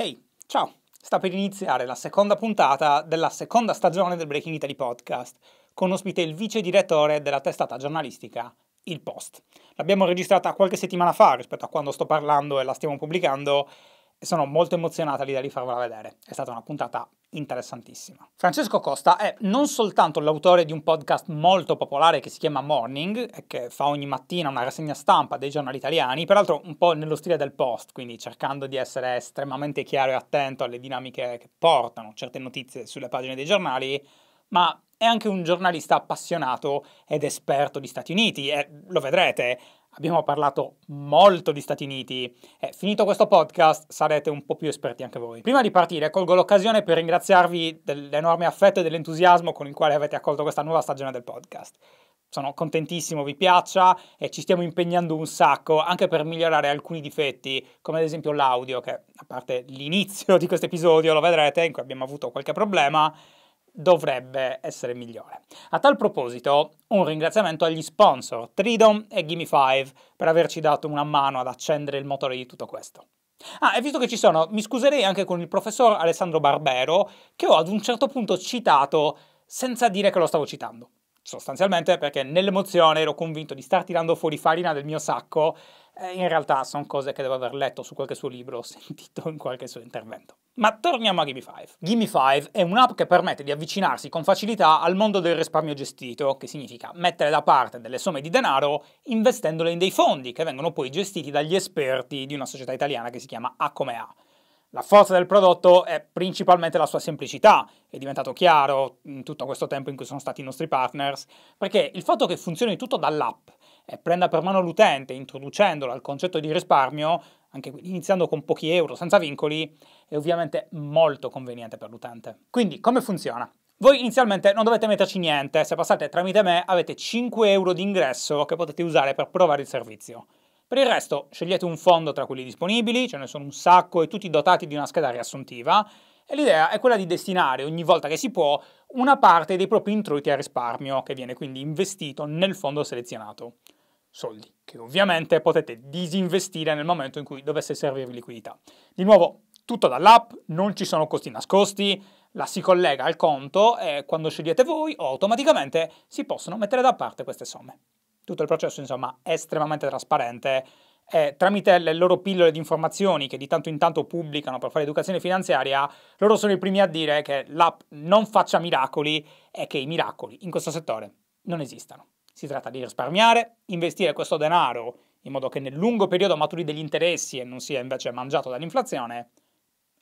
hey, ciao! Sta per iniziare la seconda puntata della seconda stagione del Breaking Italy podcast, con ospite il vice direttore della testata giornalistica Il Post. L'abbiamo registrata qualche settimana fa rispetto a quando sto parlando e la stiamo pubblicando e sono molto emozionata l'idea di rifarvela vedere. È stata una puntata interessantissima. Francesco Costa è non soltanto l'autore di un podcast molto popolare che si chiama Morning e che fa ogni mattina una rassegna stampa dei giornali italiani, peraltro un po' nello stile del post, quindi cercando di essere estremamente chiaro e attento alle dinamiche che portano certe notizie sulle pagine dei giornali, ma è anche un giornalista appassionato ed esperto di Stati Uniti e lo vedrete, abbiamo parlato molto di Stati Uniti. Eh, finito questo podcast sarete un po' più esperti anche voi. Prima di partire colgo l'occasione per ringraziarvi dell'enorme affetto e dell'entusiasmo con il quale avete accolto questa nuova stagione del podcast. Sono contentissimo vi piaccia e ci stiamo impegnando un sacco anche per migliorare alcuni difetti, come ad esempio l'audio, che a parte l'inizio di questo episodio lo vedrete in cui abbiamo avuto qualche problema, dovrebbe essere migliore. A tal proposito, un ringraziamento agli sponsor Tridom e Gimme 5 per averci dato una mano ad accendere il motore di tutto questo. Ah, e visto che ci sono, mi scuserei anche con il professor Alessandro Barbero, che ho ad un certo punto citato senza dire che lo stavo citando. Sostanzialmente perché nell'emozione ero convinto di star tirando fuori farina del mio sacco, e in realtà sono cose che devo aver letto su qualche suo libro o sentito in qualche suo intervento. Ma torniamo a Gimme 5. Gimme 5 è un'app che permette di avvicinarsi con facilità al mondo del risparmio gestito, che significa mettere da parte delle somme di denaro investendole in dei fondi che vengono poi gestiti dagli esperti di una società italiana che si chiama A come A. La forza del prodotto è principalmente la sua semplicità, è diventato chiaro in tutto questo tempo in cui sono stati i nostri partners, perché il fatto che funzioni tutto dall'app e prenda per mano l'utente introducendolo al concetto di risparmio anche iniziando con pochi euro, senza vincoli, è ovviamente molto conveniente per l'utente. Quindi, come funziona? Voi inizialmente non dovete metterci niente, se passate tramite me avete 5 euro di ingresso che potete usare per provare il servizio. Per il resto scegliete un fondo tra quelli disponibili, ce ne sono un sacco e tutti dotati di una scheda riassuntiva, e l'idea è quella di destinare ogni volta che si può una parte dei propri introiti a risparmio, che viene quindi investito nel fondo selezionato soldi, che ovviamente potete disinvestire nel momento in cui dovesse servirvi liquidità. Di nuovo, tutto dall'app, non ci sono costi nascosti, la si collega al conto e quando scegliete voi automaticamente si possono mettere da parte queste somme. Tutto il processo insomma è estremamente trasparente e tramite le loro pillole di informazioni che di tanto in tanto pubblicano per fare educazione finanziaria, loro sono i primi a dire che l'app non faccia miracoli e che i miracoli in questo settore non esistano. Si tratta di risparmiare, investire questo denaro in modo che nel lungo periodo maturi degli interessi e non sia invece mangiato dall'inflazione,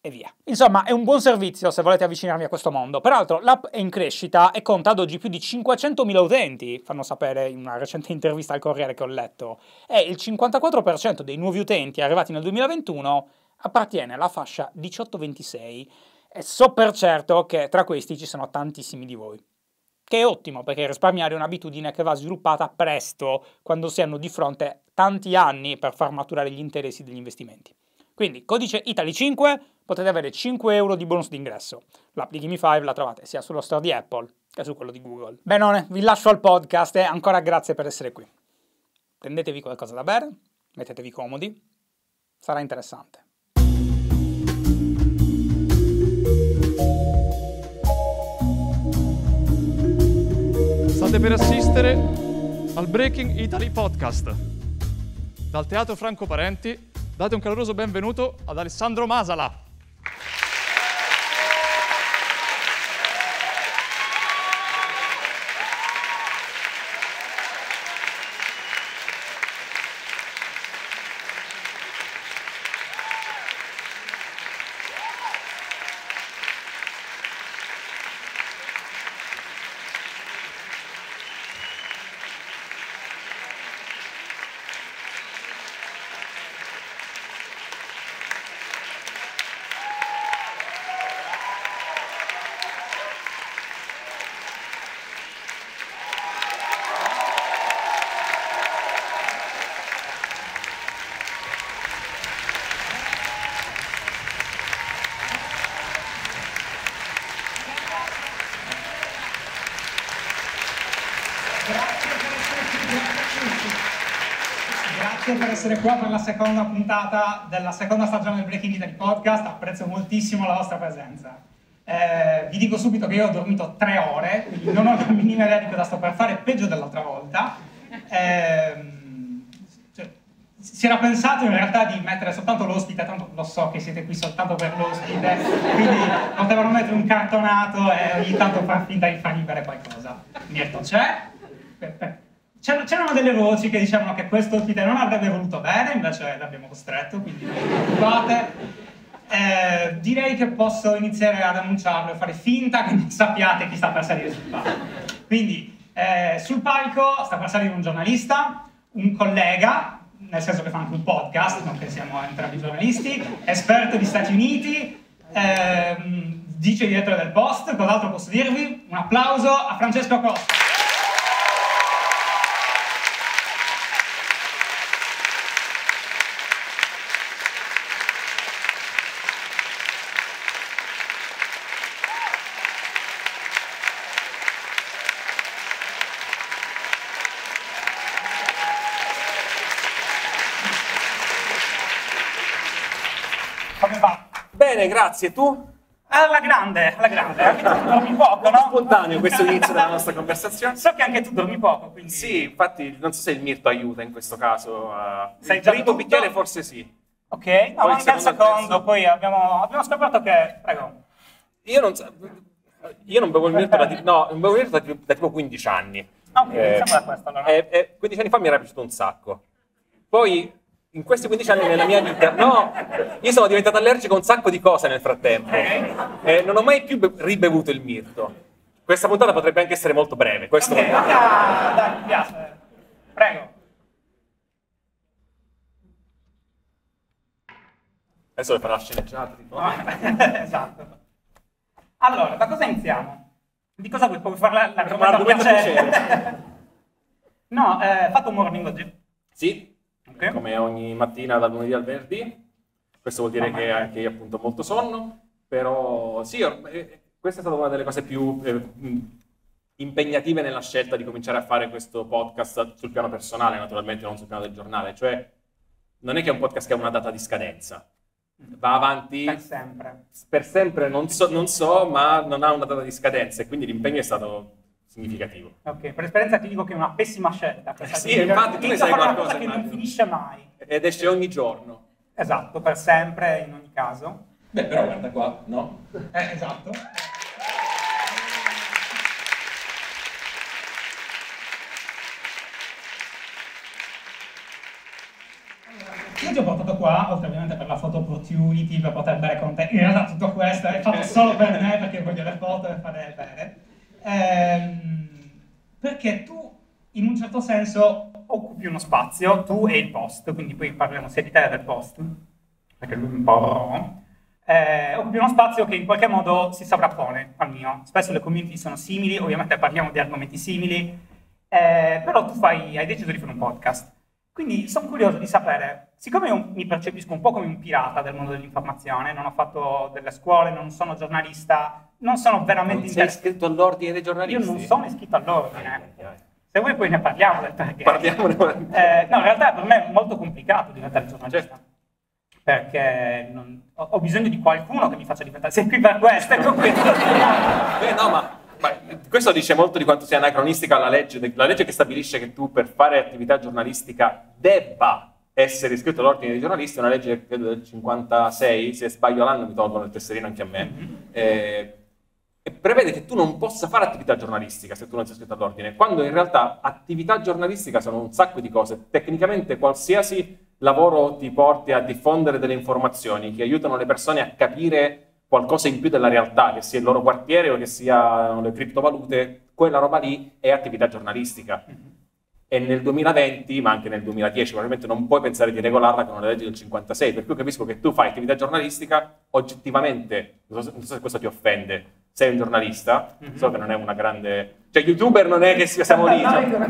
e via. Insomma, è un buon servizio se volete avvicinarvi a questo mondo. Peraltro, l'app è in crescita e conta ad oggi più di 500.000 utenti, fanno sapere in una recente intervista al Corriere che ho letto. E il 54% dei nuovi utenti arrivati nel 2021 appartiene alla fascia 18-26 e so per certo che tra questi ci sono tantissimi di voi che è ottimo perché risparmiare è un'abitudine che va sviluppata presto quando si hanno di fronte tanti anni per far maturare gli interessi degli investimenti. Quindi codice Italy 5 potete avere 5 euro di bonus d'ingresso. L'app di 5 la trovate sia sullo store di Apple che su quello di Google. Benone, vi lascio al podcast e ancora grazie per essere qui. Prendetevi qualcosa da bere, mettetevi comodi, sarà interessante. state per assistere al Breaking Italy Podcast. Dal Teatro Franco Parenti date un caloroso benvenuto ad Alessandro Masala. essere qua per la seconda puntata della seconda stagione del Breaking Italy Podcast, apprezzo moltissimo la vostra presenza. Eh, vi dico subito che io ho dormito tre ore, quindi non ho la minima idea di cosa sto per fare, peggio dell'altra volta. Eh, cioè, si era pensato in realtà di mettere soltanto l'ospite, tanto lo so che siete qui soltanto per l'ospite, quindi potevano mettere un cartonato e ogni tanto far finta di far libere qualcosa. Mirto c'è, c'erano delle voci che dicevano che questo Peter non avrebbe voluto bene, invece l'abbiamo costretto, quindi non vi preoccupate. Eh, direi che posso iniziare ad annunciarlo e fare finta che non sappiate chi sta per salire sul palco. Quindi, eh, sul palco sta per salire un giornalista, un collega, nel senso che fa anche un podcast, non che siamo entrambi giornalisti, esperto di Stati Uniti, eh, vice direttore del Post, cos'altro posso dirvi? Un applauso a Francesco Costa. grazie. Tu? Alla grande, alla grande. Anche tu dormi poco, no? spontaneo questo inizio della nostra conversazione. So che anche tu dormi poco, quindi... Sì, infatti non so se il mirto aiuta in questo caso. Uh, il primo bicchiere forse sì. Ok, no, poi manca il secondo, poi abbiamo, abbiamo scoperto che... Prego. Io non so... Io non bevo il mirto da, no, non bevo il mirto da, da tipo 15 anni. ok, eh, da questo allora. Eh, eh, 15 anni fa mi era piaciuto un sacco. Poi in questi 15 anni nella mia vita, no, io sono diventato allergico a un sacco di cose nel frattempo. Eh, non ho mai più be- ribevuto il mirto. Questa puntata potrebbe anche essere molto breve. Questo okay, no, dai, mi piace. Prego. Adesso le farò la sceneggiata. Tipo. esatto. Allora, da cosa iniziamo? Di cosa vuoi fare la, la, l'argomento piacere? piacere. no, eh, fatto un morning oggi? Sì okay. come ogni mattina dal lunedì al venerdì. Questo vuol dire oh, che anche io appunto molto sonno, però sì, eh, questa è stata una delle cose più eh, impegnative nella scelta di cominciare a fare questo podcast sul piano personale, naturalmente, non sul piano del giornale. Cioè, non è che è un podcast che ha una data di scadenza, mm. va avanti per sempre, per sempre non, so, non so, ma non ha una data di scadenza e quindi l'impegno è stato significativo. Ok, per esperienza ti dico che è una pessima scelta. Sì, idea. infatti tu ne sai qualcosa. Una cosa che non finisce mai. Ed esce ogni giorno. Esatto, per sempre in ogni caso. Beh, però guarda qua, no? Eh, esatto. Io ti ho portato qua, oltre ovviamente per la foto opportunity, per poter bere con te. In realtà tutto questo è fatto solo per me, perché voglio le foto e fare bene ehm, perché tu in un certo senso occupi uno spazio, tu e il post, quindi poi parliamo sia di te che del post, perché lui è un po'... Eh, occupi uno spazio che in qualche modo si sovrappone al mio. Spesso le community sono simili, ovviamente parliamo di argomenti simili, eh, però tu fai, hai deciso di fare un podcast. Quindi sono curioso di sapere siccome io mi percepisco un po' come un pirata del mondo dell'informazione, non ho fatto delle scuole, non sono giornalista, non sono veramente... Non sei inter... iscritto all'ordine dei giornalisti? Io non sono iscritto all'ordine. Ah, Se vuoi poi ne parliamo del perché. Parliamone. Eh, no, in realtà per me è molto complicato diventare giornalista. Certo. Perché non, ho, bisogno di qualcuno che mi faccia diventare... Sei qui per questo, ecco questo. eh, no, ma questo dice molto di quanto sia anacronistica la legge, la legge che stabilisce che tu per fare attività giornalistica debba essere iscritto all'ordine dei giornalisti è una legge credo del 56, se sbaglio l'anno mi tolgono il tesserino anche a me, mm-hmm. eh, e prevede che tu non possa fare attività giornalistica se tu non sei iscritto all'ordine, quando in realtà attività giornalistica sono un sacco di cose, tecnicamente qualsiasi lavoro ti porti a diffondere delle informazioni che aiutano le persone a capire qualcosa in più della realtà, che sia il loro quartiere o che siano le criptovalute, quella roba lì è attività giornalistica. Mm-hmm e nel 2020, ma anche nel 2010, probabilmente non puoi pensare di regolarla con una legge del 56, per cui capisco che tu fai attività giornalistica, oggettivamente, non so non so se questo ti offende, sei un giornalista, mm-hmm. so che non è una grande... Cioè, youtuber non è che siamo lì. Cioè... no,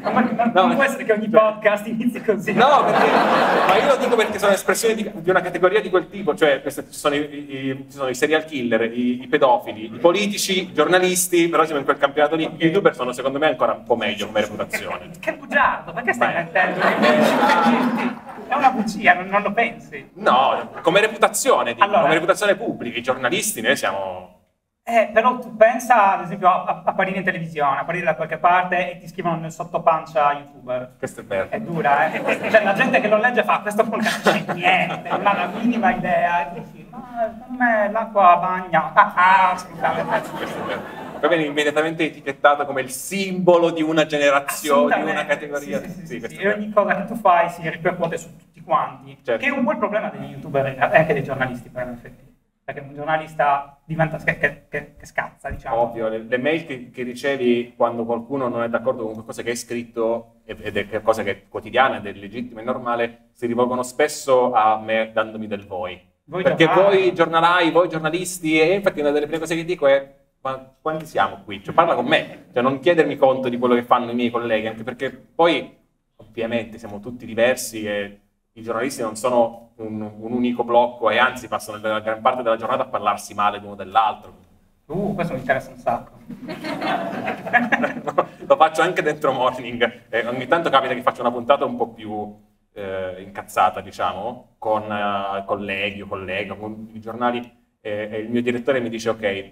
non, non può essere che ogni cioè. podcast inizi così. No, perché... ma io lo dico perché sono espressioni di, di una categoria di quel tipo, cioè ci, sono i, i, ci, sono i, serial killer, i, i, pedofili, i politici, i giornalisti, però siamo in quel campionato lì. Okay. I youtuber sono secondo me ancora un po' meglio come reputazione. che bugiardo, perché stai mettendo? È una bugia, non, non, lo pensi? No, come reputazione, dico, allora... come reputazione pubblica, i giornalisti noi siamo eh, però tu pensa ad esempio a, a apparire in televisione, apparire da qualche parte e ti scrivono nel sottopancia youtuber. Questo è bello. È dura, eh? cioè, la gente che lo legge fa, questo non c'è niente, non ha la minima idea. E dici, ma secondo me l'acqua bagna. Ah, ah, scusate. Questo è bello va bene immediatamente etichettato come il simbolo di una generazione, di una categoria. Sì, sì, sì, sì, sì. E ogni cosa che tu fai si ripercuote su tutti quanti, certo. che è un po' il problema degli youtuber e eh, anche dei giornalisti per effetti perché un giornalista diventa che, che, che, che scazza, diciamo. Ovvio, le, le mail che, che, ricevi quando qualcuno non è d'accordo con qualcosa che hai scritto, ed è qualcosa che è quotidiana, ed è legittima e normale, si rivolgono spesso a me dandomi del voi. voi perché giornali. voi giornalai, voi giornalisti, e infatti una delle prime cose che dico è ma quanti siamo qui? Cioè, parla con me, cioè, non chiedermi conto di quello che fanno i miei colleghi, anche perché poi ovviamente siamo tutti diversi e i giornalisti non sono un, un unico blocco e anzi passano la gran parte della giornata a parlarsi male l'uno dell'altro. Uh, questo mi interessa un sacco. Lo faccio anche dentro morning. Eh, ogni tanto capita che faccio una puntata un po' più eh, incazzata, diciamo, con eh, colleghi o colleghe, con i giornali. e il mio direttore mi dice, ok,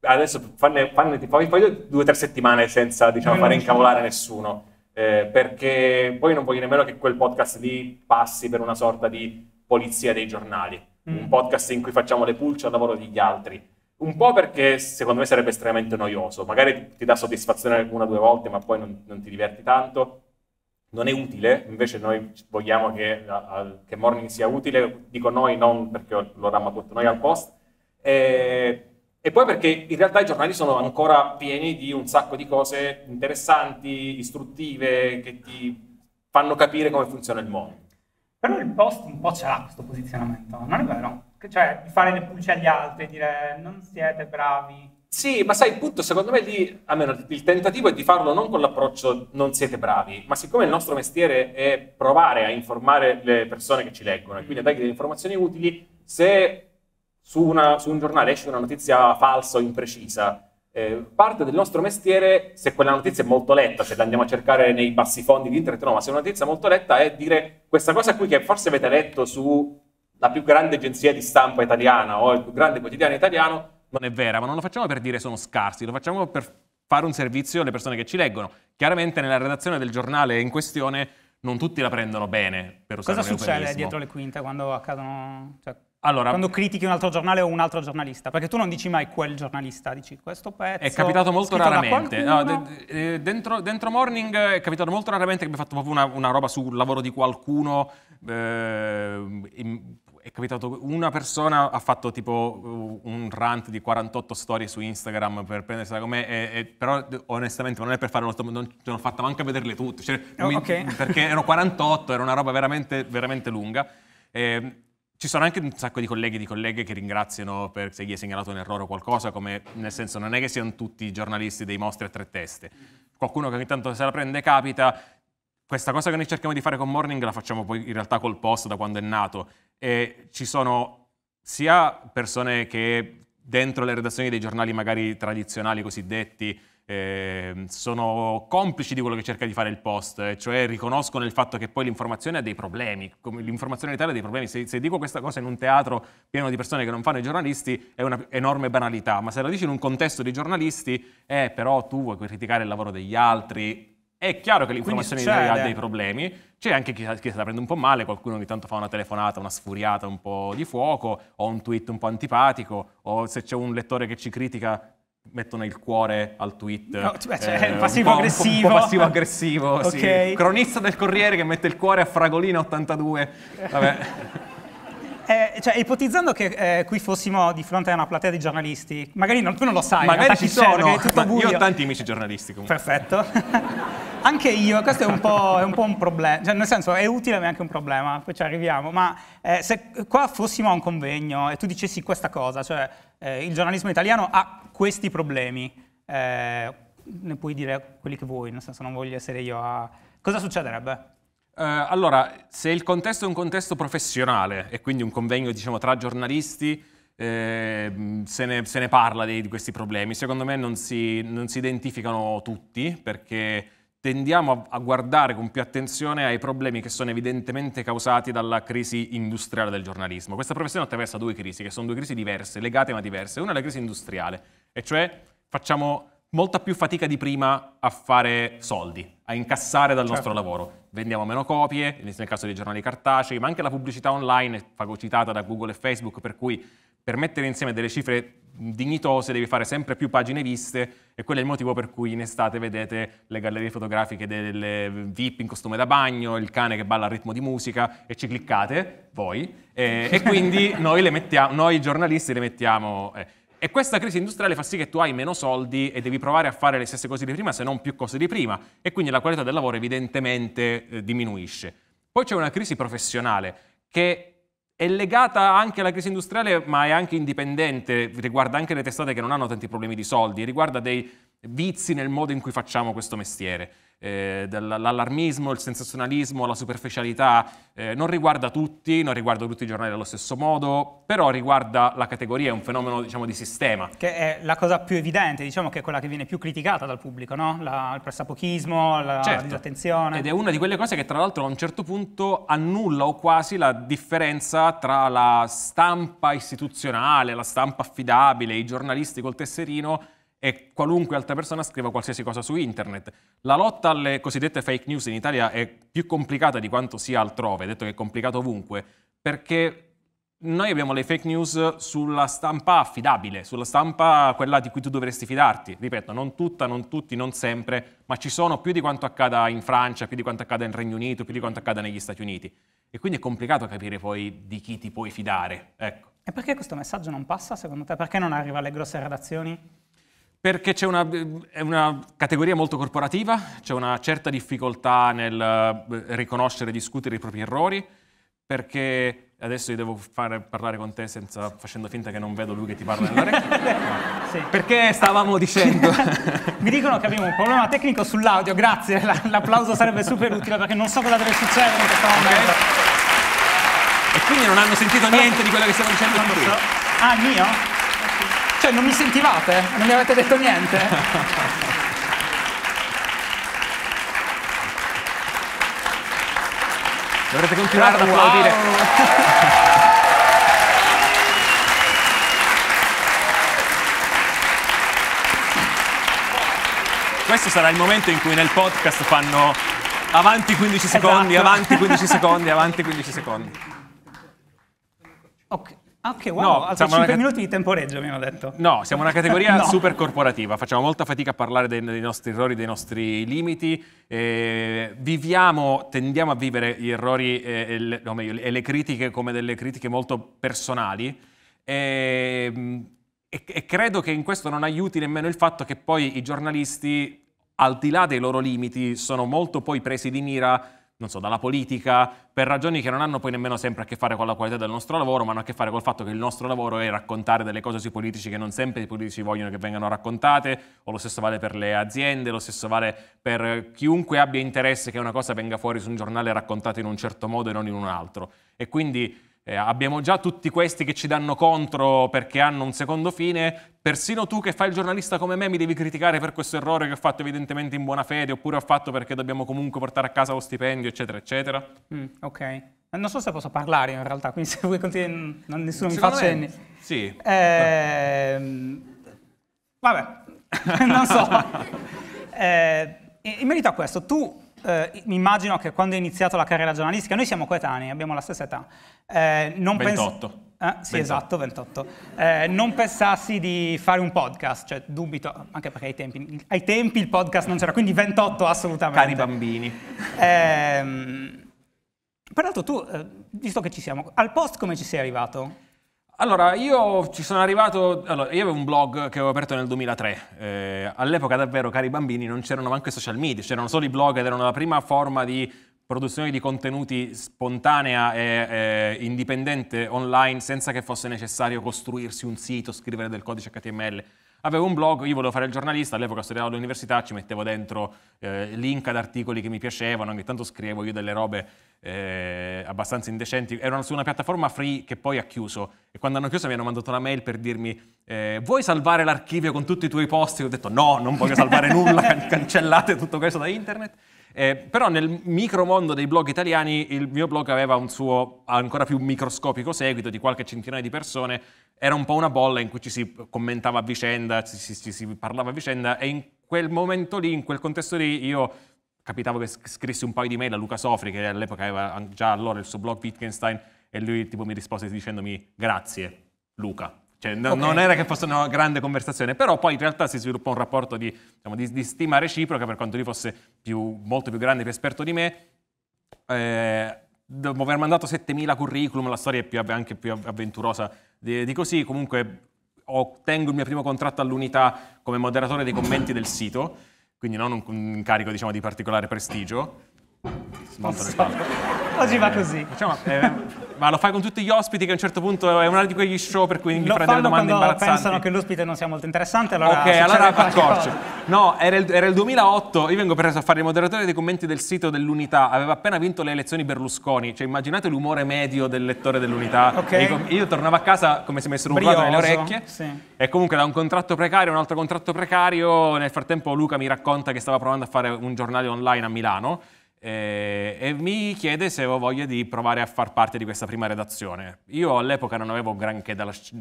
adesso fanne, fanne, fanne, fanne due o tre settimane senza diciamo, fare incavolare nessuno eh, perché poi non voglio nemmeno che quel podcast lì passi per una sorta di polizia dei giornali, mm. un podcast in cui facciamo le pulce al lavoro degli altri. Un po' perché secondo me sarebbe estremamente noioso, magari ti dà soddisfazione una o due volte, ma poi non, non ti diverti tanto non è utile, invece noi vogliamo che, che, Morning sia utile, dico noi non perché lo abbiamo tutto noi al post, e eh, e poi perché in realtà i giornali sono ancora pieni di un sacco di cose interessanti, istruttive, che ti fanno capire come funziona il mondo. Però il post un po' ce l'ha questo posizionamento, non è vero? Cioè fare le pulce agli altri, e dire non siete bravi. Sì, ma sai, il punto secondo me lì, almeno il tentativo è di farlo non con l'approccio non siete bravi, ma siccome il nostro mestiere è provare a informare le persone che ci leggono e quindi a dare delle informazioni utili, se su, una, su un giornale esce una notizia falsa o imprecisa, eh, parte del nostro mestiere, se quella notizia è molto letta, se la andiamo a cercare nei bassi fondi di internet, no, ma se è una notizia molto letta è dire questa cosa qui che forse avete letto su la più grande agenzia di stampa italiana o il più grande quotidiano italiano. Non è vera, ma non lo facciamo per dire sono scarsi, lo facciamo per fare un servizio alle persone che ci leggono. Chiaramente nella redazione del giornale in questione non tutti la prendono bene. Per usare Cosa succede dietro le quinte quando accadono... Cioè allora, quando critichi un altro giornale o un altro giornalista, perché tu non dici mai quel giornalista, dici questo pezzo. È capitato molto raramente. No, de- de- eh, dentro, dentro, Morning è capitato molto raramente che abbia fatto proprio una, una, roba sul lavoro di qualcuno. Eh, in, è capitato una persona ha fatto tipo uh, un rant di 48 storie su Instagram per prendersela con me, e, e, però onestamente non è per fare uno stop, non ce l'ho fatta manco a vederle tutte, cioè, oh, mi, perché erano 48, era una roba veramente, veramente lunga. E, ehm, ci sono anche un sacco di colleghi e di colleghe che ringraziano per se gli hai segnalato un errore o qualcosa, come, nel senso non è che siano tutti giornalisti dei mostri a tre teste. Qualcuno che ogni tanto se la prende capita. Questa cosa che noi cerchiamo di fare con Morning la facciamo poi in realtà col post da quando è nato. E ci sono sia persone che dentro le redazioni dei giornali magari tradizionali cosiddetti eh, sono complici di quello che cerca di fare il post, eh, cioè riconoscono il fatto che poi l'informazione ha dei problemi, l'informazione in Italia ha dei problemi. Se, se, dico questa cosa in un teatro pieno di persone che non fanno i giornalisti è un'enorme banalità, ma se la dici in un contesto di giornalisti, eh, però tu vuoi criticare il lavoro degli altri, è chiaro che l'informazione in Italia ha dei problemi, c'è anche chi, chi, se la prende un po' male, qualcuno ogni tanto fa una telefonata, una sfuriata un po' di fuoco, o un tweet un po' antipatico, o se c'è un lettore che ci critica mettono il cuore al tweet. No, cioè, cioè eh, passivo-aggressivo. Un po', passivo-aggressivo, okay. sì. Cronista del Corriere che mette il cuore a Fragolina 82. Vabbè. Eh, cioè, ipotizzando che eh, qui fossimo di fronte a una platea di giornalisti, magari non, tu non lo sai, magari ci sono, ma io ho tanti amici giornalisti comunque. Perfetto. anche io, questo è un po', è un, po un, problema, cioè nel senso è utile ma è anche un problema, poi ci arriviamo, ma eh, se qua fossimo a un convegno e tu dicessi questa cosa, cioè eh, il giornalismo italiano ha questi problemi, eh, ne puoi dire quelli che vuoi, nel senso non voglio essere io a... cosa succederebbe? Uh, allora, se il contesto è un contesto professionale e quindi un convegno diciamo, tra giornalisti, eh, se, ne, se, ne, parla di, di, questi problemi. Secondo me non si, non si identificano tutti perché tendiamo a, a, guardare con più attenzione ai problemi che sono evidentemente causati dalla crisi industriale del giornalismo. Questa professione attraversa due crisi, che sono due crisi diverse, legate ma diverse. Una è la crisi industriale, e cioè facciamo molta più fatica di prima a fare soldi, a incassare dal certo. nostro lavoro. Vendiamo meno copie, nel caso dei giornali cartacei, ma anche la pubblicità online è fagocitata da Google e Facebook, per cui per mettere insieme delle cifre dignitose devi fare sempre più pagine viste e quello è il motivo per cui in estate vedete le gallerie fotografiche delle VIP in costume da bagno, il cane che balla al ritmo di musica e ci cliccate voi e, e quindi noi, mettiamo, noi, giornalisti le mettiamo... Eh, e questa crisi industriale fa sì che tu hai meno soldi e devi provare a fare le stesse cose di prima, se non più cose di prima, e quindi la qualità del lavoro evidentemente eh, diminuisce. Poi c'è una crisi professionale che è legata anche alla crisi industriale, ma è anche indipendente, riguarda anche le testate che non hanno tanti problemi di soldi, riguarda dei vizi nel modo in cui facciamo questo mestiere eh, dall'allarmismo, il sensazionalismo, la superficialità, eh, non riguarda tutti, non riguarda tutti i giornali allo stesso modo, però riguarda la categoria, è un fenomeno diciamo, di sistema. Che è la cosa più evidente, diciamo che è quella che viene più criticata dal pubblico, no? la, il pressapochismo, la certo. disattenzione. Ed è una di quelle cose che tra l'altro a un certo punto annulla o quasi la differenza tra la stampa istituzionale, la stampa affidabile, i giornalisti col tesserino e qualunque altra persona scriva qualsiasi cosa su internet. La lotta alle cosiddette fake news in Italia è più complicata di quanto sia altrove, detto che è complicato ovunque, perché noi abbiamo le fake news sulla stampa affidabile, sulla stampa quella di cui tu dovresti fidarti. Ripeto, non tutta, non tutti, non sempre, ma ci sono più di quanto accada in Francia, più di quanto accada nel Regno Unito, più di quanto accada negli Stati Uniti. E quindi è complicato capire poi di chi ti puoi fidare. Ecco. E perché questo messaggio non passa secondo te? Perché non arriva alle grosse redazioni? Perché c'è una, una, categoria molto corporativa, c'è una certa difficoltà nel eh, riconoscere e discutere i propri errori, perché adesso io devo fare, parlare con te senza, facendo finta che non vedo lui che ti parla nell'orecchio. sì. Perché stavamo dicendo... Mi dicono che abbiamo un problema tecnico sull'audio, grazie, l'applauso sarebbe super utile perché non so cosa deve succedere in questo momento. Okay. E quindi non hanno sentito niente di quello che stiamo dicendo non qui. So. Ah, mio? Cioè, non mi sentivate? Non mi avete detto niente? Dovrete continuare ad applaudire. questo sarà il momento in cui nel podcast fanno avanti 15 secondi, esatto. avanti 15 secondi, avanti 15 secondi. Ok. Ah, ok, wow, no, altri 5 una... minuti di temporeggio mi hanno detto. No, siamo una categoria no. super corporativa, facciamo molta fatica a parlare dei, dei nostri errori, dei nostri limiti, eh, viviamo, tendiamo a vivere gli errori e, le, no, meglio, e le critiche come delle critiche molto personali e, ehm, e, e credo che in questo non aiuti nemmeno il fatto che poi i giornalisti, al di là dei loro limiti, sono molto poi presi di mira non so, dalla politica, per ragioni che non hanno poi nemmeno sempre a che fare con la qualità del nostro lavoro, ma hanno a che fare col fatto che il nostro lavoro è raccontare delle cose sui politici che non sempre i politici vogliono che vengano raccontate, o lo stesso vale per le aziende, lo stesso vale per chiunque abbia interesse che una cosa venga fuori su un giornale raccontata in un certo modo e non in un altro. E quindi eh, abbiamo già tutti questi che ci danno contro perché hanno un secondo fine. Persino tu che fai il giornalista come me mi devi criticare per questo errore che ho fatto evidentemente in buona fede oppure ho fatto perché dobbiamo comunque portare a casa lo stipendio, eccetera, eccetera. Mm, ok. Non so se posso parlare in realtà, quindi se vuoi continuare, nessuno Secondo mi fa accenni. Sì. Eh, vabbè, non so. eh, in merito a questo, tu eh, immagino che quando hai iniziato la carriera giornalistica, noi siamo coetanei, abbiamo la stessa età. Eh, 28. Eh, sì, 28. esatto, 28. Eh, non pensassi di fare un podcast, cioè dubito, anche perché ai tempi, ai tempi il podcast non c'era, quindi 28 assolutamente. Cari bambini. Eh, peraltro tu, eh, visto che ci siamo, al post come ci sei arrivato? Allora, io ci sono arrivato. Allora, io avevo un blog che avevo aperto nel 2003. Eh, all'epoca, davvero, cari bambini, non c'erano neanche social media, c'erano solo i blog ed erano la prima forma di produzione di contenuti spontanea e, e indipendente online senza che fosse necessario costruirsi un sito, scrivere del codice HTML. Avevo un blog, io volevo fare il giornalista, all'epoca studiavo all'università, ci mettevo dentro eh, link ad articoli che mi piacevano, ogni tanto scrivevo io delle robe eh, abbastanza indecenti, erano su una piattaforma free che poi ha chiuso e quando hanno chiuso mi hanno mandato una mail per dirmi eh, vuoi salvare l'archivio con tutti i tuoi post? Io ho detto no, non voglio salvare nulla, cancellate tutto questo da internet. Eh, però nel mondo dei blog italiani il mio blog aveva un suo ancora più microscopico seguito di qualche centinaia di persone era un po' una bolla in cui ci si commentava a vicenda, ci, ci, ci si parlava a vicenda e in quel momento lì, in quel contesto lì, io capitavo che scrissi un paio di mail a Luca Sofri, che all'epoca aveva già allora il suo blog Wittgenstein, e lui tipo mi rispose dicendomi grazie Luca. Cioè, okay. Non era che fosse una grande conversazione, però poi in realtà si sviluppò un rapporto di, diciamo, di, di stima reciproca per quanto lui fosse più, molto più grande, più esperto di me. Eh, dopo aver mandato 7000 curriculum, la storia è più, anche più avventurosa di, di così, comunque ottengo il mio primo contratto all'unità come moderatore dei commenti del sito, quindi non un, un incarico diciamo, di particolare prestigio. Smonto le palle. Oggi va così. Facciamo, diciamo, eh, ma lo fai con tutti gli ospiti che a un certo punto è uno di quegli show per cui mi lo prende le domande imbarazzanti. pensano che l'ospite non sia molto interessante, allora Ok, allora accorci. No, era il, era il 2008, io vengo preso a fare il moderatore dei commenti del sito dell'Unità, aveva appena vinto le elezioni Berlusconi, cioè immaginate l'umore medio del lettore dell'Unità. Okay. Io tornavo a casa come se mi avessero urlato nelle orecchie. Sì. E comunque da un contratto precario a un altro contratto precario, nel frattempo Luca mi racconta che stava provando a fare un giornale online a Milano e, eh, e mi chiede se avevo voglia di provare a far parte di questa prima redazione. Io all'epoca non avevo granché lasci-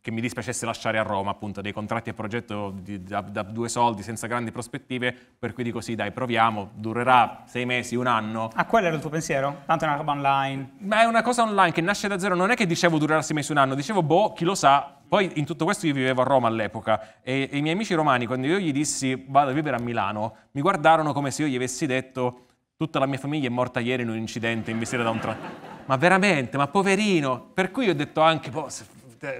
che mi dispiacesse lasciare a Roma, appunto, dei contratti a progetto di, da, da, due soldi senza grandi prospettive, per cui dico sì, dai, proviamo, durerà sei mesi, un anno. Ah, quello era il tuo pensiero? Tanto è una roba online. Ma è una cosa online che nasce da zero, non è che dicevo durerà sei mesi, un anno, dicevo boh, chi lo sa, poi in tutto questo io vivevo a Roma all'epoca e, e, i miei amici romani, quando io gli dissi vado a vivere a Milano, mi guardarono come se io gli avessi detto Tutta la mia famiglia è morta ieri in un incidente investita da un tram. Ma veramente, ma poverino. Per cui ho detto anche, boh, se,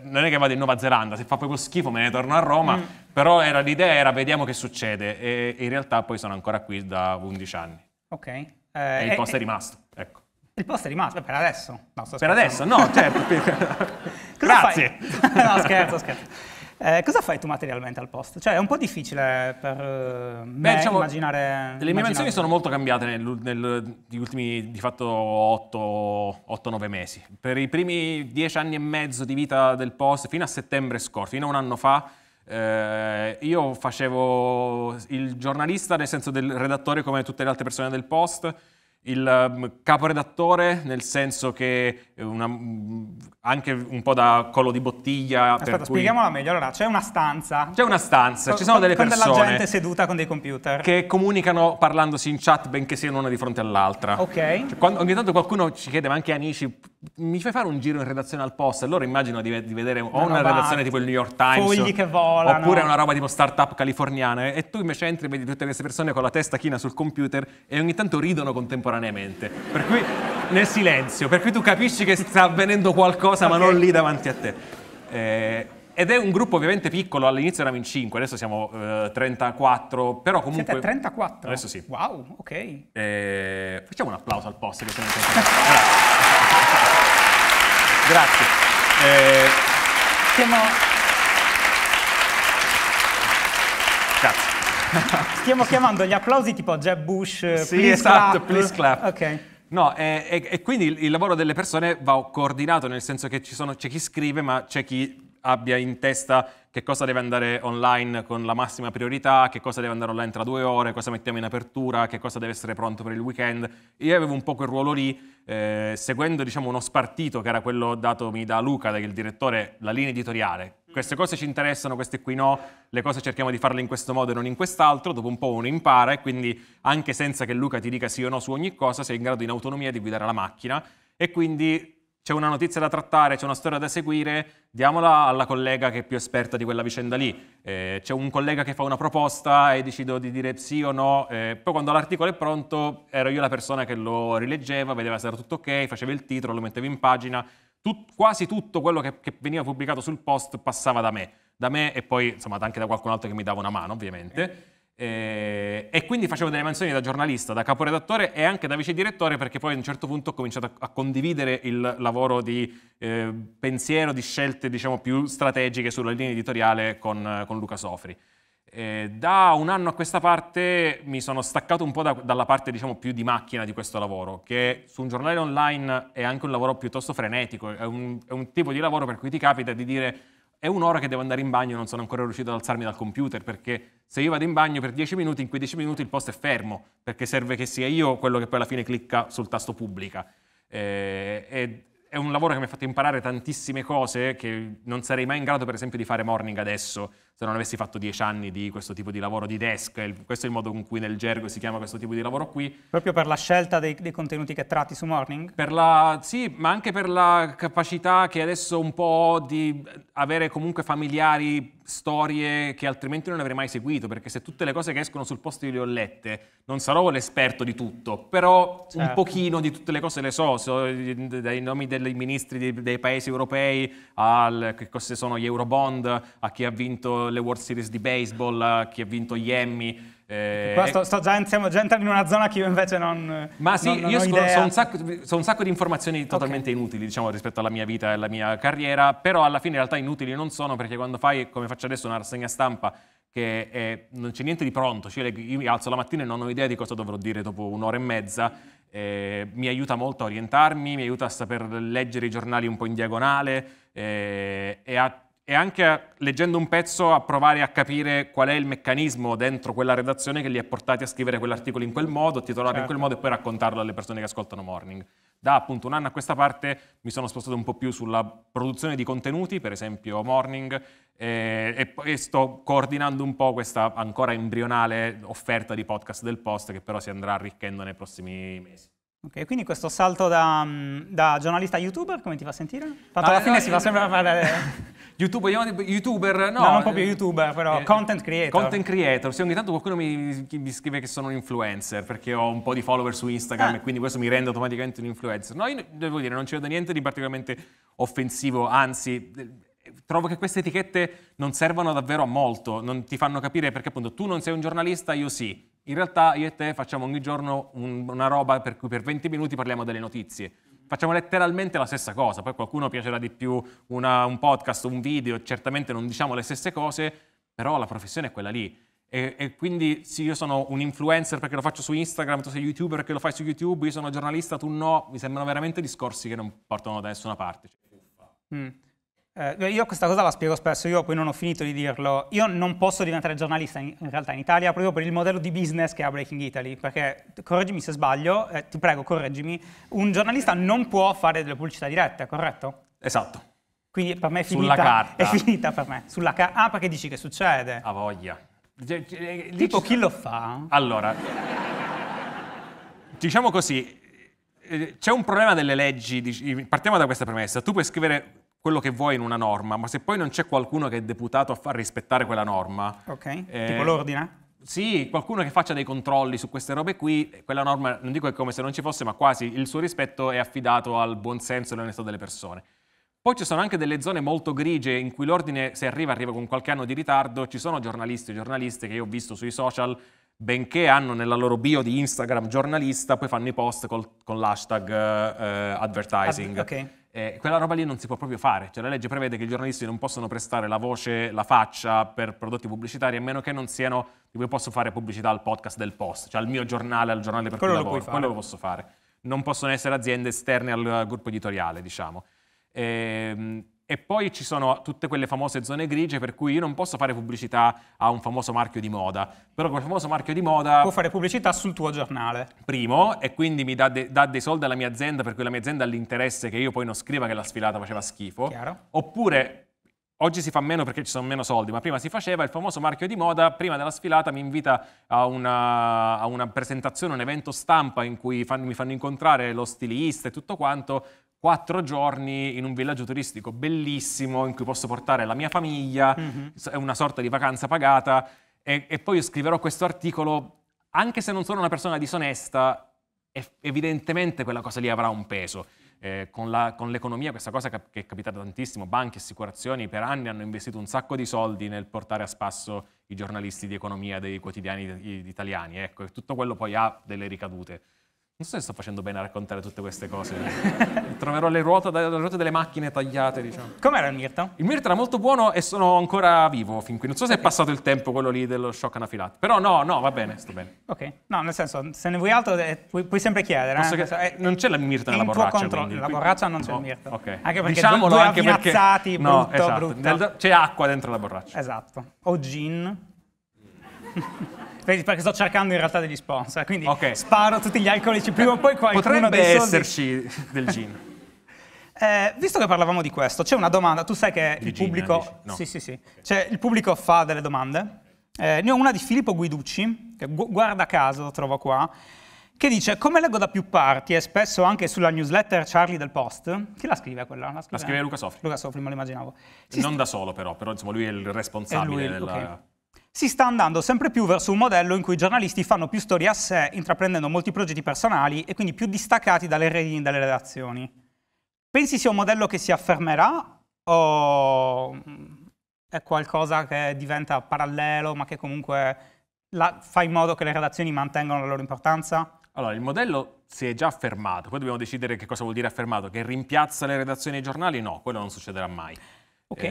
non è che vado in Nuova Zelanda, se fa proprio schifo me ne torno a Roma, mm. però era, l'idea era vediamo che succede e in realtà poi sono ancora qui da 11 anni. Ok. Eh, e il eh, posto eh, è rimasto, ecco. Il posto è rimasto, per adesso. No, per adesso, no, certo. Grazie. no, scherzo, scherzo. Eh, cosa fai tu materialmente al posto? Cioè è un po' difficile per eh, Beh, diciamo, immaginare... Le mie immaginare... mansioni sono molto cambiate negli ultimi di fatto 8-9 mesi. Per i primi 10 anni e mezzo di vita del post, fino a settembre scorso, fino a un anno fa, eh, io facevo il giornalista nel senso del redattore come tutte le altre persone del post, il ehm, caporedattore, nel senso che una, mm, anche un po' da collo di bottiglia. Aspetta, cui... spieghiamola meglio. Allora, c'è una stanza. C'è una stanza, con, ci sono con, delle persone. Con della gente seduta con dei computer. Che comunicano parlandosi in chat, benché siano una di fronte all'altra. Ok. Cioè, quando, ogni tanto qualcuno ci chiede, ma anche amici, mi fai fare un giro in redazione al post? Allora immagino di, di vedere o no, una redazione tipo il New York Times. Fogli che volano. Oppure una roba tipo startup californiana. E tu invece entri e vedi tutte queste persone con la testa china sul computer e ogni tanto ridono contemporaneamente contemporaneamente. Per cui nel silenzio, per cui tu capisci che sta avvenendo qualcosa ma non lì davanti a te. Eh, ed è un gruppo ovviamente piccolo, all'inizio eravamo in 5, adesso siamo eh, 34, però comunque... Siete 34? Adesso sì. Wow, ok. Eh, facciamo un applauso al posto che sono Grazie. Eh... Siamo... Grazie. Stiamo chiamando gli applausi tipo Jeb Bush, eh, sì, esatto, clap. please clap. Okay. No, e, e, e, quindi il, lavoro delle persone va coordinato, nel senso che sono, c'è chi scrive, ma c'è chi abbia in testa che cosa deve andare online con la massima priorità, che cosa deve andare online tra due ore, cosa mettiamo in apertura, che cosa deve essere pronto per il weekend. Io avevo un po' quel ruolo lì, eh, seguendo diciamo, uno spartito che era quello datomi da Luca, il direttore, la linea editoriale. Mm. Queste cose ci interessano, queste qui no, le cose cerchiamo di farle in questo modo e non in quest'altro, dopo un po' uno impara e quindi anche senza che Luca ti dica sì o no su ogni cosa, sei in grado in autonomia di guidare la macchina e quindi c'è una notizia da trattare, c'è una storia da seguire, diamola alla collega che è più esperta di quella vicenda lì. Eh, c'è un collega che fa una proposta e decido di dire sì o no, eh, poi quando l'articolo è pronto ero io la persona che lo rileggeva, vedeva se era tutto ok, faceva il titolo, lo mettevo in pagina, Tut, quasi tutto quello che, che veniva pubblicato sul post passava da me, da me e poi insomma anche da qualcun altro che mi dava una mano ovviamente. Eh, e quindi facevo delle mansioni da giornalista, da caporedattore e anche da vice direttore perché poi a un certo punto ho cominciato a, condividere il lavoro di eh, pensiero, di scelte diciamo, più strategiche sulla linea editoriale con, con Luca Sofri. Eh, da un anno a questa parte mi sono staccato un po' da, dalla parte diciamo, più di macchina di questo lavoro, che su un giornale online è anche un lavoro piuttosto frenetico, è un, è un tipo di lavoro per cui ti capita di dire è un'ora che devo andare in bagno e non sono ancora riuscito ad alzarmi dal computer perché se io vado in bagno per 10 minuti, in quei 10 minuti il post è fermo perché serve che sia io quello che poi alla fine clicca sul tasto pubblica. Eh, è, è un lavoro che mi ha fatto imparare tantissime cose che non sarei mai in grado per esempio di fare morning adesso se non avessi fatto dieci anni di questo tipo di lavoro di desk, questo è il modo con cui nel gergo si chiama questo tipo di lavoro qui. Proprio per la scelta dei, dei contenuti che tratti su Morning? La, sì, ma anche per la capacità che adesso un po' ho di avere comunque familiari, storie che altrimenti non avrei mai seguito, perché se tutte le cose che escono sul posto io le ho lette, non sarò l'esperto di tutto, però certo. un pochino di tutte le cose le so, so dai nomi dei ministri dei, dei paesi europei, al, che cosa sono gli Eurobond, a chi ha vinto le World Series di baseball, eh, chi ha vinto gli Emmy. Eh, sto, sto già, stiamo già entrando in una zona che io invece non. Ma sì, non, io non so un, sacco, so un, sacco, di informazioni totalmente okay. inutili, diciamo, rispetto alla mia vita e alla mia carriera, però alla fine in realtà inutili non sono, perché quando fai, come faccio adesso, una rassegna stampa che è, non c'è niente di pronto, cioè io mi alzo la mattina e non ho idea di cosa dovrò dire dopo un'ora e mezza. Eh, mi aiuta molto a orientarmi, mi aiuta a saper leggere i giornali un po' in diagonale eh, e a e anche leggendo un pezzo a provare a capire qual è il meccanismo dentro quella redazione che li ha portati a scrivere quell'articolo in quel modo, titolarlo certo. in quel certo. modo e poi raccontarlo alle persone che ascoltano Morning. Da appunto un anno a questa parte mi sono spostato un po' più sulla produzione di contenuti, per esempio Morning, e, e sto coordinando un po' questa ancora embrionale offerta di podcast del post che però si andrà arricchendo nei prossimi mesi. Ok, quindi questo salto da, mm, da giornalista a youtuber come ti fa sentire? Tanto ah, alla ah, fine no, si no, fa sempre... a Fare... YouTube, YouTuber, no. no non proprio eh, YouTuber, però eh, content creator. Content creator, se ogni tanto qualcuno mi, mi, scrive che sono un influencer perché ho un po' di follower su Instagram ah. e quindi questo mi rende automaticamente un influencer. No, io devo dire, non ci vedo niente di particolarmente offensivo, anzi, eh, trovo che queste etichette non servono davvero a molto, non ti fanno capire perché appunto tu non sei un giornalista, io sì. In realtà io e te facciamo ogni giorno un, una roba per cui per 20 minuti parliamo delle notizie facciamo letteralmente la stessa cosa, poi qualcuno piacerà di più una, un podcast, un video, certamente non diciamo le stesse cose, però la professione è quella lì. E, e, quindi sì, io sono un influencer perché lo faccio su Instagram, tu sei youtuber perché lo fai su YouTube, io sono giornalista, tu no, mi sembrano veramente discorsi che non portano da nessuna parte. Cioè, mm. Eh, io questa cosa la spiego spesso, io poi non ho finito di dirlo. Io non posso diventare giornalista in, in realtà in Italia proprio per il modello di business che ha Breaking Italy, perché, correggimi se sbaglio, eh, ti prego correggimi, un giornalista non può fare delle pubblicità dirette, corretto? Esatto. Quindi per me è finita. Sulla carta. È finita per me. Sulla ca- ah, perché dici che succede? A voglia. Cioè, cioè, eh, tipo chi lo fa? Allora, diciamo così, eh, c'è un problema delle leggi, partiamo da questa premessa, tu puoi scrivere quello che vuoi in una norma, ma se poi non c'è qualcuno che è deputato a far rispettare quella norma... Ok, eh, tipo l'ordine? Sì, qualcuno che faccia dei controlli su queste robe qui, quella norma non dico è come se non ci fosse, ma quasi il suo rispetto è affidato al buonsenso e all'onestà delle persone. Poi ci sono anche delle zone molto grigie in cui l'ordine, se arriva, arriva con qualche anno di ritardo. Ci sono giornalisti e giornaliste che io ho visto sui social, benché hanno nella loro bio di Instagram giornalista, poi fanno i post col, con l'hashtag uh, advertising. Ad, okay. Eh, quella roba lì non si può proprio fare, cioè la legge prevede che i giornalisti non possono prestare la voce, la faccia per prodotti pubblicitari a meno che non siano, tipo posso fare pubblicità al podcast del Post, cioè al mio giornale, al giornale per quello cui lavoro, quello lo posso fare. Non possono essere aziende esterne al eh, gruppo editoriale, diciamo. Ehm, e poi ci sono tutte quelle famose zone grigie per cui io non posso fare pubblicità a un famoso marchio di moda, però quel famoso marchio di moda... Può fare pubblicità sul tuo giornale. Primo, e quindi mi dà, de- dei soldi alla mia azienda per cui la mia azienda ha l'interesse che io poi non scriva che la sfilata faceva schifo. Chiaro. Oppure, oggi si fa meno perché ci sono meno soldi, ma prima si faceva, il famoso marchio di moda prima della sfilata mi invita a una, a una presentazione, un evento stampa in cui fan, mi fanno incontrare lo stilista e tutto quanto quattro giorni in un villaggio turistico bellissimo in cui posso portare la mia famiglia, mm-hmm. è una sorta di vacanza pagata e, e poi scriverò questo articolo, anche se non sono una persona disonesta, evidentemente quella cosa lì avrà un peso. Eh, con, la, con, l'economia questa cosa che è capitata tantissimo, banche, assicurazioni per anni hanno investito un sacco di soldi nel portare a spasso i giornalisti di economia dei quotidiani italiani, ecco, e tutto quello poi ha delle ricadute. Non so se sto facendo bene a raccontare tutte queste cose. Troverò le ruote, le ruote, delle macchine tagliate, diciamo. Com'era il Mirta? Il Mirta era molto buono e sono ancora vivo fin qui. Non so se okay. è passato il tempo quello lì dello shock anafilattico. Però no, no, va bene, sto bene. Ok. No, nel senso, se ne vuoi altro eh, puoi, puoi sempre chiedere. Eh? Che, eh, non c'è la Mirta nella borraccia, contro- quindi. La borraccia non c'è no. il Mirta. Ok. Anche perché Diciamolo due, due anche perché... brutto, no, esatto. brutto. C'è acqua dentro la borraccia. Esatto. O gin perché sto cercando in realtà degli sponsor, quindi okay. sparo tutti gli alcolici, eh, prima o poi qualcuno Potrebbe dei soldi... esserci del gin. Eh, visto che parlavamo di questo, c'è una domanda. Tu sai che il, Gina, pubblico... Eh, no. Sì, sì, sì. Cioè, il pubblico... fa delle domande. Eh, ne ho una di Filippo Guiducci, che gu guarda caso trovo qua, che dice come leggo da più parti e spesso anche sulla newsletter Charlie del Post. Chi la scrive quella? La scrive, la scrive Luca Sofri. Luca Sofri, me lo immaginavo. Sì, non da solo però, però insomma lui è il responsabile è lui, della... Okay si sta andando sempre più verso un modello in cui i giornalisti fanno più storie a sé, intraprendendo molti progetti personali e quindi più distaccati dalle redini delle redazioni. Pensi sia un modello che si affermerà o mm, è qualcosa che diventa parallelo ma che comunque la, fa in modo che le redazioni mantengano la loro importanza? Allora, il modello si è già affermato, poi dobbiamo decidere che cosa vuol dire affermato, che rimpiazza le redazioni e i giornali? No, quello non succederà mai. Okay.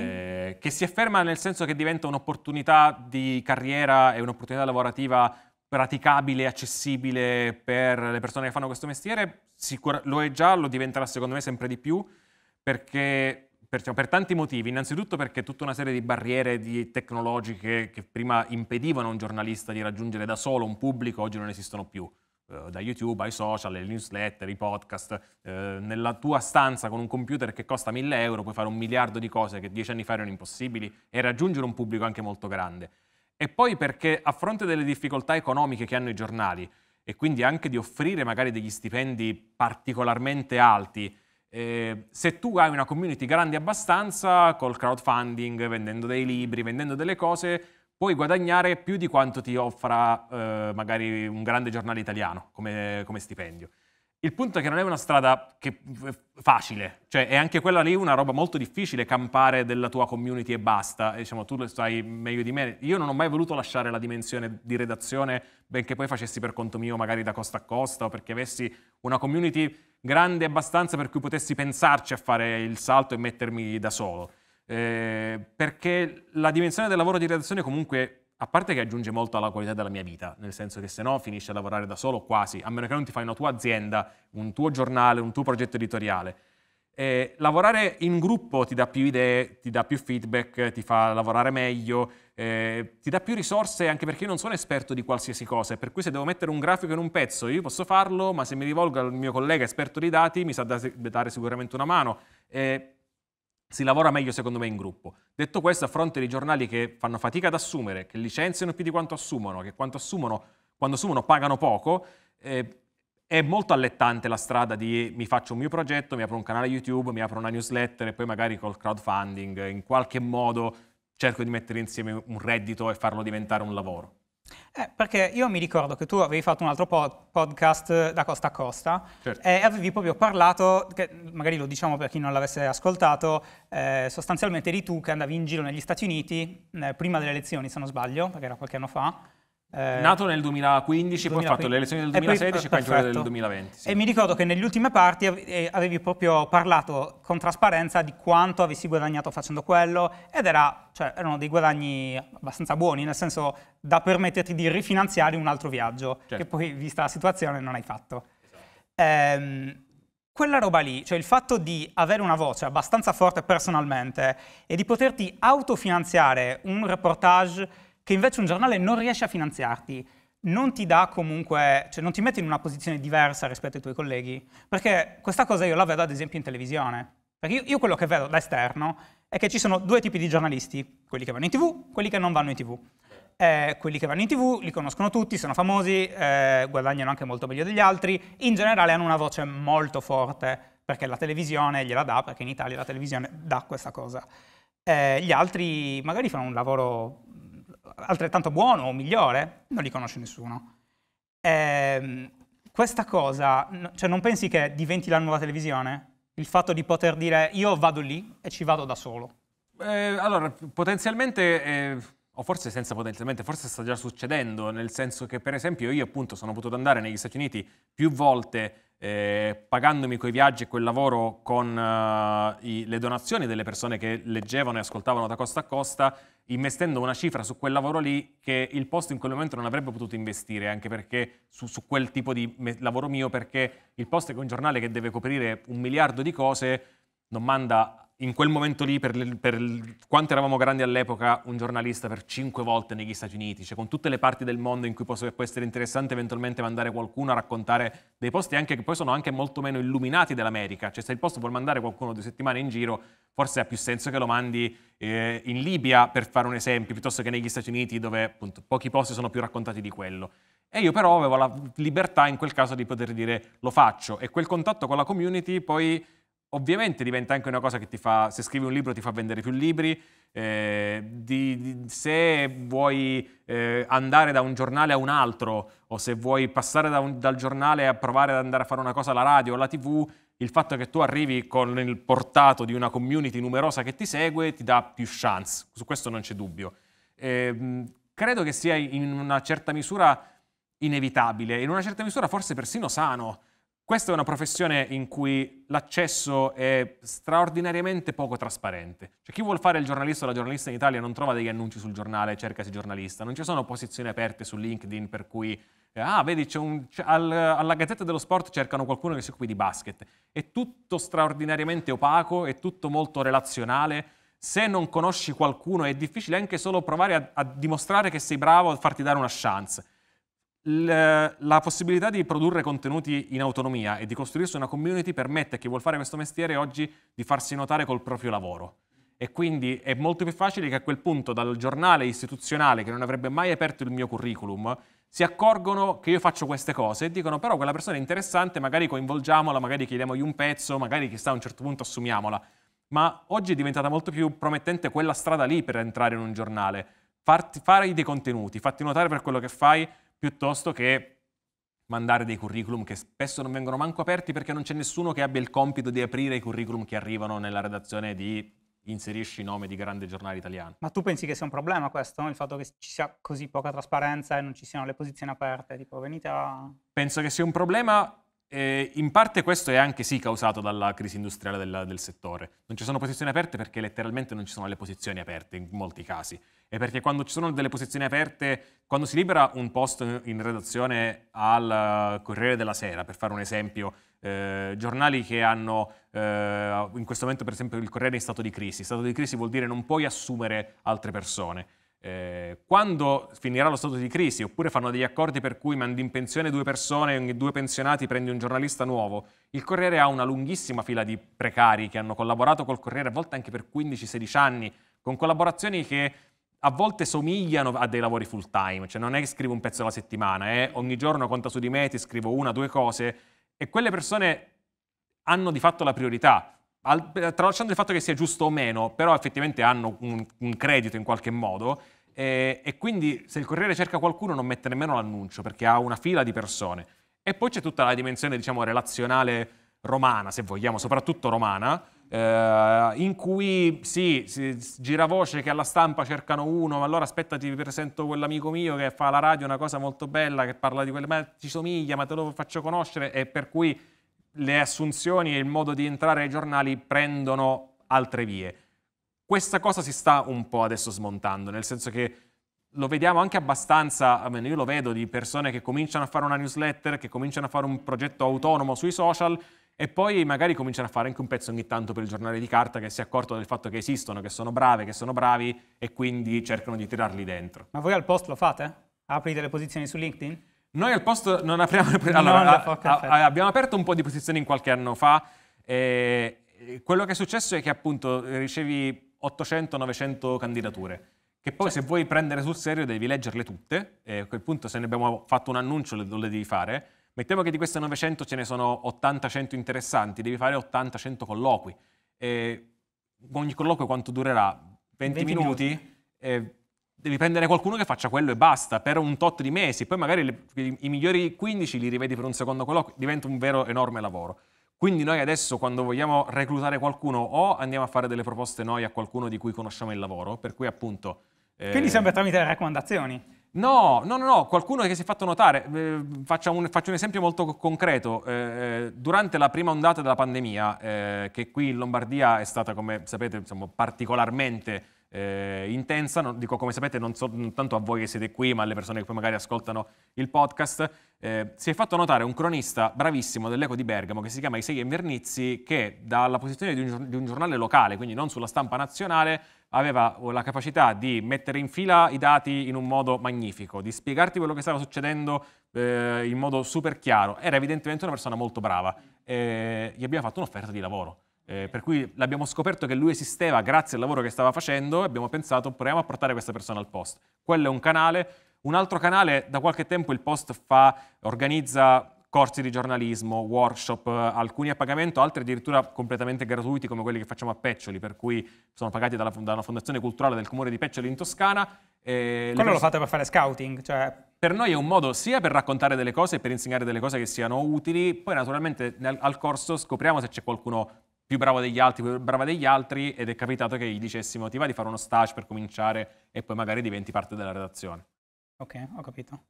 Eh, che si afferma nel senso che diventa un'opportunità di carriera e un'opportunità lavorativa praticabile, accessibile per le persone che fanno questo mestiere, sicura- lo è già, lo diventerà secondo me sempre di più, perché per, diciamo, per tanti motivi, innanzitutto perché tutta una serie di barriere di tecnologiche che prima impedivano a un giornalista di raggiungere da solo un pubblico oggi non esistono più. Eh, da YouTube ai social, le newsletter, i podcast, eh, nella tua stanza con un computer che costa 1000 euro puoi fare un miliardo di cose che dieci anni fa erano impossibili e raggiungere un pubblico anche molto grande. E poi perché a fronte delle difficoltà economiche che hanno i giornali e quindi anche di offrire magari degli stipendi particolarmente alti, eh, se tu hai una community grande abbastanza col crowdfunding, vendendo dei libri, vendendo delle cose, puoi guadagnare più di quanto ti offra eh, magari un grande giornale italiano come, come, stipendio. Il punto è che non è una strada che, eh, facile, cioè è anche quella lì una roba molto difficile campare della tua community e basta, e, diciamo tu lo sai meglio di me, io non ho mai voluto lasciare la dimensione di redazione, benché poi facessi per conto mio magari da costa a costa o perché avessi una community grande abbastanza per cui potessi pensarci a fare il salto e mettermi da solo eh, perché la dimensione del lavoro di redazione comunque, a parte che aggiunge molto alla qualità della mia vita, nel senso che se no finisci a lavorare da solo quasi, a meno che non ti fai una tua azienda, un tuo giornale, un tuo progetto editoriale. Eh, lavorare in gruppo ti dà più idee, ti dà più feedback, ti fa lavorare meglio, eh, ti dà più risorse anche perché io non sono esperto di qualsiasi cosa, per cui se devo mettere un grafico in un pezzo io posso farlo, ma se mi rivolgo al mio collega esperto di dati mi sa dare sicuramente una mano. Eh, si lavora meglio secondo me in gruppo. Detto questo, a fronte di giornali che fanno fatica ad assumere, che licenziano più di quanto assumono, che quanto assumono, quando assumono pagano poco, eh, è molto allettante la strada di mi faccio un mio progetto, mi apro un canale YouTube, mi apro una newsletter e poi magari col crowdfunding in qualche modo cerco di mettere insieme un reddito e farlo diventare un lavoro. Eh, perché io mi ricordo che tu avevi fatto un altro pod- podcast eh, da costa a costa certo. e avevi proprio parlato, magari lo diciamo per chi non l'avesse ascoltato, eh, sostanzialmente eri tu che andavi in giro negli Stati Uniti eh, prima delle elezioni, se non sbaglio, perché era qualche anno fa, eh, Nato nel 2015, 2015, poi ha fatto le elezioni del 2016 eh, e poi quella del 2020. Sì. E mi ricordo che negli ultime parti eh, avevi proprio parlato con trasparenza di quanto avessi guadagnato facendo quello ed era, cioè, erano dei guadagni abbastanza buoni, nel senso da permetterti di rifinanziare un altro viaggio, certo. che poi, vista la situazione, non hai fatto. Esatto. Ehm, quella roba lì, cioè il fatto di avere una voce abbastanza forte personalmente e di poterti autofinanziare un reportage che invece un giornale non riesce a finanziarti, non ti dà comunque, cioè non ti mette in una posizione diversa rispetto ai tuoi colleghi, perché questa cosa io la vedo ad esempio in televisione, perché io, io quello che vedo da esterno è che ci sono due tipi di giornalisti, quelli che vanno in tv, quelli che non vanno in tv. Eh, quelli che vanno in tv li conoscono tutti, sono famosi, eh, guadagnano anche molto meglio degli altri, in generale hanno una voce molto forte, perché la televisione gliela dà, perché in Italia la televisione dà questa cosa. Eh, gli altri magari fanno un lavoro altrettanto buono o migliore, non li conosce nessuno. Eh, questa cosa, cioè non pensi che diventi la nuova televisione? Il fatto di poter dire io vado lì e ci vado da solo. Eh, allora, potenzialmente... Eh o forse senza potenzialmente, forse sta già succedendo, nel senso che per esempio io appunto sono potuto andare negli Stati Uniti più volte eh, pagandomi quei viaggi e quel lavoro con eh, i, le donazioni delle persone che leggevano e ascoltavano da costa a costa investendo una cifra su quel lavoro lì che il posto in quel momento non avrebbe potuto investire, anche perché su, su quel tipo di lavoro mio, perché il posto è un giornale che deve coprire un miliardo di cose, non manda in quel momento lì, per, per, quanto eravamo grandi all'epoca, un giornalista per cinque volte negli Stati Uniti, cioè con tutte le parti del mondo in cui posso, può essere interessante eventualmente mandare qualcuno a raccontare dei posti anche, che poi sono anche molto meno illuminati dell'America, cioè se il posto vuol mandare qualcuno due settimane in giro, forse ha più senso che lo mandi eh, in Libia, per fare un esempio, piuttosto che negli Stati Uniti dove appunto pochi posti sono più raccontati di quello. E io però avevo la libertà in quel caso di poter dire lo faccio e quel contatto con la community poi ovviamente diventa anche una cosa che ti fa, se scrivi un libro ti fa vendere più libri, eh, di, di, se vuoi eh, andare da un giornale a un altro o se vuoi passare da un, dal giornale a provare ad andare a fare una cosa alla radio o alla tv, il fatto che tu arrivi con il portato di una community numerosa che ti segue ti dà più chance, su questo non c'è dubbio. Eh, credo che sia in una certa misura inevitabile, in una certa misura forse persino sano, questa è una professione in cui l'accesso è straordinariamente poco trasparente. Cioè, chi vuole fare il giornalista o la giornalista in Italia non trova degli annunci sul giornale, cercasi giornalista, non ci sono posizioni aperte su LinkedIn per cui eh, ah, vedi, un, al, alla Gazzetta dello Sport cercano qualcuno che si occupi di basket. È tutto straordinariamente opaco, è tutto molto relazionale. Se non conosci qualcuno è difficile anche solo provare a, a dimostrare che sei bravo a farti dare una chance la possibilità di produrre contenuti in autonomia e di costruirsi una community permette a chi vuole fare questo mestiere oggi di farsi notare col proprio lavoro. E quindi è molto più facile che a quel punto dal giornale istituzionale che non avrebbe mai aperto il mio curriculum si accorgono che io faccio queste cose e dicono però quella persona è interessante, magari coinvolgiamola, magari chiediamogli un pezzo, magari chissà a un certo punto assumiamola. Ma oggi è diventata molto più promettente quella strada lì per entrare in un giornale. Farti, fare dei contenuti, fatti notare per quello che fai, piuttosto che mandare dei curriculum che spesso non vengono manco aperti perché non c'è nessuno che abbia il compito di aprire i curriculum che arrivano nella redazione di inserisci nome di grande giornale italiano. Ma tu pensi che sia un problema questo, il fatto che ci sia così poca trasparenza e non ci siano le posizioni aperte? Tipo, venite a... Penso che sia un problema eh, in parte questo è anche sì causato dalla crisi industriale della, del settore. Non ci sono posizioni aperte perché letteralmente non ci sono le posizioni aperte in molti casi. E perché quando ci sono delle posizioni aperte, quando si libera un posto in redazione al eh, Corriere della Sera, per fare un esempio, eh, giornali che hanno eh, in questo momento per esempio il Corriere in stato di crisi. Stato di crisi vuol dire non puoi assumere altre persone eh, quando finirà lo stato di crisi, oppure fanno degli accordi per cui mandi in pensione due persone e ogni due pensionati prendi un giornalista nuovo, il Corriere ha una lunghissima fila di precari che hanno collaborato col Corriere a volte anche per 15-16 anni, con collaborazioni che a volte somigliano a dei lavori full time, cioè non è che scrivo un pezzo alla settimana, eh? ogni giorno conta su di me, ti scrivo una, due cose, e quelle persone hanno di fatto la priorità. Al, tralasciando il fatto che sia giusto o meno, però effettivamente hanno un, un credito in qualche modo, e, eh, e quindi se il Corriere cerca qualcuno non mette nemmeno l'annuncio perché ha una fila di persone. E poi c'è tutta la dimensione, diciamo, relazionale romana, se vogliamo, soprattutto romana, eh, in cui sì, si gira voce che alla stampa cercano uno, ma allora aspetta ti presento quell'amico mio che fa la radio una cosa molto bella, che parla di quelle, ma ti somiglia, ma te lo faccio conoscere, e per cui le assunzioni e il modo di entrare ai giornali prendono altre vie. Questa cosa si sta un po' adesso smontando, nel senso che lo vediamo anche abbastanza, almeno io lo vedo, di persone che cominciano a fare una newsletter, che cominciano a fare un progetto autonomo sui social e poi magari cominciano a fare anche un pezzo ogni tanto per il giornale di carta che si è accorto del fatto che esistono, che sono brave, che sono bravi e quindi cercano di tirarli dentro. Ma voi al post lo fate? Apri delle posizioni su LinkedIn? Noi al post non apriamo... le posizioni. a, a, a, abbiamo aperto un po' di posizioni qualche anno fa e eh, quello che è successo è che appunto ricevi 800-900 candidature. Che poi cioè. se vuoi prendere sul serio devi leggerle tutte, e a quel punto se ne abbiamo fatto un annuncio le, devi fare. Mettiamo che di queste 900 ce ne sono 80-100 interessanti, devi fare 80-100 colloqui. E ogni colloquio quanto durerà? 20, 20 minuti? minuti. devi prendere qualcuno che faccia quello e basta, per un tot di mesi. Poi magari le, i, i migliori 15 li rivedi per un secondo colloquio, diventa un vero enorme lavoro. Quindi noi adesso quando vogliamo reclutare qualcuno o andiamo a fare delle proposte noi a qualcuno di cui conosciamo il lavoro, per cui appunto... Eh... Quindi sempre tramite le raccomandazioni? No, no, no, no, qualcuno che si è fatto notare, eh, faccio, un, faccio, un, esempio molto concreto, eh, eh, durante la prima ondata della pandemia, eh, che qui in Lombardia è stata come sapete insomma, particolarmente eh, intensa, non, dico come sapete non, so, non tanto a voi che siete qui ma alle persone che poi magari ascoltano il podcast, eh, si è fatto notare un cronista bravissimo dell'Eco di Bergamo che si chiama Isei Invernizzi che dalla posizione di un, di un giornale locale, quindi non sulla stampa nazionale, aveva oh, la capacità di mettere in fila i dati in un modo magnifico, di spiegarti quello che stava succedendo eh, in modo super chiaro. Era evidentemente una persona molto brava e eh, gli abbiamo fatto un'offerta di lavoro. Eh, per cui l'abbiamo scoperto che lui esisteva grazie al lavoro che stava facendo e abbiamo pensato proviamo a portare questa persona al post. Quello è un canale. Un altro canale, da qualche tempo il post fa, organizza corsi di giornalismo, workshop, eh, alcuni a pagamento, altri addirittura completamente gratuiti come quelli che facciamo a Peccioli, per cui sono pagati dalla, da una fondazione culturale del comune di Peccioli in Toscana. Eh, Quello lo fate per fare scouting? Cioè... Per noi è un modo sia per raccontare delle cose e per insegnare delle cose che siano utili, poi naturalmente nel, al corso scopriamo se c'è qualcuno più bravo degli altri, più brava degli altri ed è capitato che gli dicessimo ti va di fare uno stage per cominciare e poi magari diventi parte della redazione. Ok, ho capito.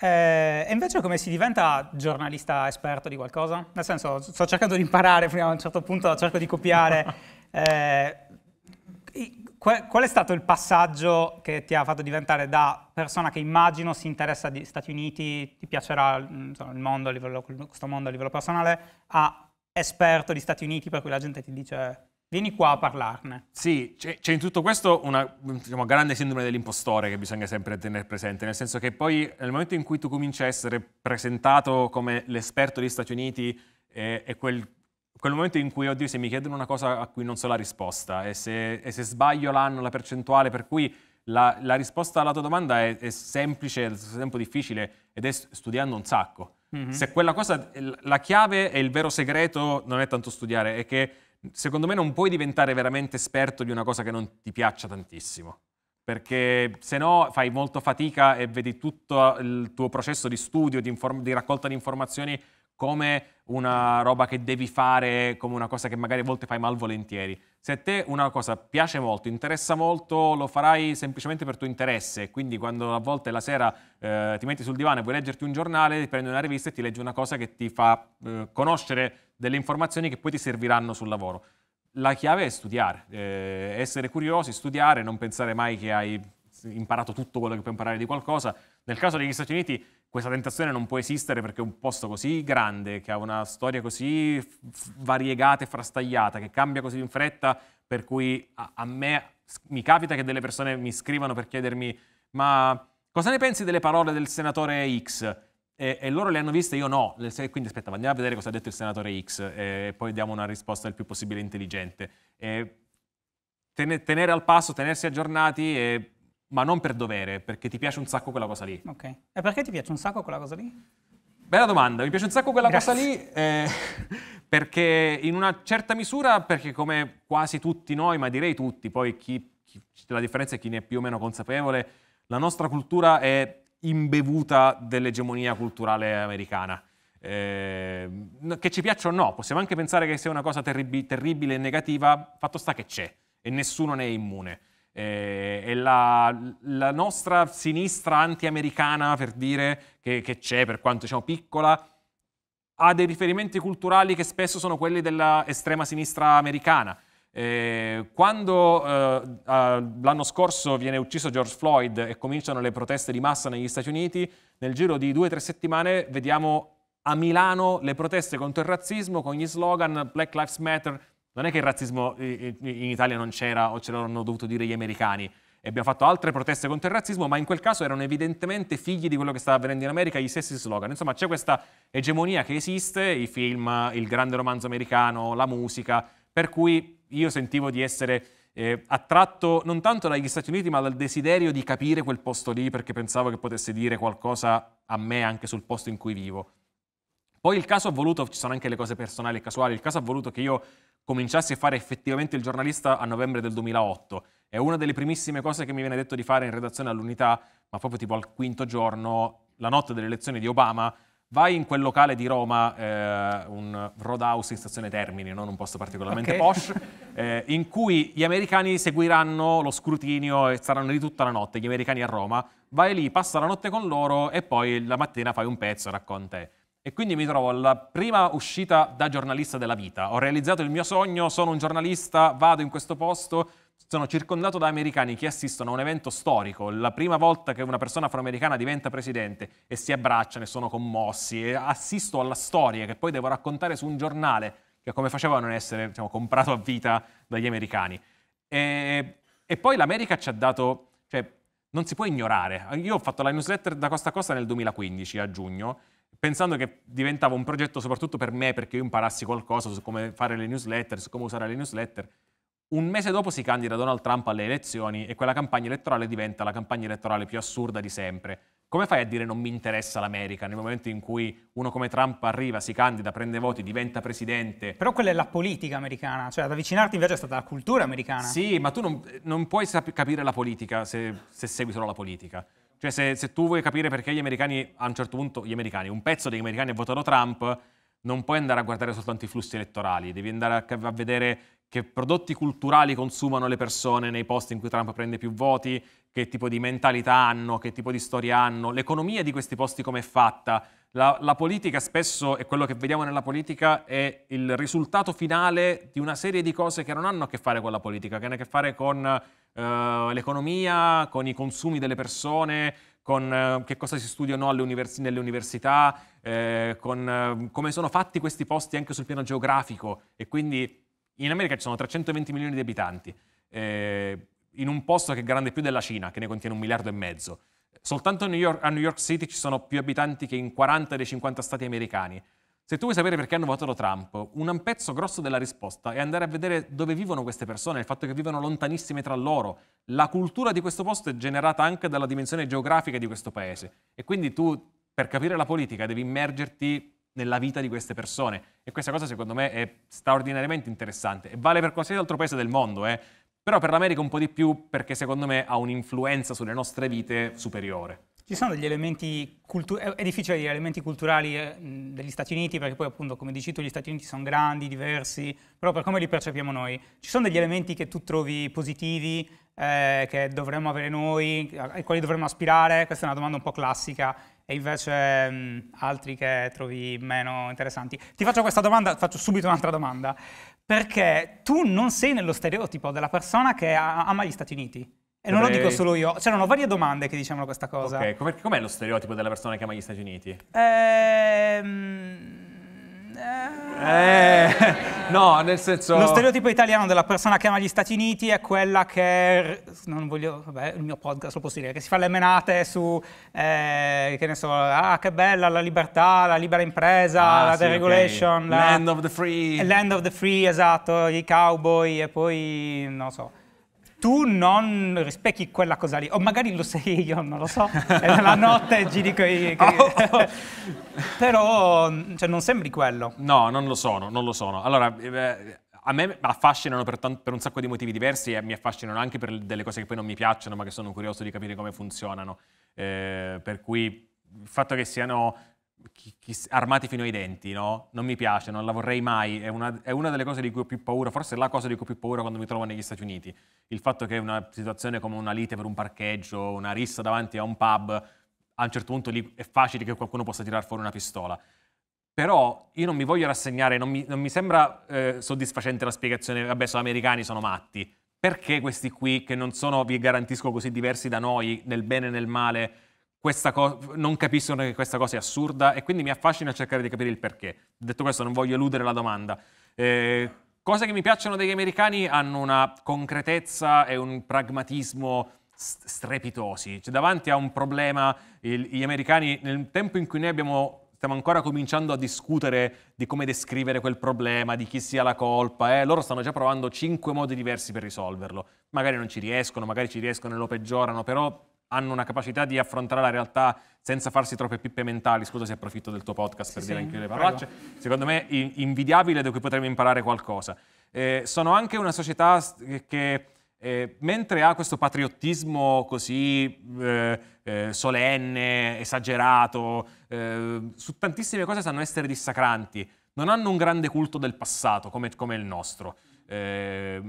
Eh, e invece come si diventa giornalista esperto di qualcosa? Nel senso, sto cercando di imparare, prima a un certo punto cerco di copiare. eh, qual è stato il passaggio che ti ha fatto diventare da persona che immagino si interessa agli Stati Uniti, ti piacerà mm, insomma, mondo livello, questo mondo a livello personale, a esperto di Stati Uniti per cui la gente ti dice vieni qua a parlarne. Sì, c'è, in tutto questo una diciamo, grande sindrome dell'impostore che bisogna sempre tenere presente, nel senso che poi nel momento in cui tu cominci a essere presentato come l'esperto degli Stati Uniti eh, è quel, quel, momento in cui, oddio, se mi chiedono una cosa a cui non so la risposta e se, e se sbaglio l'anno, la percentuale, per cui la, la risposta alla tua domanda è, è semplice, allo stesso tempo difficile ed è studiando un sacco. Mm-hmm. Se quella cosa, la chiave e il vero segreto non è tanto studiare, è che secondo me non puoi diventare veramente esperto di una cosa che non ti piaccia tantissimo, perché se no fai molto fatica e vedi tutto il tuo processo di studio, di, inform- di raccolta di informazioni come una roba che devi fare, come una cosa che magari a volte fai malvolentieri. Se a te una cosa piace molto, interessa molto, lo farai semplicemente per tuo interesse, quindi quando a volte la sera eh, ti metti sul divano e vuoi leggerti un giornale, ti prendi una rivista e ti leggi una cosa che ti fa eh, conoscere delle informazioni che poi ti serviranno sul lavoro. La chiave è studiare, eh, essere curiosi, studiare, non pensare mai che hai imparato tutto quello che puoi imparare di qualcosa. Nel caso degli Stati Uniti questa tentazione non può esistere perché un posto così grande, che ha una storia così variegata e frastagliata, che cambia così in fretta, per cui a, a me mi capita che delle persone mi scrivano per chiedermi ma cosa ne pensi delle parole del senatore X? E, e, loro le hanno viste, io no. Quindi aspetta, andiamo a vedere cosa ha detto il senatore X e poi diamo una risposta il più possibile intelligente. E tenere al passo, tenersi aggiornati e ma non per dovere, perché ti piace un sacco quella cosa lì. Ok. E perché ti piace un sacco quella cosa lì? Bella domanda, mi piace un sacco quella Grazie. cosa lì eh, perché in una certa misura, perché come quasi tutti noi, ma direi tutti, poi chi, chi, la differenza è chi ne è più o meno consapevole, la nostra cultura è imbevuta dell'egemonia culturale americana. Eh, che ci piaccia o no, possiamo anche pensare che sia una cosa terrib- terribile e negativa, fatto sta che c'è e nessuno ne è immune eh, è la, la, nostra sinistra anti-americana, per dire, che, che c'è per quanto diciamo piccola, ha dei riferimenti culturali che spesso sono quelli dell'estrema sinistra americana. Eh, quando eh, l'anno scorso viene ucciso George Floyd e cominciano le proteste di massa negli Stati Uniti, nel giro di due o tre settimane vediamo a Milano le proteste contro il razzismo con gli slogan Black Lives Matter, non è che il razzismo in Italia non c'era o ce l'hanno dovuto dire gli americani. E abbiamo fatto altre proteste contro il razzismo, ma in quel caso erano evidentemente figli di quello che stava avvenendo in America, gli stessi slogan. Insomma, c'è questa egemonia che esiste, i film, il grande romanzo americano, la musica, per cui io sentivo di essere eh, attratto non tanto dagli Stati Uniti, ma dal desiderio di capire quel posto lì, perché pensavo che potesse dire qualcosa a me anche sul posto in cui vivo. Poi il caso ha voluto, ci sono anche le cose personali e casuali, il caso ha voluto che io cominciassi a fare effettivamente il giornalista a novembre del 2008. È una delle primissime cose che mi viene detto di fare in redazione all'unità, ma proprio tipo al quinto giorno, la notte delle elezioni di Obama, vai in quel locale di Roma, eh, un roadhouse in stazione Termini, non un posto particolarmente okay. posh, eh, in cui gli americani seguiranno lo scrutinio e saranno lì tutta la notte, gli americani a Roma, vai lì, passa la notte con loro e poi la mattina fai un pezzo e racconti e quindi mi trovo alla prima uscita da giornalista della vita. Ho realizzato il mio sogno, sono un giornalista, vado in questo posto, sono circondato da americani che assistono a un evento storico, la prima volta che una persona afroamericana diventa presidente e si abbracciano e sono commossi, e assisto alla storia che poi devo raccontare su un giornale, che come faceva a non essere diciamo, comprato a vita dagli americani. E, e poi l'America ci ha dato, cioè non si può ignorare. Io ho fatto la newsletter da Costa a Costa nel 2015, a giugno, pensando che diventava un progetto soprattutto per me, perché io imparassi qualcosa su come fare le newsletter, su come usare le newsletter. Un mese dopo si candida Donald Trump alle elezioni e quella campagna elettorale diventa la campagna elettorale più assurda di sempre. Come fai a dire non mi interessa l'America nel momento in cui uno come Trump arriva, si candida, prende voti, diventa presidente? Però quella è la politica americana, cioè ad avvicinarti invece è stata la cultura americana. Sì, ma tu non, non puoi sap- capire la politica se, se segui solo la politica. Cioè, se, se, tu vuoi capire perché gli americani, a un certo punto, gli americani, un pezzo degli americani ha votato Trump, non puoi andare a guardare soltanto i flussi elettorali, devi andare a, a vedere che prodotti culturali consumano le persone nei posti in cui Trump prende più voti, che tipo di mentalità hanno, che tipo di storia hanno, l'economia di questi posti come è fatta. La, la, politica spesso, e quello che vediamo nella politica, è il risultato finale di una serie di cose che non hanno a che fare con la politica, che hanno a che fare con eh, l'economia, con i consumi delle persone, con eh, che cosa si studia o no nelle università, eh, con eh, come sono fatti questi posti anche sul piano geografico. E quindi in America ci sono 320 milioni di abitanti. Eh, in un posto che è grande più della Cina, che ne contiene un miliardo e mezzo. Soltanto a New, York, a New York City ci sono più abitanti che in 40 dei 50 stati americani. Se tu vuoi sapere perché hanno votato Trump, un pezzo grosso della risposta è andare a vedere dove vivono queste persone, il fatto che vivono lontanissime tra loro. La cultura di questo posto è generata anche dalla dimensione geografica di questo paese e quindi tu per capire la politica devi immergerti nella vita di queste persone e questa cosa secondo me è straordinariamente interessante e vale per qualsiasi altro paese del mondo. Eh però per l'America un po' di più perché secondo me ha un'influenza sulle nostre vite superiore. Ci sono degli elementi culturali, è difficile dire elementi culturali eh, degli Stati Uniti, perché poi appunto, come dici tu, gli Stati Uniti sono grandi, diversi, però per come li percepiamo noi, ci sono degli elementi che tu trovi positivi, eh, che dovremmo avere noi, ai quali dovremmo aspirare? Questa è una domanda un po' classica, e invece mh, mm, altri che trovi meno interessanti. Ti faccio questa domanda, faccio subito un'altra domanda, perché tu non sei nello stereotipo della persona che ama gli Stati Uniti. E non lo dico solo io, c'erano varie domande che dicevano questa cosa. Ok, com'è, com'è lo stereotipo della persona che ama gli Stati Uniti? Ehm eh, no, nel senso... Lo stereotipo italiano della persona che ama gli Stati Uniti è quella che... Non voglio... Vabbè, il mio podcast lo posso dire. Che si fa le menate su... Eh, che ne so... Ah, che bella la libertà, la libera impresa, ah, la sì, deregulation... Okay. La, land of the free. Land of the free, esatto. I cowboy e poi... Non so tu non rispecchi quella cosa lì, o magari lo sei io, non lo so, è la notte giri coi... coi... Oh, Però cioè, non sembri quello. No, non lo sono, non lo sono. Allora, eh, a me affascinano per, per, un sacco di motivi diversi e mi affascinano anche per delle cose che poi non mi piacciono, ma che sono curioso di capire come funzionano. Eh, per cui il fatto che siano chi, chi, armati fino ai denti, no? Non mi piace, non la vorrei mai, è una, è una, delle cose di cui ho più paura, forse è la cosa di cui ho più paura quando mi trovo negli Stati Uniti, il fatto che una situazione come una lite per un parcheggio, una rissa davanti a un pub, a un certo punto lì è facile che qualcuno possa tirare fuori una pistola. Però io non mi voglio rassegnare, non mi, non mi sembra eh, soddisfacente la spiegazione, vabbè, sono americani, sono matti. Perché questi qui, che non sono, vi garantisco, così diversi da noi, nel bene e nel male, non capiscono che questa cosa è assurda e quindi mi affascina cercare di capire il perché. Detto questo, non voglio eludere la domanda. Eh, cose che mi piacciono degli americani hanno una concretezza e un pragmatismo strepitosi. Cioè, davanti a un problema, il, gli americani, nel tempo in cui noi abbiamo stiamo ancora cominciando a discutere di come descrivere quel problema, di chi sia la colpa. Eh? Loro stanno già provando cinque modi diversi per risolverlo. Magari non ci riescono, magari ci riescono e lo peggiorano, però hanno una capacità di affrontare la realtà senza farsi troppe pippe mentali. Scusa se approfitto del tuo podcast per sì, dire anche io le parolacce. Prego. Secondo me invidiabile da cui potremmo imparare qualcosa. Eh, sono anche una società che eh, mentre ha questo patriottismo così eh, eh solenne, esagerato, eh, su tantissime cose sanno essere dissacranti, non hanno un grande culto del passato come, come il nostro. Eh,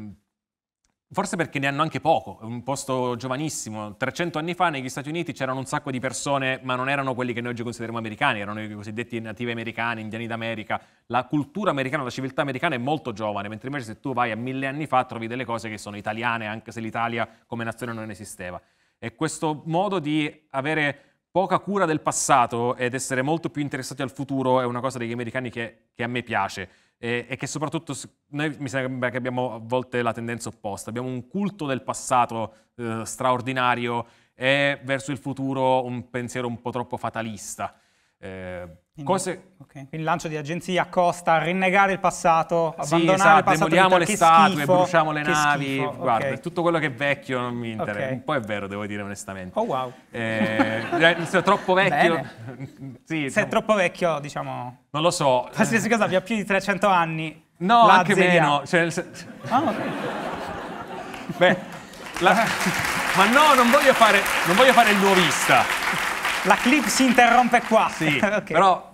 Forse perché ne hanno anche poco, è un posto giovanissimo. 300 anni fa negli Stati Uniti c'erano un sacco di persone, ma non erano quelli che noi oggi consideriamo americani, erano i cosiddetti nativi americani, indiani d'America. La cultura americana, la civiltà americana è molto giovane, mentre invece se tu vai a mille anni fa trovi delle cose che sono italiane, anche se l'Italia come nazione non esisteva. E questo modo di avere poca cura del passato ed essere molto più interessati al futuro è una cosa degli americani che, che a me piace e, e che soprattutto noi mi sembra che abbiamo a volte la tendenza opposta, abbiamo un culto del passato eh, straordinario e verso il futuro un pensiero un po' troppo fatalista. Eh, cose... okay. Quindi lancio di agenzia costa rinnegare il passato, sì, abbandonare esatto, il passato. Demoliamo le statue, schifo, bruciamo le navi. Schifo, guarda, okay. tutto quello che è vecchio non mi interessa. Okay. Un po' è vero, devo dire onestamente. Oh wow. Eh, eh se è troppo vecchio. sì, se è troppo vecchio, diciamo. Non lo so. Qualsiasi eh. cosa abbia più di 300 anni. No, anche meno. Cioè, se... ah, okay. Beh, la... Ah. ma no, non voglio fare, non voglio fare il nuovista. La clip si interrompe qua. Sì, okay. però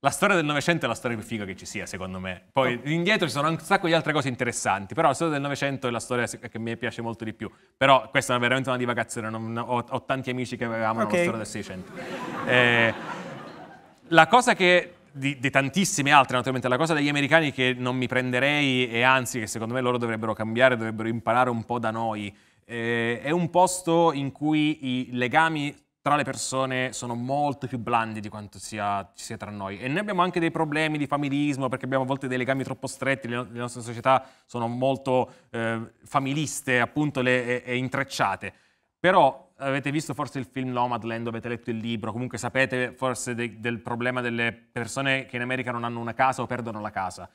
la storia del Novecento è la storia più figa che ci sia, secondo me. Poi oh. indietro ci sono un sacco di altre cose interessanti, però la storia del Novecento è la storia che mi piace molto di più. Però questa è veramente una divagazione, non, ho, ho, tanti amici che amano okay. la storia del Seicento. Eh, la cosa che... Di, di, tantissime altre, naturalmente, la cosa degli americani che non mi prenderei e anzi che secondo me loro dovrebbero cambiare, dovrebbero imparare un po' da noi, eh, è un posto in cui i legami tra le persone sono molto più blandi di quanto sia, ci sia tra noi. E noi abbiamo anche dei problemi di familismo, perché abbiamo a volte dei legami troppo stretti, le, no le nostre società sono molto eh, familiste, appunto, le, e, e intrecciate. Però avete visto forse il film Nomadland, avete letto il libro, comunque sapete forse de del problema delle persone che in America non hanno una casa o perdono la casa.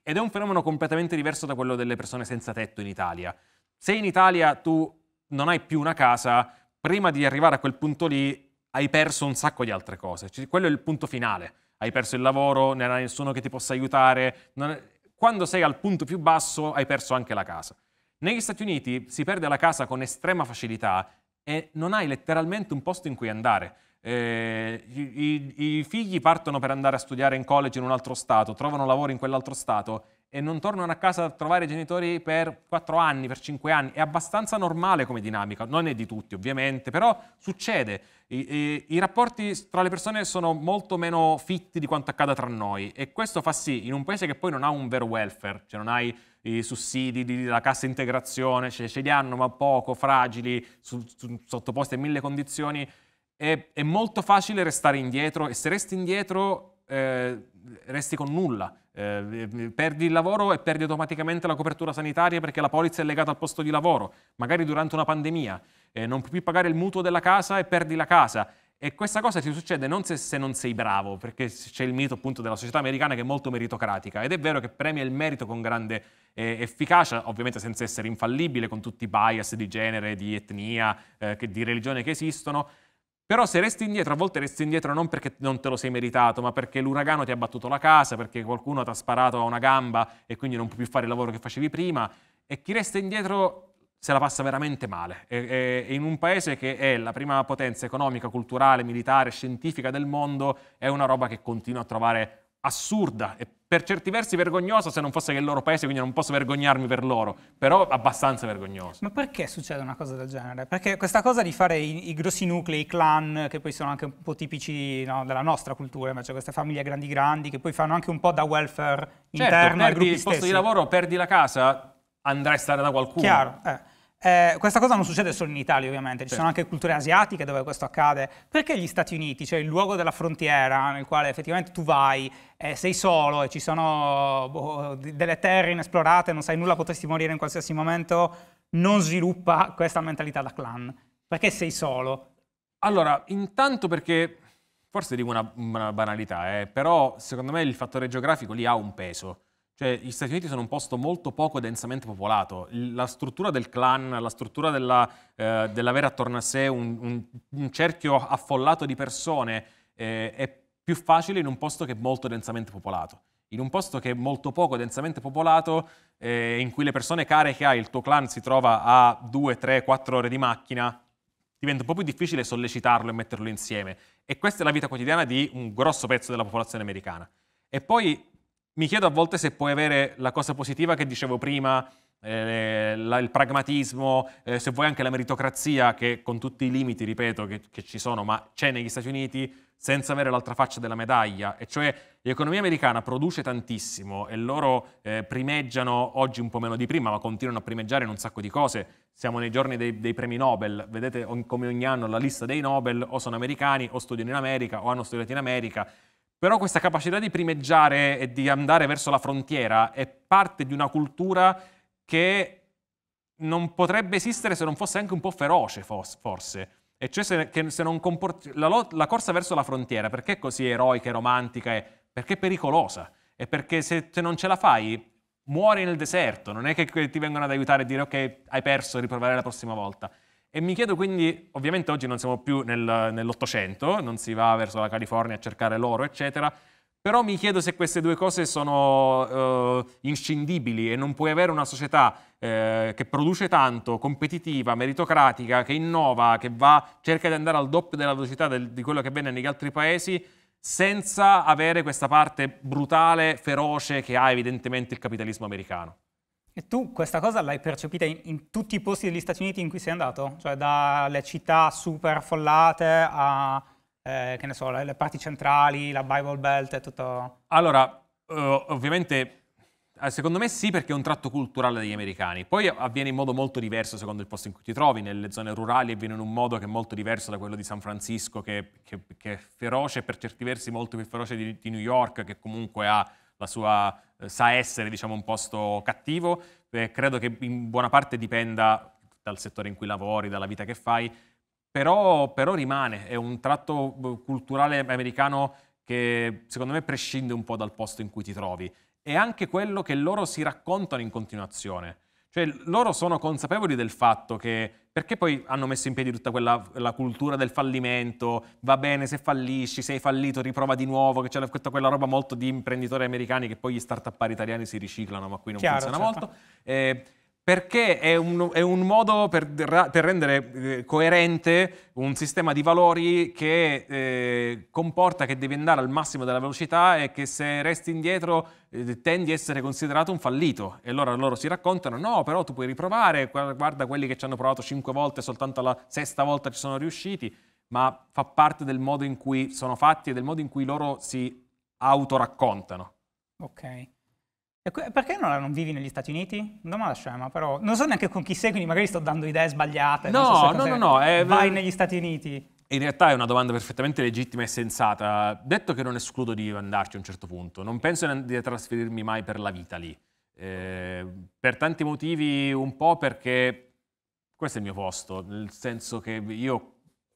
Ed è un fenomeno completamente diverso da quello delle persone senza tetto in Italia. Se in Italia tu non hai più una casa, prima di arrivare a quel punto lì hai perso un sacco di altre cose. Cioè, quello è il punto finale. Hai perso il lavoro, non hai nessuno che ti possa aiutare. Non... Quando sei al punto più basso hai perso anche la casa. Negli Stati Uniti si perde la casa con estrema facilità e non hai letteralmente un posto in cui andare. Eh, i, i, I figli partono per andare a studiare in college in un altro stato, trovano lavoro in quell'altro stato e non tornano a casa a trovare i genitori per 4 anni, per 5 anni. È abbastanza normale come dinamica, non è di tutti ovviamente, però succede. I, i, I, rapporti tra le persone sono molto meno fitti di quanto accada tra noi e questo fa sì, in un paese che poi non ha un vero welfare, cioè non hai i sussidi, la cassa integrazione, cioè ce li hanno ma poco, fragili, su, su, sottoposti a mille condizioni, è, è, molto facile restare indietro e se resti indietro eh, resti con nulla eh, eh, perdi il lavoro e perdi automaticamente la copertura sanitaria perché la polizza è legata al posto di lavoro, magari durante una pandemia, eh, non puoi più pagare il mutuo della casa e perdi la casa. E questa cosa ti succede non se, se, non sei bravo, perché c'è il mito appunto della società americana che è molto meritocratica ed è vero che premia il merito con grande eh, efficacia, ovviamente senza essere infallibile, con tutti i bias di genere, di etnia, eh, che, di religione che esistono, però se resti indietro, a volte resti indietro non perché non te lo sei meritato, ma perché l'uragano ti ha battuto la casa, perché qualcuno ti ha sparato a una gamba e quindi non puoi più fare il lavoro che facevi prima. E chi resta indietro se la passa veramente male. E, e, in un paese che è la prima potenza economica, culturale, militare, scientifica del mondo, è una roba che continua a trovare assurda e per certi versi vergognosa se non fosse che il loro paese, quindi non posso vergognarmi per loro, però abbastanza vergognosa. Ma perché succede una cosa del genere? Perché questa cosa di fare i, i grossi nuclei, i clan, che poi sono anche un po' tipici no, della nostra cultura, cioè queste famiglie grandi grandi, che poi fanno anche un po' da welfare certo, interno certo, perdi ai gruppi il posto di lavoro, perdi la casa, andrai a stare da qualcuno. Chiaro, eh. Eh, questa cosa non succede solo in Italia ovviamente, ci sì. sono anche culture asiatiche dove questo accade. Perché gli Stati Uniti, cioè il luogo della frontiera nel quale effettivamente tu vai, eh, sei solo e ci sono boh, delle terre inesplorate, non sai nulla, potresti morire in qualsiasi momento, non sviluppa questa mentalità da clan? Perché sei solo? Allora, intanto perché, forse dico una, una banalità, eh, però secondo me il fattore geografico lì ha un peso cioè, gli Stati Uniti sono un posto molto poco densamente popolato. La struttura del clan, la struttura della, eh, dell'avere attorno a sé un, un, un cerchio affollato di persone eh, è più facile in un posto che è molto densamente popolato. In un posto che è molto poco densamente popolato, eh, in cui le persone care che hai, il tuo clan, si trova a 2, 3, 4 ore di macchina, diventa un po' più difficile sollecitarlo e metterlo insieme. E questa è la vita quotidiana di un grosso pezzo della popolazione americana. E poi mi chiedo a volte se puoi avere la cosa positiva che dicevo prima, eh, la, il pragmatismo, eh, se vuoi anche la meritocrazia, che con tutti i limiti, ripeto, che, che, ci sono, ma c'è negli Stati Uniti, senza avere l'altra faccia della medaglia. E cioè l'economia americana produce tantissimo e loro eh, primeggiano oggi un po' meno di prima, ma continuano a primeggiare in un sacco di cose. Siamo nei giorni dei, dei premi Nobel, vedete come ogni anno la lista dei Nobel o sono americani o studiano in America o hanno studiato in America. Però questa capacità di primeggiare e di andare verso la frontiera è parte di una cultura che non potrebbe esistere se non fosse anche un po' feroce, forse. E cioè se, se non comporti, la, la, corsa verso la frontiera, perché è così eroica e romantica? È perché è pericolosa. E perché se, se non ce la fai, muori nel deserto. Non è che ti vengono ad aiutare e dire ok, hai perso, riproverai la prossima volta. E mi chiedo quindi, ovviamente oggi non siamo più nel, nell'Ottocento, non si va verso la California a cercare l'oro, eccetera, però mi chiedo se queste due cose sono eh, inscindibili e non puoi avere una società eh, che produce tanto, competitiva, meritocratica, che innova, che va, cerca di andare al doppio della velocità del, di quello che avviene negli altri paesi, senza avere questa parte brutale, feroce che ha evidentemente il capitalismo americano. E tu questa cosa l'hai percepita in, in, tutti i posti degli Stati Uniti in cui sei andato? Cioè dalle città super affollate a, eh, che ne so, le, le, parti centrali, la Bible Belt e tutto... Allora, uh, ovviamente... Eh, secondo me sì, perché è un tratto culturale degli americani. Poi avviene in modo molto diverso secondo il posto in cui ti trovi. Nelle zone rurali avviene in un modo che è molto diverso da quello di San Francisco, che, che, che è feroce, per certi versi molto più feroce di, di New York, che comunque ha la sua eh, sa essere diciamo, un posto cattivo, eh, credo che in buona parte dipenda dal settore in cui lavori, dalla vita che fai, però, però rimane, è un tratto eh, culturale americano che secondo me prescinde un po' dal posto in cui ti trovi, è anche quello che loro si raccontano in continuazione. Cioè loro sono consapevoli del fatto che perché poi hanno messo in piedi tutta quella cultura del fallimento, va bene se fallisci, sei fallito, riprova di nuovo, che c'è tutta quella roba molto di imprenditori americani che poi gli start-up italiani si riciclano, ma qui non Chiaro, funziona certo. molto. Eh, perché è un, è un modo per, per rendere eh, coerente un sistema di valori che eh, comporta che devi andare al massimo della velocità e che se resti indietro eh, tendi a essere considerato un fallito. E allora loro si raccontano, no, però tu puoi riprovare, guarda quelli che ci hanno provato cinque volte, soltanto alla sesta volta ci sono riusciti, ma fa parte del modo in cui sono fatti e del modo in cui loro si autoraccontano. Ok. Perché non, non, vivi negli Stati Uniti? Domanda scema, però non so neanche con chi sei, quindi magari sto dando idee sbagliate. No, so no, no, no. Eh, vai negli Stati Uniti. In realtà è una domanda perfettamente legittima e sensata. Detto che non escludo di andarci a un certo punto, non penso di trasferirmi mai per la vita lì. Eh, per tanti motivi, un po' perché questo è il mio posto, nel senso che io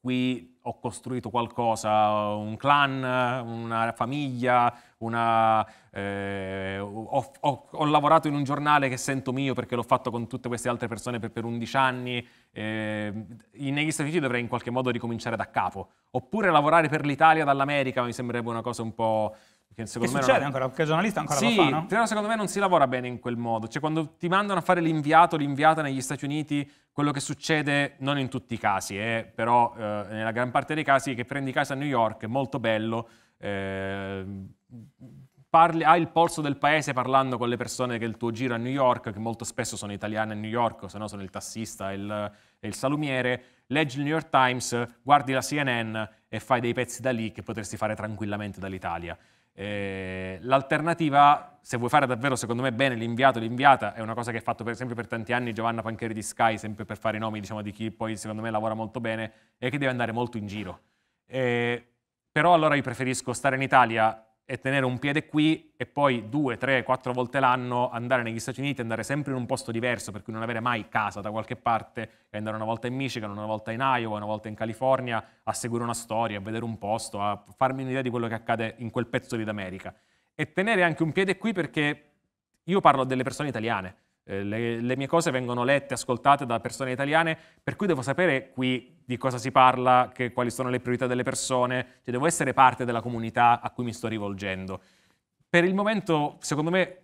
qui ho costruito qualcosa, un clan, una famiglia, una, eh, ho, ho, ho, lavorato in un giornale che sento mio perché l'ho fatto con tutte queste altre persone per, per 11 anni, eh, negli Stati Uniti dovrei in qualche modo ricominciare da capo, oppure lavorare per l'Italia dall'America mi sembrerebbe una cosa un po' Che, secondo che me succede non... ancora, perché giornalista ancora sì, lo fa, no? però secondo me non si lavora bene in quel modo. Cioè, quando ti mandano a fare l'inviato, l'inviata negli Stati Uniti, quello che succede, non in tutti i casi, eh, però eh, nella gran parte dei casi, che prendi casa a New York, è molto bello, eh, parli, hai il polso del paese parlando con le persone che il tuo giro a New York, che molto spesso sono italiane a New York, o se no sono il tassista e il, il salumiere, leggi il New York Times, guardi la CNN e fai dei pezzi da lì che potresti fare tranquillamente dall'Italia. Eh, l'alternativa, se vuoi fare davvero secondo me bene l'inviato, l'inviata, è una cosa che ha fatto per esempio per tanti anni Giovanna Pancheri di Sky, sempre per fare i nomi diciamo, di chi poi secondo me lavora molto bene e che deve andare molto in giro. Eh, però allora io preferisco stare in Italia e tenere un piede qui e poi due, tre, quattro volte l'anno andare negli Stati Uniti, andare sempre in un posto diverso, per cui non avere mai casa da qualche parte, e andare una volta in Michigan, una volta in Iowa, una volta in California, a seguire una storia, a vedere un posto, a farmi un'idea di quello che accade in quel pezzo lì d'America. E tenere anche un piede qui perché io parlo delle persone italiane, eh, le, le, mie cose vengono lette, ascoltate da persone italiane, per cui devo sapere qui di cosa si parla, che, quali sono le priorità delle persone, cioè devo essere parte della comunità a cui mi sto rivolgendo. Per il momento, secondo me,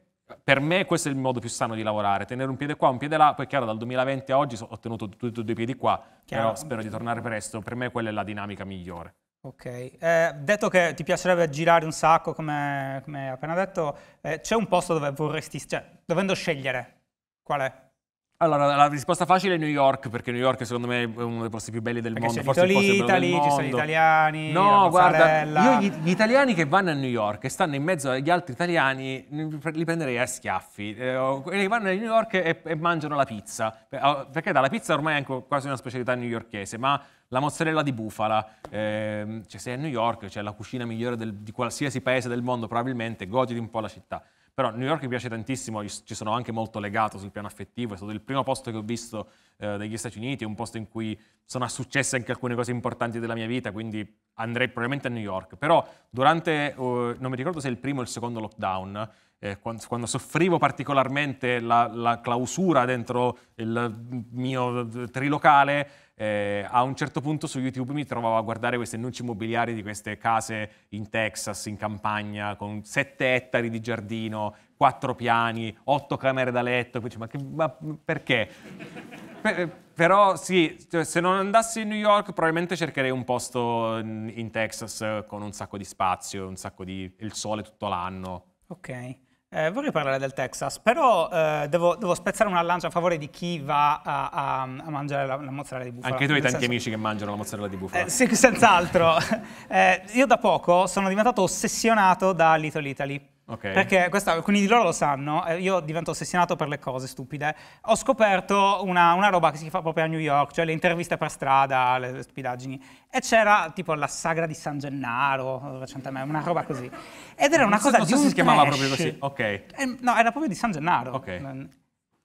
per me questo è il modo più sano di lavorare, tenere un piede qua, un piede là, poi chiaro dal 2020 a oggi ho tenuto tutti e due i piedi qua, chiaro. però spero di tornare presto, per me quella è la dinamica migliore. Ok, eh, detto che ti piacerebbe girare un sacco, come, come appena detto, eh, c'è un posto dove vorresti, cioè, dovendo scegliere, Qual è? Allora, la risposta facile è New York, perché New York secondo me è uno dei posti più belli del perché mondo. Forse l'Italy, il posto più ci sono gli italiani. No, guarda, io gli, gli, italiani che vanno a New York e stanno in mezzo agli altri italiani li prenderei a schiaffi. Quelli eh, vanno a New York e, e, mangiano la pizza, perché dalla pizza ormai è anche quasi una specialità newyorkese, ma la mozzarella di bufala, eh, cioè sei a New York, c'è cioè la cucina migliore del, di qualsiasi paese del mondo probabilmente, goditi un po' la città. Però New York mi piace tantissimo, ci sono anche molto legato sul piano affettivo, è stato il primo posto che ho visto eh, degli Stati Uniti, un posto in cui sono successe anche alcune cose importanti della mia vita, quindi andrei probabilmente a New York. Però durante, eh, non mi ricordo se il primo o il secondo lockdown, eh, quando, quando, soffrivo particolarmente la, la, clausura dentro il mio trilocale, eh, a un certo punto su YouTube mi trovavo a guardare questi annunci immobiliari di queste case in Texas, in campagna, con 7 ettari di giardino, 4 piani, 8 camere da letto. Poi dicevo, ma, che, ma perché? per, eh, però sì, cioè, se non andassi in New York probabilmente cercherei un posto in, in Texas eh, con un sacco di spazio, un sacco di... il sole tutto l'anno. Ok. Eh, vorrei parlare del Texas, però eh, devo, devo, spezzare una lancia a favore di chi va a, a, a mangiare la, la, mozzarella di bufala. Anche tu hai tanti senso... amici che mangiano la mozzarella di bufala. Eh, sì, senz'altro. Eh, io da poco sono diventato ossessionato da Little Italy. Okay. Perché questa, alcuni di loro lo sanno, eh, io divento ossessionato per le cose stupide. Ho scoperto una, una, roba che si fa proprio a New York, cioè le interviste per strada, le, le stupidaggini. E c'era tipo la sagra di San Gennaro, recentemente, una roba così. Ed era non una so, cosa non so un si trash. chiamava proprio così, ok. Eh, no, era proprio di San Gennaro. Ok.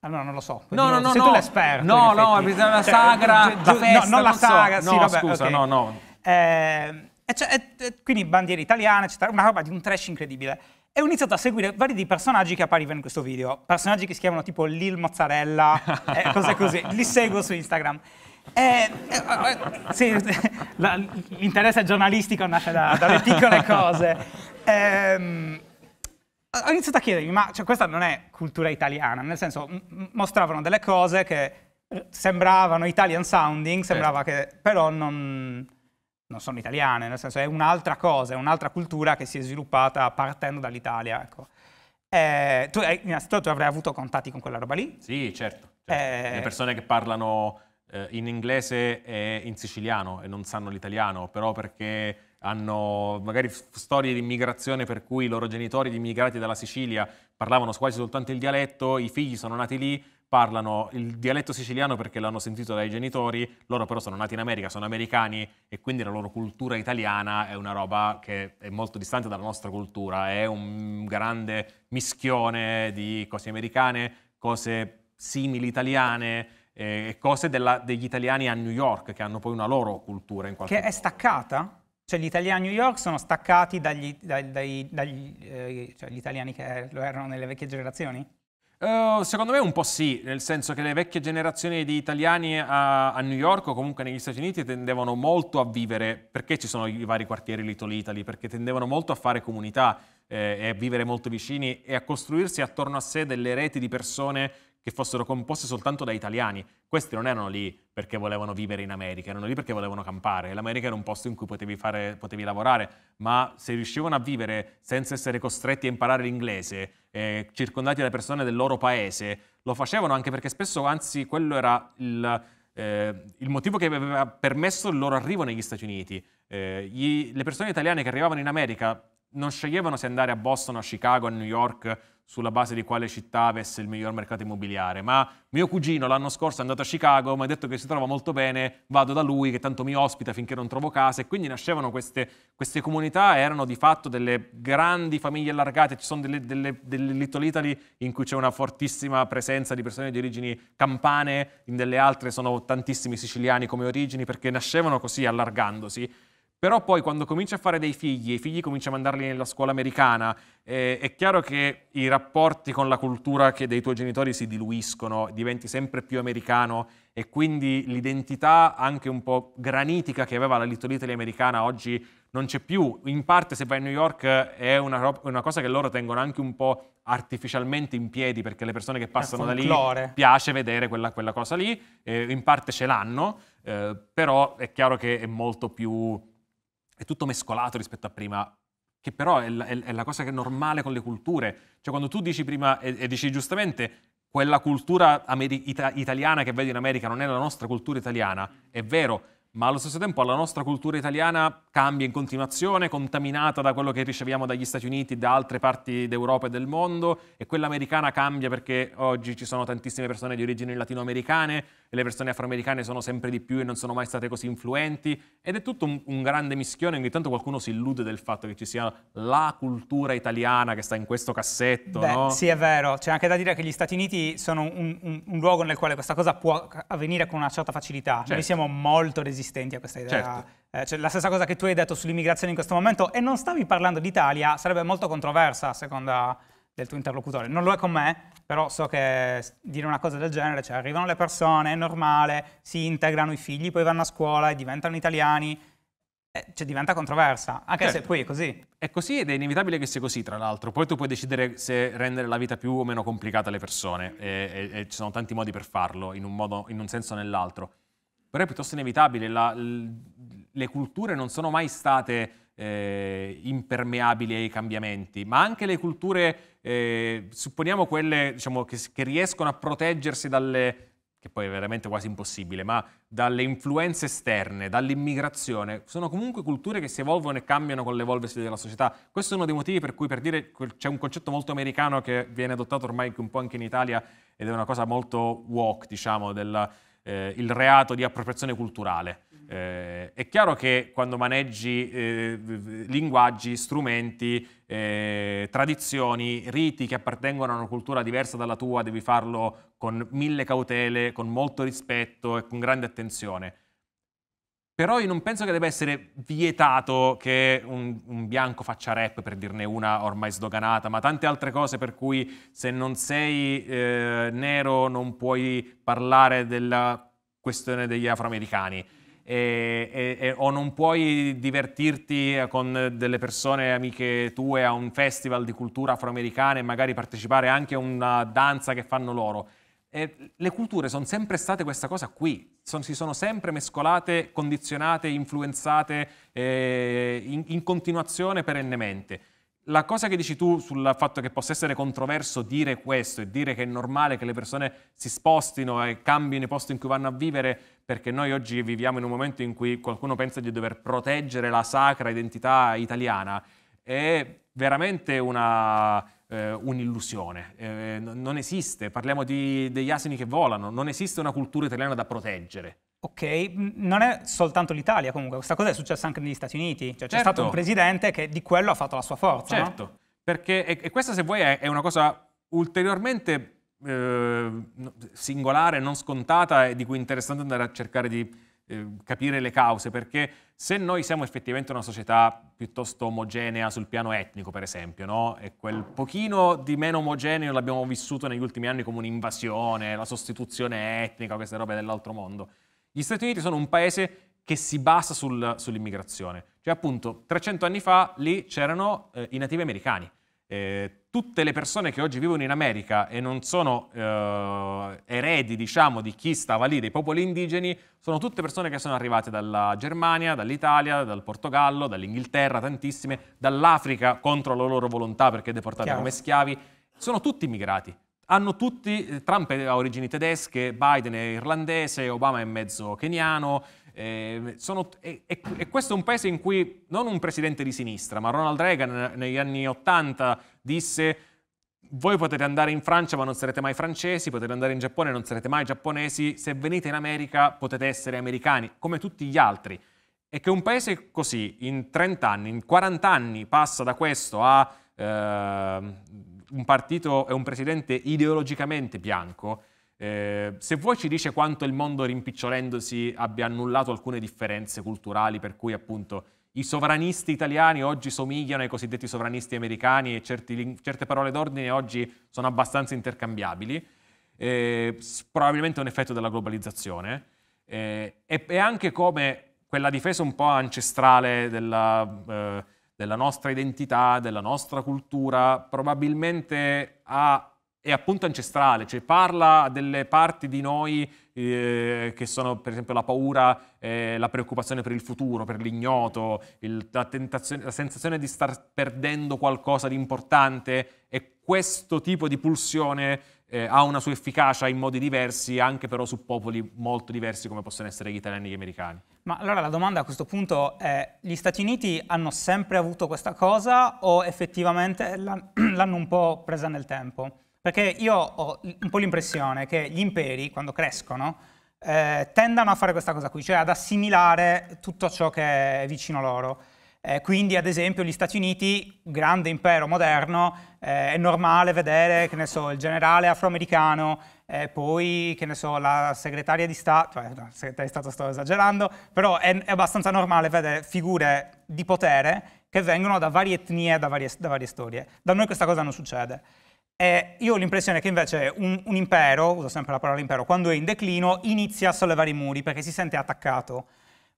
Allora non lo so. No, no, no. Sei no. tu l'esperto. No, no, bisogna la cioè, sagra, cioè, la festa, no, non la sagra, so. sì, vabbè, scusa, okay. no, no. Eh, e cioè, e, e, quindi bandiere italiane, eccetera, una roba di un trash incredibile e ho iniziato a seguire vari dei personaggi che apparivano in questo video. Personaggi che si chiamano tipo Lil Mozzarella, eh, cose così. Li seguo su Instagram. Eh, eh, sì, l'interesse giornalistico nasce da, dalle piccole cose. Ehm, ho iniziato a chiedermi, ma cioè, questa non è cultura italiana, nel senso mostravano delle cose che eh, sembravano Italian sounding, sembrava certo. che però non non sono italiane, nel senso è un'altra cosa, è un'altra cultura che si è sviluppata partendo dall'Italia. Ecco. Eh, tu, innanzitutto tu avrai avuto contatti con quella roba lì? Sì, certo. certo. Eh... Le persone che parlano eh, in inglese e in siciliano e non sanno l'italiano, però perché hanno magari storie di immigrazione per cui i loro genitori immigrati dalla Sicilia parlavano quasi soltanto il dialetto, i figli sono nati lì, parlano il dialetto siciliano perché l'hanno sentito dai genitori, loro però sono nati in America, sono americani e quindi la loro cultura italiana è una roba che è molto distante dalla nostra cultura, è un grande mischione di cose americane, cose simili italiane eh, e eh, cose della, degli italiani a New York che hanno poi una loro cultura in qualche Che modo. è staccata? Cioè gli italiani a New York sono staccati dagli, dai, dai, dagli eh, cioè, gli italiani che lo erano nelle vecchie generazioni? Eh, secondo me un po' sì, nel senso che le vecchie generazioni di italiani a, a, New York o comunque negli Stati Uniti tendevano molto a vivere, perché ci sono i vari quartieri Little Italy, perché tendevano molto a fare comunità eh, e a vivere molto vicini e a costruirsi attorno a sé delle reti di persone che fossero composte soltanto da italiani. Questi non erano lì perché volevano vivere in America, erano lì perché volevano campare. L'America era un posto in cui potevi, fare, potevi lavorare, ma se riuscivano a vivere senza essere costretti a imparare l'inglese, eh, circondati da persone del loro paese, lo facevano anche perché spesso, anzi, quello era il... Eh, il motivo che aveva permesso il loro arrivo negli Stati Uniti. Eh, gli, le persone italiane che arrivavano in America non sceglievano se andare a Boston, a Chicago, a New York sulla base di quale città avesse il miglior mercato immobiliare, ma mio cugino l'anno scorso è andato a Chicago, mi ha detto che si trova molto bene, vado da lui che tanto mi ospita finché non trovo casa e quindi nascevano queste, queste comunità, erano di fatto delle grandi famiglie allargate, ci sono delle, delle, delle Little Italy in cui c'è una fortissima presenza di persone di origini campane, in delle altre sono tantissimi siciliani come origini perché nascevano così allargandosi però poi quando comincia a fare dei figli, i figli comincia a mandarli nella scuola americana, eh, è chiaro che i rapporti con la cultura dei tuoi genitori si diluiscono, diventi sempre più americano e quindi l'identità anche un po' granitica che aveva la Little Italy americana oggi non c'è più. In parte se vai a New York è una, una cosa che loro tengono anche un po' artificialmente in piedi perché le persone che passano da lì piace vedere quella, quella cosa lì, eh, in parte ce l'hanno, eh, però è chiaro che è molto più è tutto mescolato rispetto a prima, che però è la, è la cosa che è normale con le culture. Cioè quando tu dici prima, e, e dici giustamente, quella cultura ameri- ita- italiana che vedi in America non è la nostra cultura italiana, è vero, ma allo stesso tempo la nostra cultura italiana cambia in continuazione, contaminata da quello che riceviamo dagli Stati Uniti, da altre parti d'Europa e del mondo, e quella americana cambia perché oggi ci sono tantissime persone di origini latinoamericane, le persone afroamericane sono sempre di più e non sono mai state così influenti ed è tutto un, un grande mischione, ogni tanto qualcuno si illude del fatto che ci sia la cultura italiana che sta in questo cassetto. Beh, no? Sì, è vero, c'è anche da dire che gli Stati Uniti sono un, un, un luogo nel quale questa cosa può avvenire con una certa facilità, certo. noi siamo molto resistenti a questa idea. Certo. Eh, cioè, la stessa cosa che tu hai detto sull'immigrazione in questo momento e non stavi parlando d'Italia, sarebbe molto controversa a seconda del tuo interlocutore. Non lo è con me, però so che dire una cosa del genere, cioè arrivano le persone, è normale, si integrano i figli, poi vanno a scuola e diventano italiani, eh, cioè diventa controversa, anche certo. se poi è così. È così ed è inevitabile che sia così, tra l'altro. Poi tu puoi decidere se rendere la vita più o meno complicata alle persone e, e, e ci sono tanti modi per farlo, in un, modo, in un senso o nell'altro. Però è piuttosto inevitabile, la, le culture non sono mai state eh, impermeabili ai cambiamenti, ma anche le culture, eh, supponiamo quelle diciamo, che, che, riescono a proteggersi dalle, che poi è veramente quasi impossibile, ma dalle influenze esterne, dall'immigrazione, sono comunque culture che si evolvono e cambiano con l'evolversi della società. Questo è uno dei motivi per cui, per dire, c'è un concetto molto americano che viene adottato ormai un po' anche in Italia ed è una cosa molto woke, diciamo, della, eh, il reato di appropriazione culturale. Eh, è chiaro che quando maneggi eh, linguaggi, strumenti, eh, tradizioni, riti che appartengono a una cultura diversa dalla tua, devi farlo con mille cautele, con molto rispetto e con grande attenzione. Però io non penso che debba essere vietato che un, un, bianco faccia rap, per dirne una ormai sdoganata, ma tante altre cose per cui se non sei eh, nero non puoi parlare della questione degli afroamericani. E, e, e, o non puoi divertirti eh, con delle persone amiche tue a un festival di cultura afroamericana e magari partecipare anche a una danza che fanno loro. E le culture sono sempre state questa cosa qui, sono, si sono sempre mescolate, condizionate, influenzate eh, in, in continuazione perennemente. La cosa che dici tu sul fatto che possa essere controverso dire questo e dire che è normale che le persone si spostino e cambino i posti in cui vanno a vivere, perché noi oggi viviamo in un momento in cui qualcuno pensa di dover proteggere la sacra identità italiana, è veramente una, eh, un'illusione, eh, non esiste, parliamo di, degli asini che volano, non esiste una cultura italiana da proteggere. Ok, non è soltanto l'Italia comunque, questa cosa è successa anche negli Stati Uniti, cioè, c'è certo. stato un certo. presidente che di quello ha fatto la sua forza. Certo, no? perché e, e, questa se vuoi è, è una cosa ulteriormente eh, singolare, non scontata e di cui è interessante andare a cercare di Ehm, capire le cause, perché se noi siamo effettivamente una società piuttosto omogenea sul piano etnico, per esempio, no? e quel pochino di meno omogeneo l'abbiamo vissuto negli ultimi anni come un'invasione, la sostituzione etnica, queste robe dell'altro mondo. Gli Stati Uniti sono un paese che si basa sul, sull'immigrazione. Cioè appunto 300 anni fa lì c'erano eh, i nativi americani eh, tutte le persone che oggi vivono in America e non sono eh, eredi, diciamo, di chi stava lì, dei popoli indigeni, sono tutte persone che sono arrivate dalla Germania, dall'Italia, dal Portogallo, dall'Inghilterra, tantissime, dall'Africa contro la loro volontà perché deportate Chiaro. come schiavi. Sono tutti immigrati. Hanno tutti, eh, Trump ha origini tedesche, Biden è irlandese, Obama è mezzo keniano, eh, sono, e, e, questo è un paese in cui non un presidente di sinistra, ma Ronald Reagan eh, negli anni 80 disse voi potete andare in Francia ma non sarete mai francesi, potete andare in Giappone ma non sarete mai giapponesi, se venite in America potete essere americani, come tutti gli altri. E che un paese così, in 30 anni, in 40 anni, passa da questo a eh, un partito e un presidente ideologicamente bianco, eh, se vuoi ci dice quanto il mondo rimpicciolendosi abbia annullato alcune differenze culturali per cui appunto i sovranisti italiani oggi somigliano ai cosiddetti sovranisti americani e certi, certe parole d'ordine oggi sono abbastanza intercambiabili, eh, probabilmente è un effetto della globalizzazione eh, e, e, anche come quella difesa un po' ancestrale della eh, della nostra identità, della nostra cultura, probabilmente ha è appunto ancestrale, cioè parla delle parti di noi eh, che sono per esempio la paura, eh, la preoccupazione per il futuro, per l'ignoto, il, la, la, sensazione di star perdendo qualcosa di importante e questo tipo di pulsione eh, ha una sua efficacia in modi diversi anche però su popoli molto diversi come possono essere gli italiani e gli americani. Ma allora la domanda a questo punto è gli Stati Uniti hanno sempre avuto questa cosa o effettivamente l'hanno un po' presa nel tempo? Perché io ho un po' l'impressione che gli imperi, quando crescono, eh, tendano a fare questa cosa qui, cioè ad assimilare tutto ciò che è vicino loro. Eh, quindi, ad esempio, gli Stati Uniti, grande impero moderno, eh, è normale vedere, che ne so, il generale afroamericano, eh, poi, che ne so, la segretaria di Stato, cioè, la segretaria di Stato sto esagerando, però è, è, abbastanza normale vedere figure di potere che vengono da varie etnie, da varie, da varie storie. Da noi questa cosa non succede. Eh, io ho l'impressione che invece un, un, impero, uso sempre la parola impero, quando è in declino inizia a sollevare i muri perché si sente attaccato.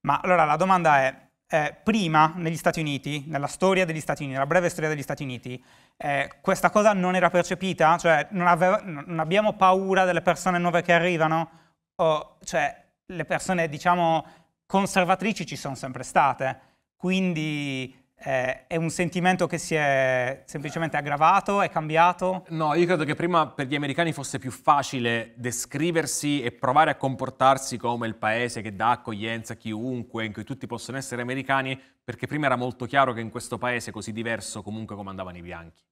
Ma allora la domanda è, eh, prima negli Stati Uniti, nella storia degli Stati Uniti, nella breve storia degli Stati Uniti, eh, questa cosa non era percepita? Cioè non, aveva, non, abbiamo paura delle persone nuove che arrivano? O, cioè le persone, diciamo, conservatrici ci sono sempre state. Quindi eh, è un sentimento che si è semplicemente aggravato, è cambiato? No, io credo che prima per gli americani fosse più facile descriversi e provare a comportarsi come il paese che dà accoglienza a chiunque, in cui tutti possono essere americani, perché prima era molto chiaro che in questo paese così diverso comunque comandavano i bianchi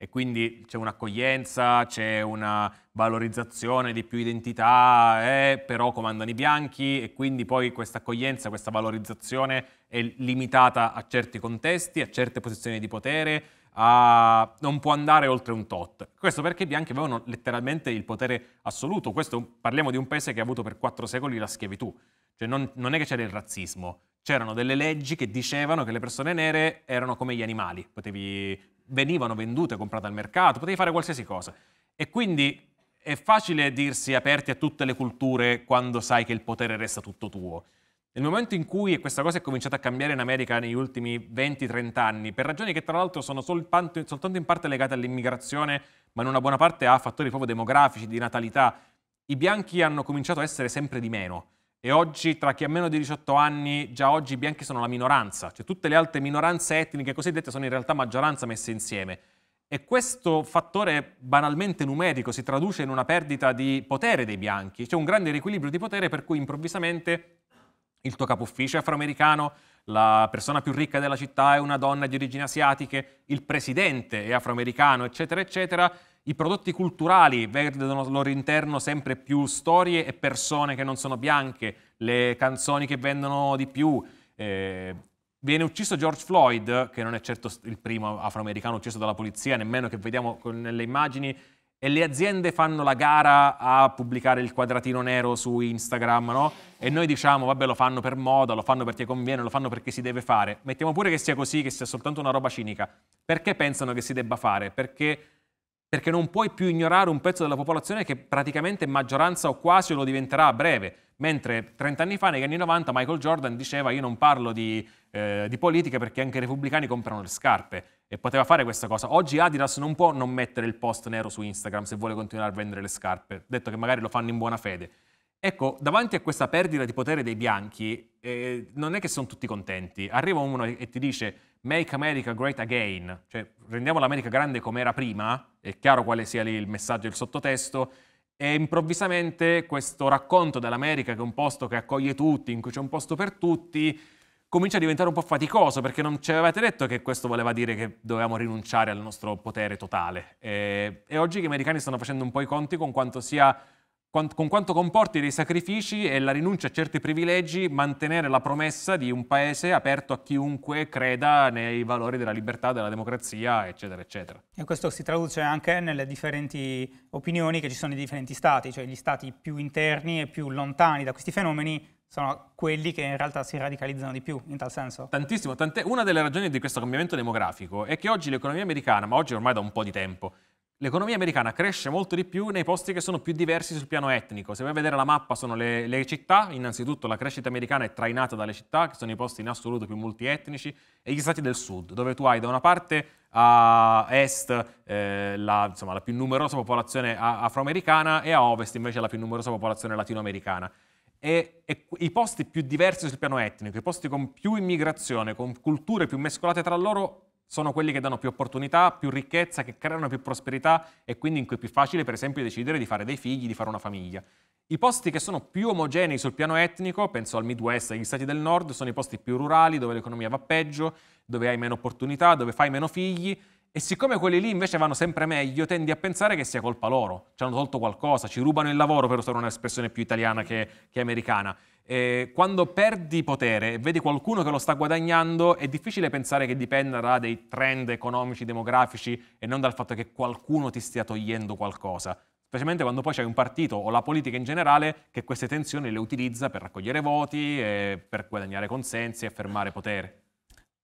e quindi c'è un'accoglienza, c'è una valorizzazione di più identità, eh, però comandano i bianchi e quindi poi questa accoglienza, questa valorizzazione è limitata a certi contesti, a certe posizioni di potere, a... non può andare oltre un tot. Questo perché i bianchi avevano letteralmente il potere assoluto, Questo, parliamo di un paese che ha avuto per quattro secoli la schiavitù, cioè non, non è che c'era il razzismo, c'erano delle leggi che dicevano che le persone nere erano come gli animali, potevi venivano vendute, comprate al mercato, potevi fare qualsiasi cosa. E quindi è facile dirsi aperti a tutte le culture quando sai che il potere resta tutto tuo. Nel momento in cui questa cosa è cominciata a cambiare in America negli ultimi 20-30 anni, per ragioni che tra l'altro sono soltanto, soltanto in parte legate all'immigrazione, ma in una buona parte a fattori proprio demografici, di natalità, i bianchi hanno cominciato a essere sempre di meno e oggi tra chi ha meno di 18 anni, già oggi i bianchi sono la minoranza, cioè tutte le altre minoranze etniche cosiddette sono in realtà maggioranza messe insieme. E questo fattore banalmente numerico si traduce in una perdita di potere dei bianchi, c'è un grande riequilibrio di potere per cui improvvisamente il tuo capo ufficio afroamericano, la persona più ricca della città è una donna di origini asiatiche, il presidente è afroamericano, eccetera, eccetera, i prodotti culturali vedono al loro interno sempre più storie e persone che non sono bianche, le canzoni che vendono di più. Eh, viene ucciso George Floyd, che non è certo il primo afroamericano ucciso dalla polizia, nemmeno che vediamo nelle immagini, e le aziende fanno la gara a pubblicare il quadratino nero su Instagram, no? E noi diciamo, vabbè, lo fanno per moda, lo fanno perché conviene, lo fanno perché si deve fare. Mettiamo pure che sia così, che sia soltanto una roba cinica. Perché pensano che si debba fare? Perché perché non puoi più ignorare un pezzo della popolazione che praticamente maggioranza o quasi lo diventerà a breve. Mentre 30 anni fa, negli anni 90, Michael Jordan diceva io non parlo di, eh, di politica perché anche i repubblicani comprano le scarpe e poteva fare questa cosa. Oggi Adidas non può non mettere il post nero su Instagram se vuole continuare a vendere le scarpe, detto che magari lo fanno in buona fede. Ecco, davanti a questa perdita di potere dei bianchi, eh, non è che sono tutti contenti. Arriva uno e ti dice Make America Great Again, cioè rendiamo l'America grande come era prima, è chiaro quale sia lì il messaggio e il sottotesto, e improvvisamente questo racconto dell'America che è un posto che accoglie tutti, in cui c'è un posto per tutti, comincia a diventare un po' faticoso perché non ci avevate detto che questo voleva dire che dovevamo rinunciare al nostro potere totale. e, e oggi gli americani stanno facendo un po' i conti con quanto sia con quanto comporti dei sacrifici e la rinuncia a certi privilegi mantenere la promessa di un paese aperto a chiunque creda nei valori della libertà, della democrazia, eccetera, eccetera. E questo si traduce anche nelle differenti opinioni che ci sono nei differenti stati, cioè gli stati più interni e più lontani da questi fenomeni sono quelli che in realtà si radicalizzano di più, in tal senso. Tantissimo, tant'è una delle ragioni di questo cambiamento demografico è che oggi l'economia americana, ma oggi ormai da un po' di tempo, L'economia americana cresce molto di più nei posti che sono più diversi sul piano etnico. Se vai a vedere la mappa sono le, le, città, innanzitutto la crescita americana è trainata dalle città, che sono i posti in assoluto più multietnici, e gli stati del sud, dove tu hai da una parte a est eh, la, insomma, la, più numerosa popolazione afroamericana e a ovest invece la più numerosa popolazione latinoamericana. E, e i posti più diversi sul piano etnico, i posti con più immigrazione, con culture più mescolate tra loro, sono quelli che danno più opportunità, più ricchezza, che creano più prosperità e quindi in cui è più facile per esempio decidere di fare dei figli, di fare una famiglia. I posti che sono più omogenei sul piano etnico, penso al Midwest e agli stati del nord, sono i posti più rurali dove l'economia va peggio, dove hai meno opportunità, dove fai meno figli e siccome quelli lì invece vanno sempre meglio, tendi a pensare che sia colpa loro. Ci hanno tolto qualcosa, ci rubano il lavoro, per usare un'espressione più italiana che, che americana. E quando perdi potere e vedi qualcuno che lo sta guadagnando, è difficile pensare che dipenda da dei trend economici, demografici e non dal fatto che qualcuno ti stia togliendo qualcosa specialmente quando poi c'è un partito o la politica in generale che queste tensioni le utilizza per raccogliere voti, per guadagnare consensi e affermare potere.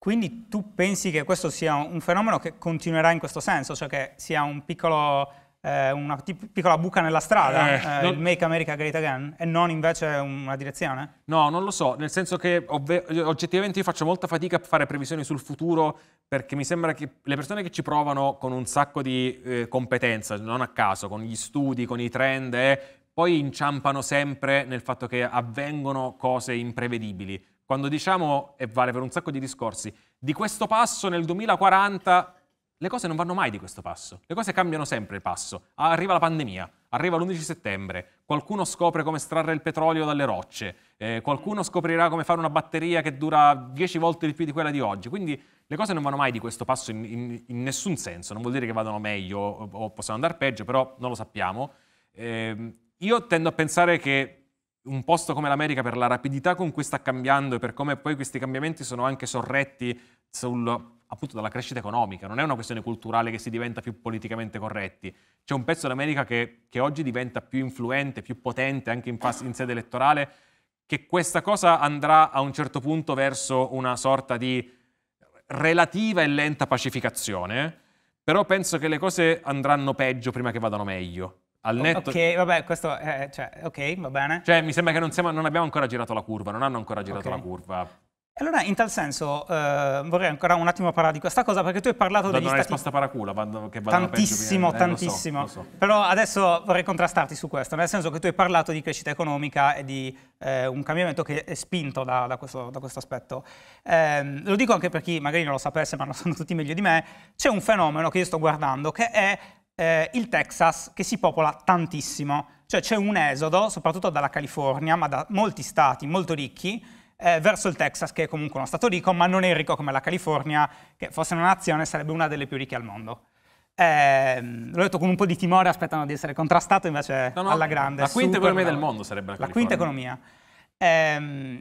Quindi tu pensi che questo sia un fenomeno che continuerà in questo senso, cioè che sia un piccolo, eh, una piccola buca nella strada, eh, eh, non... Make America Great Again, e non invece una direzione? No, non lo so, nel senso che oggettivamente io faccio molta fatica a fare previsioni sul futuro perché mi sembra che le persone che ci provano con un sacco di eh, competenza, non a caso, con gli studi, con i trend, eh, poi inciampano sempre nel fatto che avvengono cose imprevedibili. Quando diciamo, e vale per un sacco di discorsi, di questo passo nel 2040, le cose non vanno mai di questo passo. Le cose cambiano sempre il passo. Arriva la pandemia, arriva l'11 settembre, qualcuno scopre come estrarre il petrolio dalle rocce, eh, qualcuno scoprirà come fare una batteria che dura 10 volte di più di quella di oggi. Quindi le cose non vanno mai di questo passo in, in, in nessun senso. Non vuol dire che vadano meglio o, o possano andare peggio, però non lo sappiamo. Eh, io tendo a pensare che un posto come l'America per la rapidità con cui sta cambiando e per come poi questi cambiamenti sono anche sorretti sul, appunto dalla crescita economica, non è una questione culturale che si diventa più politicamente corretti. C'è un pezzo d'America che, che oggi diventa più influente, più potente anche in, fase, in sede elettorale, che questa cosa andrà a un certo punto verso una sorta di relativa e lenta pacificazione, però penso che le cose andranno peggio prima che vadano meglio. Al netto... Ok, vabbè, questo eh, eh, cioè, ok, va bene. Cioè, mi sembra che non, siamo, non, abbiamo ancora girato la curva, non hanno ancora girato okay. la curva. Allora, in tal senso, eh, vorrei ancora un attimo parlare di questa cosa, perché tu hai parlato Vado degli una stati... risposta paracula, vado, che vado Tantissimo, peggio, eh, tantissimo. Lo so, lo so. Però adesso vorrei contrastarti su questo, nel senso che tu hai parlato di crescita economica e di eh, un cambiamento che è spinto da, da, questo, da questo, aspetto. Ehm, lo dico anche per chi magari non lo sapesse, ma lo sanno tutti meglio di me, c'è un fenomeno che io sto guardando, che è eh, il Texas che si popola tantissimo, cioè c'è un esodo, soprattutto dalla California, ma da molti stati molto ricchi, eh, verso il Texas, che è comunque uno stato ricco, ma non è ricco come la California, che fosse una nazione sarebbe una delle più ricche al mondo. Eh, l'ho detto con un po' di timore, aspettano di essere contrastato, invece no, no, alla grande. La quinta economia del mondo sarebbe la, la Quinta economia. Eh,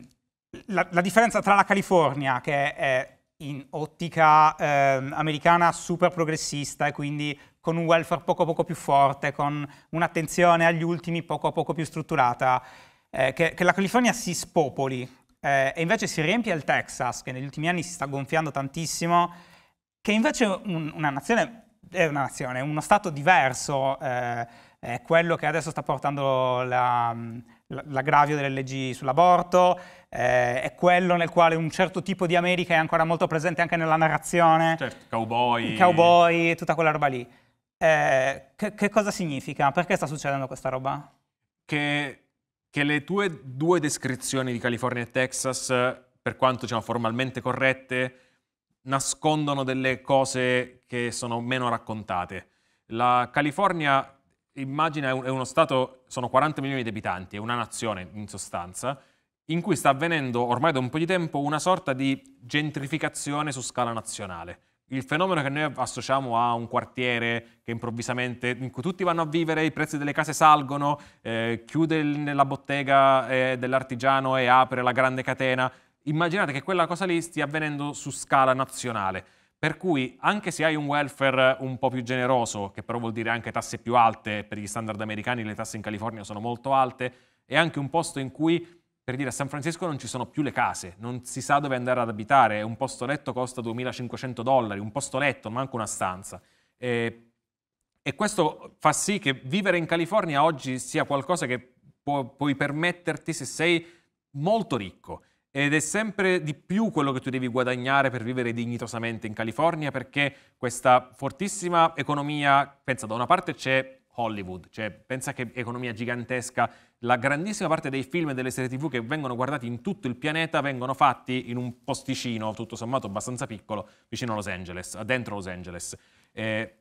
la, la, differenza tra la California, che è in ottica eh, americana super progressista e quindi con un welfare poco poco più forte, con un'attenzione agli ultimi poco poco più strutturata, eh, che, che, la California si spopoli eh, e invece si riempie il Texas, che negli ultimi anni si sta gonfiando tantissimo, che invece un, una nazione, è una nazione, uno stato diverso, eh, è quello che adesso sta portando la, l'aggravio delle leggi sull'aborto, eh, è quello nel quale un certo tipo di America è ancora molto presente anche nella narrazione. Certo, cowboy. Cowboy e tutta quella roba lì. Eh, che, che, cosa significa? Perché sta succedendo questa roba? Che, che le tue due descrizioni di California e Texas, per quanto diciamo, formalmente corrette, nascondono delle cose che sono meno raccontate. La California, immagina, è uno stato, sono 40 milioni di abitanti, è una nazione in sostanza, in cui sta avvenendo ormai da un po' di tempo una sorta di gentrificazione su scala nazionale. Il fenomeno che noi associamo a un quartiere che improvvisamente, in cui tutti vanno a vivere, i prezzi delle case salgono, eh, chiude nella bottega eh, dell'artigiano e apre la grande catena. Immaginate che quella cosa lì stia avvenendo su scala nazionale. Per cui anche se hai un welfare un po' più generoso, che però vuol dire anche tasse più alte, per gli standard americani le tasse in California sono molto alte, è anche un posto in cui per dire, a San Francisco non ci sono più le case, non si sa dove andare ad abitare, un posto letto costa 2.500 dollari, un posto letto, manca una stanza. E, e, questo fa sì che vivere in California oggi sia qualcosa che può, puoi permetterti se sei molto ricco. Ed è sempre di più quello che tu devi guadagnare per vivere dignitosamente in California perché questa fortissima economia, pensa, da una parte c'è Hollywood, cioè pensa che economia gigantesca la grandissima parte dei film e delle serie tv che vengono guardati in tutto il pianeta vengono fatti in un posticino, tutto sommato abbastanza piccolo, vicino a Los Angeles, dentro Los Angeles. Eh,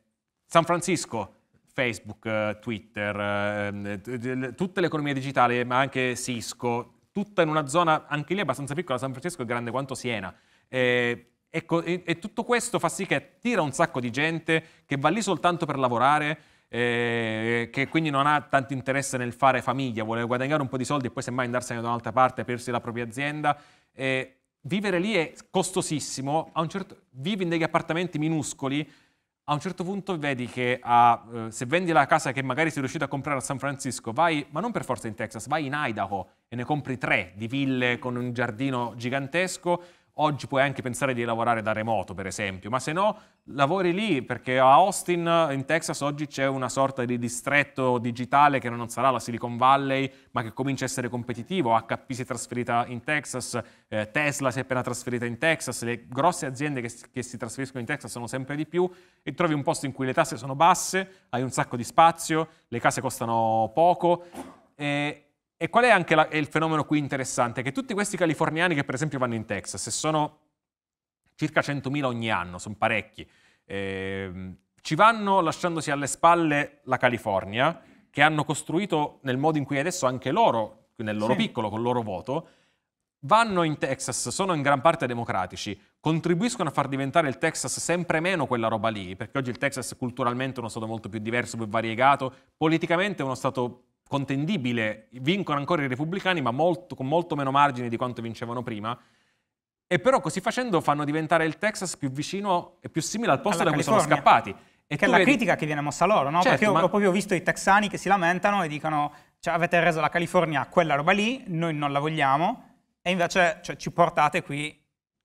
San Francisco, Facebook, eh, Twitter, eh, eh tutta l'economia digitale, ma anche Cisco, tutta in una zona, anche lì abbastanza piccola, San Francisco è grande quanto Siena. Eh, ecco, e, e tutto questo fa sì che attira un sacco di gente che va lì soltanto per lavorare, eh, che quindi non ha tanto interesse nel fare famiglia, vuole guadagnare un po' di soldi e poi semmai andarsene da un'altra parte, persi la propria azienda. Eh, vivere lì è costosissimo, certo, vivi in degli appartamenti minuscoli, a un certo punto vedi che a, eh, se vendi la casa che magari sei riuscito a comprare a San Francisco, vai, ma non per forza in Texas, vai in Idaho e ne compri tre di ville con un giardino gigantesco Oggi puoi anche pensare di lavorare da remoto, per esempio, ma se no lavori lì perché a Austin, in Texas, oggi c'è una sorta di distretto digitale che non sarà la Silicon Valley, ma che comincia a essere competitivo. HP si è trasferita in Texas, eh, Tesla si è appena trasferita in Texas, le grosse aziende che, che si trasferiscono in Texas sono sempre di più e trovi un posto in cui le tasse sono basse, hai un sacco di spazio, le case costano poco. E e qual è anche la, il fenomeno qui interessante? Che tutti questi californiani che per esempio vanno in Texas, e sono circa 100.000 ogni anno, sono parecchi, eh, ci vanno lasciandosi alle spalle la California, che hanno costruito nel modo in cui adesso anche loro, nel loro sì. piccolo, col loro voto, vanno in Texas, sono in gran parte democratici, contribuiscono a far diventare il Texas sempre meno quella roba lì, perché oggi il Texas culturalmente è uno stato molto più diverso, più variegato, politicamente è uno stato contendibile, vincono ancora i repubblicani ma molto, con molto meno margini di quanto vincevano prima, e però così facendo fanno diventare il Texas più vicino e più simile al posto Alla da California. cui sono scappati. E che è la vedi... critica che viene mossa loro, no? Certo, Perché ma... ho proprio visto i texani che si lamentano e dicono cioè, avete reso la California quella roba lì, noi non la vogliamo, e invece cioè, ci portate qui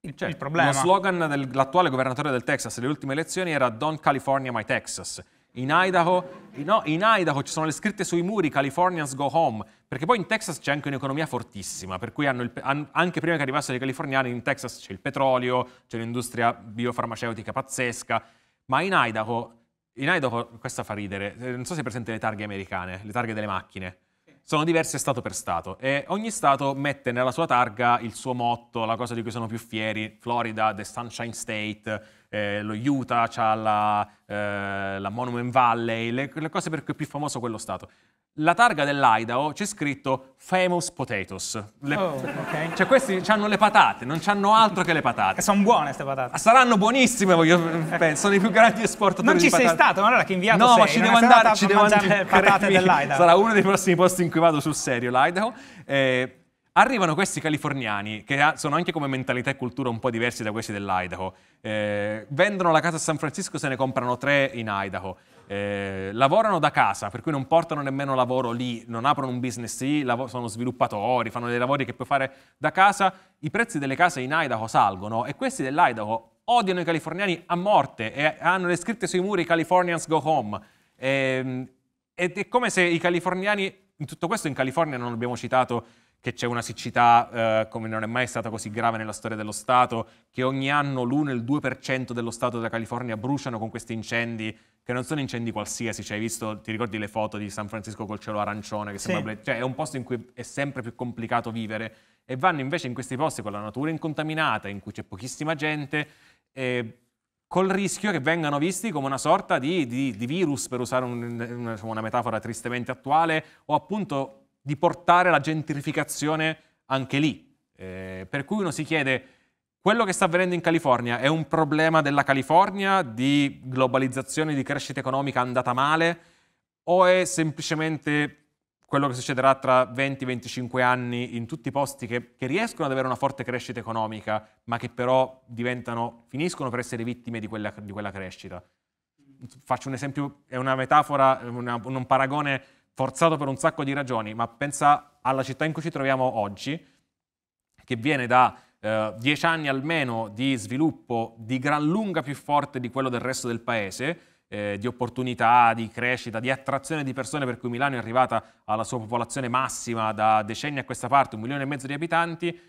il, certo, il problema. Lo slogan dell'attuale governatore del Texas nelle ultime elezioni era Don't California My Texas in Idaho, no, in Idaho ci sono le scritte sui muri Californians go home, perché poi in Texas c'è anche un'economia fortissima, per cui il, anche prima che arrivassero i californiani in Texas c'è il petrolio, c'è l'industria biofarmaceutica pazzesca, ma in Idaho, in Idaho questa fa ridere, non so se è presente le targhe americane, le targhe delle macchine sono diverse Stato per Stato e ogni Stato mette nella sua targa il suo motto, la cosa di cui sono più fieri, Florida, The Sunshine State, eh, lo Utah ha la, eh, la, Monument Valley, le, le cose per cui è più famoso quello Stato la targa dell'Idaho c'è scritto Famous Potatoes. Le... Oh, okay. Cioè questi hanno le patate, non hanno altro che le patate. Sono buone queste patate. Ah, saranno buonissime, voglio... penso, sono i più grandi esportatori Non ci sei patate. stato, ma allora che inviato no, sei? No, ma ci devo andare, ci devo andare. Le patate dell'Idaho. Sarà uno dei prossimi posti in cui vado sul serio, l'Idaho. Eh, arrivano questi californiani, che sono anche come mentalità e cultura un po' diversi da questi dell'Idaho. Eh, vendono la casa a San Francisco, se ne comprano tre in Idaho eh, lavorano da casa, per cui non portano nemmeno lavoro lì, non aprono un business lì, sono sviluppatori, fanno dei lavori che puoi fare da casa, i prezzi delle case in Idaho salgono e questi dell'Idaho odiano i californiani a morte e hanno le scritte sui muri Californians go home. E, ehm, ed è come se i californiani, in tutto questo in California non abbiamo citato che c'è una siccità eh, come non è mai stata così grave nella storia dello Stato, che ogni anno l'1 e il 2% dello Stato della California bruciano con questi incendi, che non sono incendi qualsiasi, cioè hai visto, ti ricordi le foto di San Francisco col cielo arancione, che sì. sembra cioè è un posto in cui è sempre più complicato vivere, e vanno invece in questi posti con la natura incontaminata, in cui c'è pochissima gente, eh, col rischio che vengano visti come una sorta di, di, di virus, per usare un, una, una metafora tristemente attuale, o appunto di portare la gentrificazione anche lì. Eh, per cui uno si chiede, quello che sta avvenendo in California è un problema della California, di globalizzazione, di crescita economica andata male, o è semplicemente quello che succederà tra 20-25 anni in tutti i posti che, che, riescono ad avere una forte crescita economica, ma che però finiscono per essere vittime di quella, di quella crescita? Faccio un esempio, è una metafora, una, un paragone forzato per un sacco di ragioni, ma pensa alla città in cui ci troviamo oggi, che viene da eh, dieci anni almeno di sviluppo di gran lunga più forte di quello del resto del paese, eh, di opportunità, di crescita, di attrazione di persone, per cui Milano è arrivata alla sua popolazione massima da decenni a questa parte, un milione e mezzo di abitanti,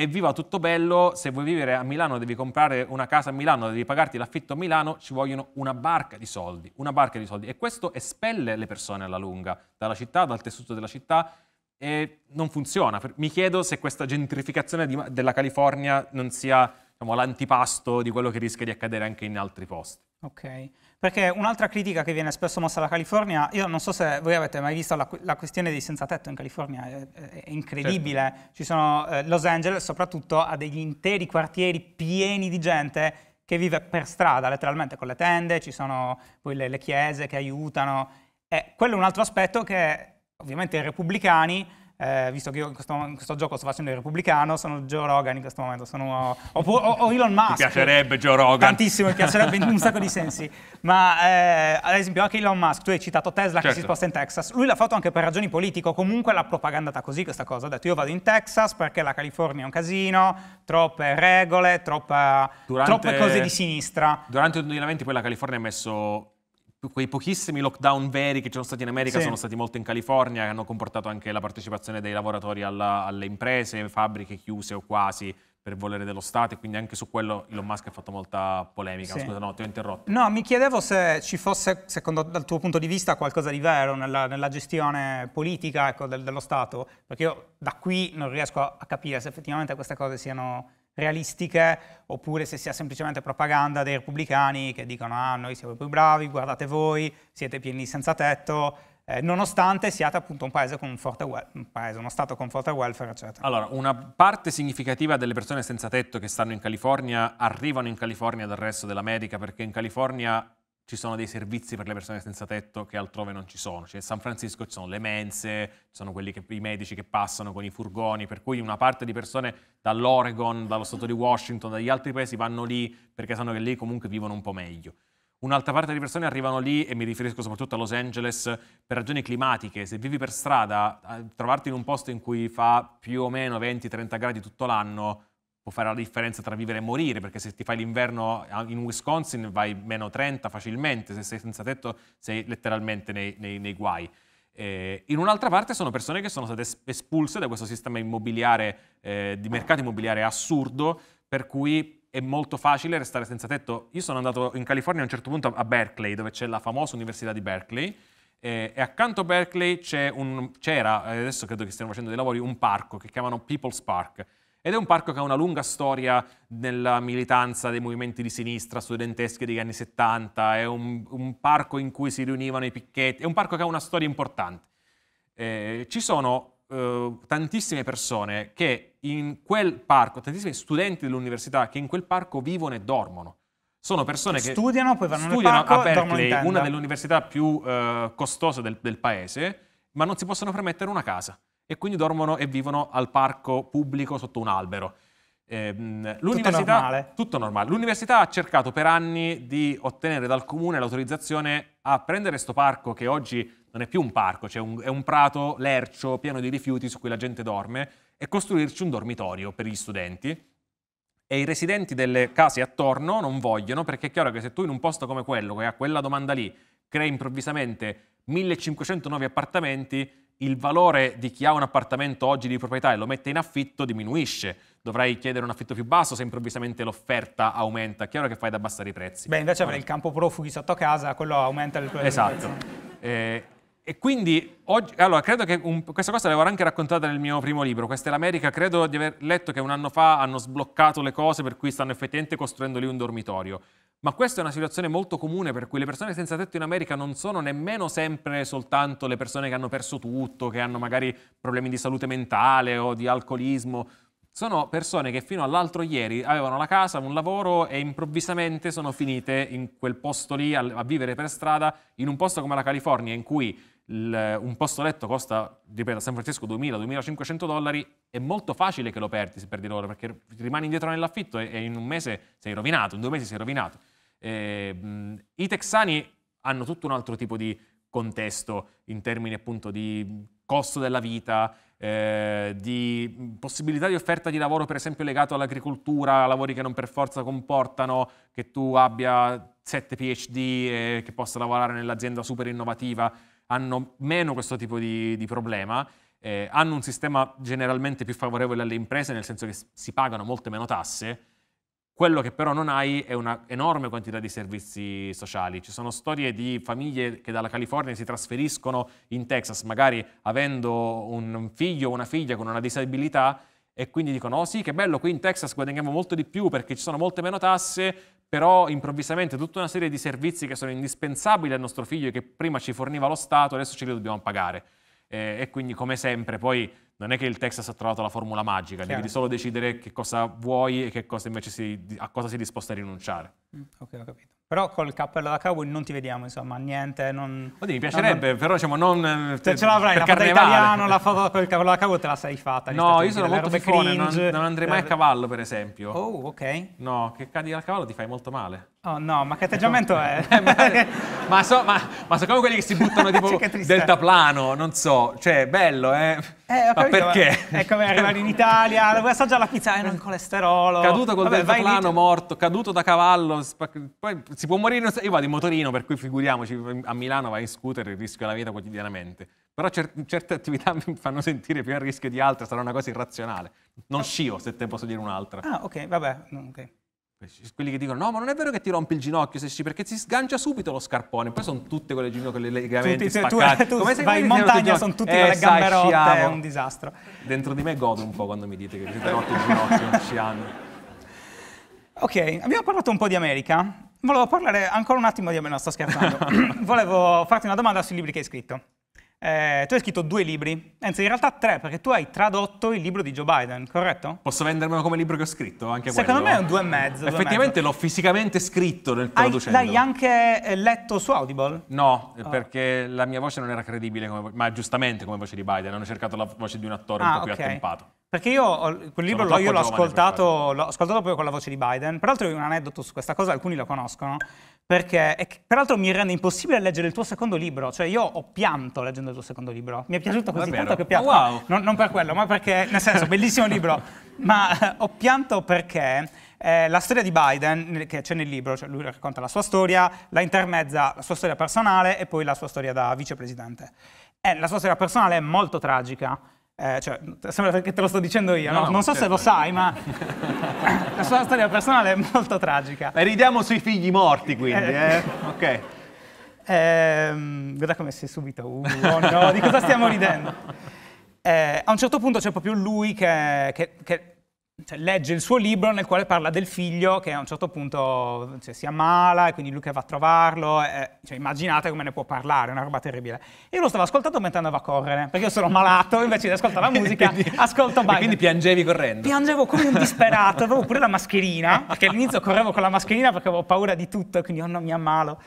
e viva tutto bello, se vuoi vivere a Milano, devi comprare una casa a Milano, devi pagarti l'affitto a Milano, ci vogliono una barca di soldi, una barca di soldi. E questo espelle le persone alla lunga, dalla città, dal tessuto della città, e non funziona. Mi chiedo se questa gentrificazione di, della California non sia diciamo, l'antipasto di quello che rischia di accadere anche in altri posti. Ok. Perché un'altra critica che viene spesso mossa alla California, io non so se voi avete mai visto la, la questione dei senza tetto in California, è, è incredibile. Certo. Ci sono eh, Los Angeles soprattutto ha degli interi quartieri pieni di gente che vive per strada, letteralmente con le tende, ci sono poi le, le chiese che aiutano. E quello è un altro aspetto che ovviamente i repubblicani eh, visto che io in questo, in questo, gioco sto facendo il repubblicano, sono Joe Rogan in questo momento, sono, o, o, o Elon Musk. Mi piacerebbe Joe Rogan. Tantissimo, mi piacerebbe in un sacco di sensi. Ma eh, ad esempio anche Elon Musk, tu hai citato Tesla certo. che si certo. sposta in Texas, lui l'ha fatto anche per ragioni politiche, comunque l'ha propagandata così questa cosa, ha detto io vado in Texas perché la California è un casino, troppe regole, troppa, durante, troppe cose di sinistra. Durante il 2020 poi la California ha messo quei pochissimi lockdown veri che ci sono stati in America sì. sono stati molto in California, che hanno comportato anche la partecipazione dei lavoratori alla, alle imprese, fabbriche chiuse o quasi per volere dello Stato e quindi anche su quello Elon Musk ha fatto molta polemica. Sì. Scusa, no, ti ho interrotto. No, mi chiedevo se ci fosse, secondo dal tuo punto di vista, qualcosa di vero nella, nella gestione politica ecco, del, dello Stato, perché io da qui non riesco a, a capire se effettivamente queste cose siano realistiche, oppure se sia semplicemente propaganda dei repubblicani che dicono ah noi siamo i più bravi, guardate voi, siete pieni di senza tetto, eh, nonostante siate appunto un paese con un forte un paese, uno stato con forte welfare, eccetera. Allora, una parte significativa delle persone senza tetto che stanno in California arrivano in California dal resto dell'America perché in California ci sono dei servizi per le persone senza tetto che altrove non ci sono. Cioè, a San Francisco ci sono le mense, ci sono che, i medici che passano con i furgoni, per cui una parte di persone dall'Oregon, dallo stato di Washington, dagli altri paesi vanno lì perché sanno che lì comunque vivono un po' meglio. Un'altra parte di persone arrivano lì, e mi riferisco soprattutto a Los Angeles, per ragioni climatiche. Se vivi per strada, trovarti in un posto in cui fa più o meno 20-30 gradi tutto l'anno può fare la differenza tra vivere e morire, perché se ti fai l'inverno in Wisconsin vai meno 30 facilmente, se sei senza tetto sei letteralmente nei, nei, nei guai. Eh, in un'altra parte sono persone che sono state espulse da questo sistema immobiliare, eh, di mercato immobiliare assurdo, per cui è molto facile restare senza tetto. Io sono andato in California a un certo punto a Berkeley, dove c'è la famosa università di Berkeley, eh, e accanto a Berkeley c'era, eh, adesso credo che stiano facendo dei lavori, un parco che chiamano People's Park, ed è un parco che ha una lunga storia nella militanza dei movimenti di sinistra studenteschi degli anni 70, è un, un parco in cui si riunivano i picchetti, è un parco che ha una storia importante. Eh, ci sono eh, tantissime persone che in quel parco, tantissimi studenti dell'università che in quel parco vivono e dormono. Sono persone che studiano, poi vanno studiano parco, a Berkeley, una delle università più eh, costose del, del paese, ma non si possono permettere una casa e quindi dormono e vivono al parco pubblico sotto un albero. Ehm, l'università, tutto normale. tutto normale. L'università ha cercato per anni di ottenere dal comune l'autorizzazione a prendere questo parco che oggi non è più un parco, cioè un, è un prato lercio pieno di rifiuti su cui la gente dorme e costruirci un dormitorio per gli studenti. E i residenti delle case attorno non vogliono perché è chiaro che se tu in un posto come quello, che ha quella domanda lì, crei improvvisamente 1500 nuovi appartamenti, il valore di chi ha un appartamento oggi di proprietà e lo mette in affitto diminuisce. Dovrai chiedere un affitto più basso se improvvisamente l'offerta aumenta. È Chiaro che fai ad abbassare i prezzi. Beh, invece avrai il campo profughi sotto casa, quello aumenta il tuo Esatto. Eh, e quindi, oggi, allora, credo che un, questa cosa l'avevo anche raccontata nel mio primo libro, questa è l'America, credo di aver letto che un anno fa hanno sbloccato le cose per cui stanno effettivamente costruendo lì un dormitorio. Ma questa è una situazione molto comune per cui le persone senza tetto in America non sono nemmeno sempre soltanto le persone che hanno perso tutto, che hanno magari problemi di salute mentale o di alcolismo. Sono persone che fino all'altro ieri avevano la casa, un lavoro e improvvisamente sono finite in quel posto lì a, a vivere per strada, in un posto come la California in cui il, un posto letto costa, ripeto, a San Francisco 2.000-2.500 dollari, è molto facile che lo perdi, se perdi l'oro, perché rimani indietro nell'affitto e, e, in un mese sei rovinato, in due mesi sei rovinato. E, ehm, mh, I texani hanno tutto un altro tipo di contesto in termini appunto di costo della vita, eh, di possibilità di offerta di lavoro per esempio legato all'agricoltura, lavori che non per forza comportano che tu abbia sette PhD e che possa lavorare nell'azienda super innovativa hanno meno questo tipo di, di problema, eh, hanno un sistema generalmente più favorevole alle imprese, nel senso che si pagano molte meno tasse. Quello che però non hai è una enorme quantità di servizi sociali. Ci sono storie di famiglie che dalla California si trasferiscono in Texas, magari avendo un figlio o una figlia con una disabilità, e quindi dicono, oh sì, che bello, qui in Texas guadagniamo molto di più perché ci sono molte meno tasse, però improvvisamente tutta una serie di servizi che sono indispensabili al nostro figlio e che prima ci forniva lo Stato, adesso ce li dobbiamo pagare. Eh, e quindi, come sempre, poi non è che il Texas ha trovato la formula magica, Chiaro. devi solo decidere che cosa vuoi e che cosa invece si, a cosa sei disposto a rinunciare. Mm, ok, ho capito. Però col cappello da cowboy non ti vediamo, insomma, niente. Non, Oddio, mi piacerebbe, non, però diciamo non. Eh, te, ce l'avrai, la foto italiana, la foto col cappello da cowboy te la sei fatta. No, io sono molto fifone, non, non andrei mai a cavallo, per esempio. Oh, ok. No, che cadi a cavallo ti fai molto male. Oh no, ma che atteggiamento eh, è? ma, so, ma, ma so come quelli che si buttano tipo deltaplano, non so, cioè bello, eh? eh ma perché? è come arrivare in Italia, devo assaggiare la pizza, e eh, non colesterolo. Caduto col Vabbè, deltaplano, morto, caduto da cavallo, poi si può morire, io vado in motorino, per cui figuriamoci, a Milano vai in scooter e rischio la vita quotidianamente. Però cer certe attività mi fanno sentire più a rischio di altre, sarà una cosa irrazionale. Non scio, se te posso dire un'altra. Ah, ok, vabbè, mm, ok quelli che dicono no ma non è vero che ti rompi il ginocchio se sci perché si sgancia subito lo scarpone poi sono tutte quelle ginocchia, con le legamenti tutti, spaccati tu, tu come se vai in montagna sono tutte eh, le gambe rotte è un disastro dentro di me godo un po' quando mi dite che siete rotti il ginocchio sciando ok abbiamo parlato un po' di America volevo parlare ancora un attimo di America no sto scherzando volevo farti una domanda sui libri che hai scritto eh, tu hai scritto due libri, anzi in realtà tre, perché tu hai tradotto il libro di Joe Biden, corretto? Posso vendermelo come libro che ho scritto? Anche Secondo quello. me è un due e mezzo. Effettivamente l'ho fisicamente scritto nel traducendo. l'hai anche eh, letto su Audible? No, oh. perché la mia voce non era credibile, come, ma giustamente come voce di Biden, hanno cercato la voce di un attore ah, un po' più attempato. Perché io quel libro l'ho, io l'ho, ascoltato, l'ho ascoltato proprio con la voce di Biden. Peraltro io ho un aneddoto su questa cosa, alcuni lo conoscono. Perché, e, peraltro, mi rende impossibile leggere il tuo secondo libro. Cioè, io ho pianto leggendo il tuo secondo libro. Mi è piaciuto così tanto che ho pianto. Oh, wow. non, non, per quello, ma perché, nel senso, bellissimo libro. Ma eh, ho pianto perché eh, la storia di Biden, che c'è nel libro, cioè lui racconta la sua storia, la intermezza la sua storia personale e poi la sua storia da vicepresidente. Eh, la sua storia personale è molto tragica eh, cioè, sembra che te lo sto dicendo io, no, no? non so certo. se lo certo. sai, ma la sua storia personale è molto tragica. E ridiamo sui figli morti, quindi, eh. eh? ok. Eh, guarda come sei subito, uh, oh no, di cosa stiamo ridendo? Eh, a un certo punto c'è proprio lui che, che, che cioè, legge il suo libro nel quale parla del figlio che a un certo punto cioè, si ammala e quindi Luca va a trovarlo, e, eh, cioè, immaginate come ne può parlare, è una roba terribile. Io lo stavo ascoltando mentre andavo a correre, perché io sono malato, invece di ascoltare la musica quindi, ascolto Biden. quindi piangevi correndo? Piangevo come un disperato, avevo pure la mascherina, perché all'inizio correvo con la mascherina perché avevo paura di tutto, quindi oh no, mi ammalo.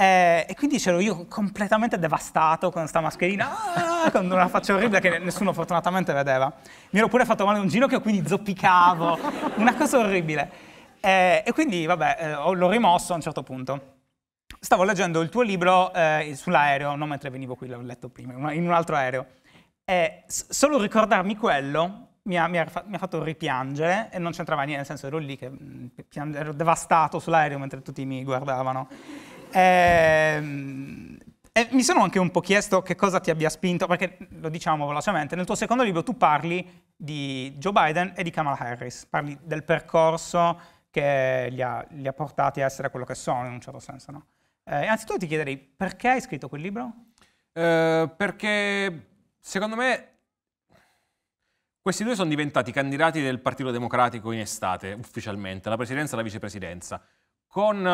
Eh, e quindi c'ero io completamente devastato con questa mascherina, ah, con una faccia orribile che nessuno fortunatamente vedeva. Mi ero pure fatto male un ginocchio, quindi zoppicavo, una cosa orribile. Eh, e quindi, vabbè, eh, l'ho rimosso a un certo punto. Stavo leggendo il tuo libro eh, sull'aereo, non mentre venivo qui, l'ho letto prima, in un altro aereo. E solo ricordarmi quello mi ha, mi, ha, mi ha, fatto ripiangere e non c'entrava niente, nel senso ero lì che mm, ero devastato sull'aereo mentre tutti mi guardavano. Ehm, e mi sono anche un po' chiesto che cosa ti abbia spinto, perché lo diciamo velocemente, nel tuo secondo libro tu parli di Joe Biden e di Kamala Harris, parli del percorso che li ha, li ha portati a essere quello che sono in un certo senso. No? Eh, anzitutto ti chiederei perché hai scritto quel libro? Eh, perché secondo me questi due sono diventati candidati del Partito Democratico in estate, ufficialmente, alla presidenza e alla vicepresidenza, con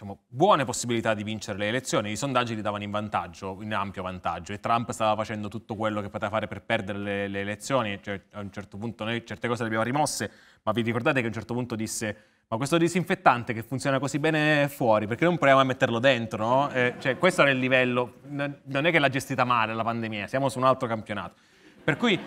diciamo, buone possibilità di vincere le elezioni, i sondaggi li davano in vantaggio, in ampio vantaggio, e Trump stava facendo tutto quello che poteva fare per perdere le, le elezioni, cioè, a un certo punto noi certe cose le abbiamo rimosse, ma vi ricordate che a un certo punto disse ma questo disinfettante che funziona così bene fuori, perché non proviamo a metterlo dentro? No? Eh, cioè, questo era il livello, non è che l'ha gestita male la pandemia, siamo su un altro campionato. Per cui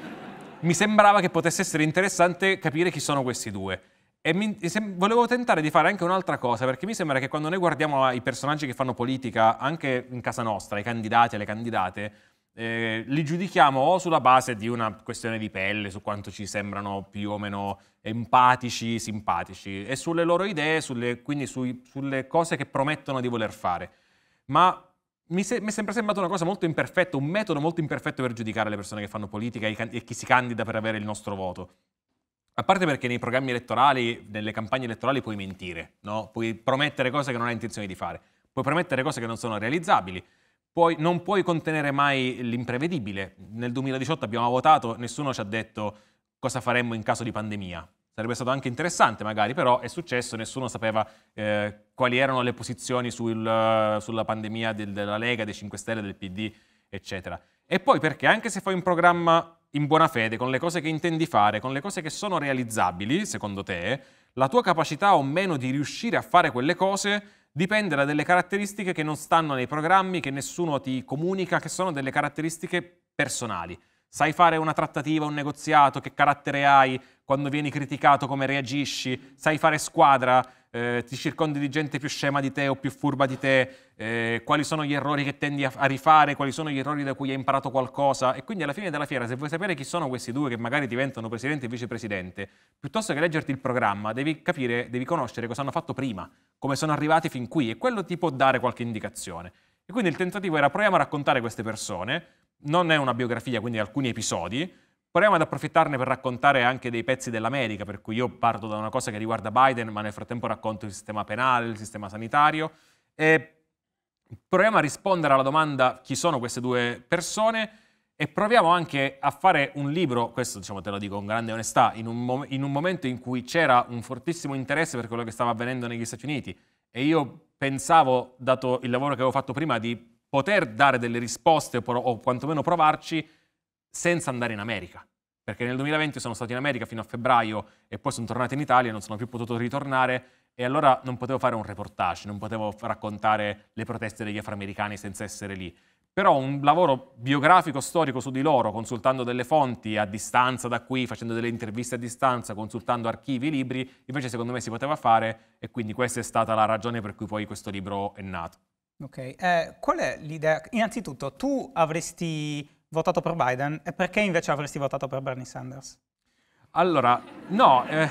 mi sembrava che potesse essere interessante capire chi sono questi due. E mi, volevo tentare di fare anche un'altra cosa, perché mi sembra che quando noi guardiamo i personaggi che fanno politica, anche in casa nostra, i candidati e le candidate, eh, li giudichiamo o sulla base di una questione di pelle, su quanto ci sembrano più o meno empatici, simpatici, e sulle loro idee, sulle, quindi sui, sulle cose che promettono di voler fare. Ma mi, se, mi, è sempre sembrata una cosa molto imperfetta, un metodo molto imperfetto per giudicare le persone che fanno politica e, can- e chi si candida per avere il nostro voto. A parte perché nei programmi elettorali, nelle campagne elettorali puoi mentire, no? puoi promettere cose che non hai intenzione di fare, puoi promettere cose che non sono realizzabili, puoi, non puoi contenere mai l'imprevedibile. Nel 2018 abbiamo votato, nessuno ci ha detto cosa faremmo in caso di pandemia. Sarebbe stato anche interessante magari, però è successo, nessuno sapeva eh, quali erano le posizioni sul, sulla pandemia del, della Lega, dei 5 Stelle, del PD, eccetera. E poi perché anche se fai un programma in buona fede, con le cose che intendi fare, con le cose che sono realizzabili, secondo te, la tua capacità o meno di riuscire a fare quelle cose dipende da delle caratteristiche che non stanno nei programmi, che nessuno ti comunica, che sono delle caratteristiche personali. Sai fare una trattativa, un negoziato, che carattere hai, quando vieni criticato come reagisci, sai fare squadra, eh, ti circondi di gente più scema di te o più furba di te, eh, quali sono gli errori che tendi a, a, rifare, quali sono gli errori da cui hai imparato qualcosa. E quindi alla fine della fiera, se vuoi sapere chi sono questi due che magari diventano presidente e vicepresidente, piuttosto che leggerti il programma, devi capire, devi conoscere cosa hanno fatto prima, come sono arrivati fin qui e quello ti può dare qualche indicazione. E quindi il tentativo era proviamo a raccontare queste persone, non è una biografia, quindi alcuni episodi. Proviamo ad approfittarne per raccontare anche dei pezzi dell'America, per cui io parto da una cosa che riguarda Biden, ma nel frattempo racconto il sistema penale, il sistema sanitario. E proviamo a rispondere alla domanda chi sono queste due persone e proviamo anche a fare un libro, questo diciamo, te lo dico con grande onestà, in un, mom- in un momento in cui c'era un fortissimo interesse per quello che stava avvenendo negli Stati Uniti e io pensavo, dato il lavoro che avevo fatto prima, di poter dare delle risposte o quantomeno provarci senza andare in America. Perché nel 2020 sono stato in America fino a febbraio e poi sono tornato in Italia e non sono più potuto ritornare e allora non potevo fare un reportage, non potevo raccontare le proteste degli afroamericani senza essere lì. Però un lavoro biografico storico su di loro, consultando delle fonti a distanza da qui, facendo delle interviste a distanza, consultando archivi, libri, invece secondo me si poteva fare e quindi questa è stata la ragione per cui poi questo libro è nato. Ok, eh, qual è l'idea? Innanzitutto, tu avresti votato per Biden e perché invece avresti votato per Bernie Sanders? Allora, no. Eh,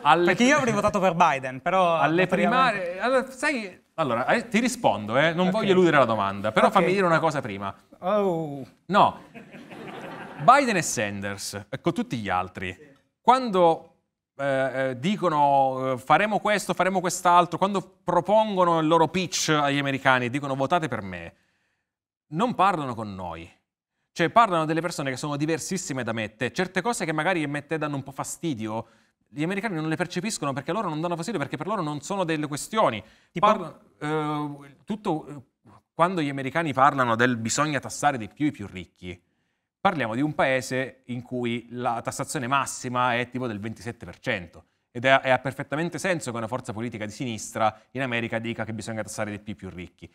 alle... Perché io avrei votato per Biden, però... Alle primarie... Allora, sai... Allora, eh, ti rispondo, eh. non okay. voglio eludere la domanda, però okay. fammi dire una cosa prima. Oh. No. Biden e Sanders, eh, con tutti gli altri, sì. quando eh, eh, dicono eh, faremo questo, faremo quest'altro, quando propongono il loro pitch agli americani dicono votate per me, non parlano con noi. Cioè parlano delle persone che sono diversissime da Mette, certe cose che magari a Mette danno un po' fastidio, gli americani non le percepiscono perché loro non danno fastidio, perché per loro non sono delle questioni. Parla, eh, tutto, quando gli americani parlano del bisogna tassare di più i più ricchi, parliamo di un paese in cui la tassazione massima è tipo del 27%. Ed ha perfettamente senso che una forza politica di sinistra in America dica che bisogna tassare di più i più ricchi.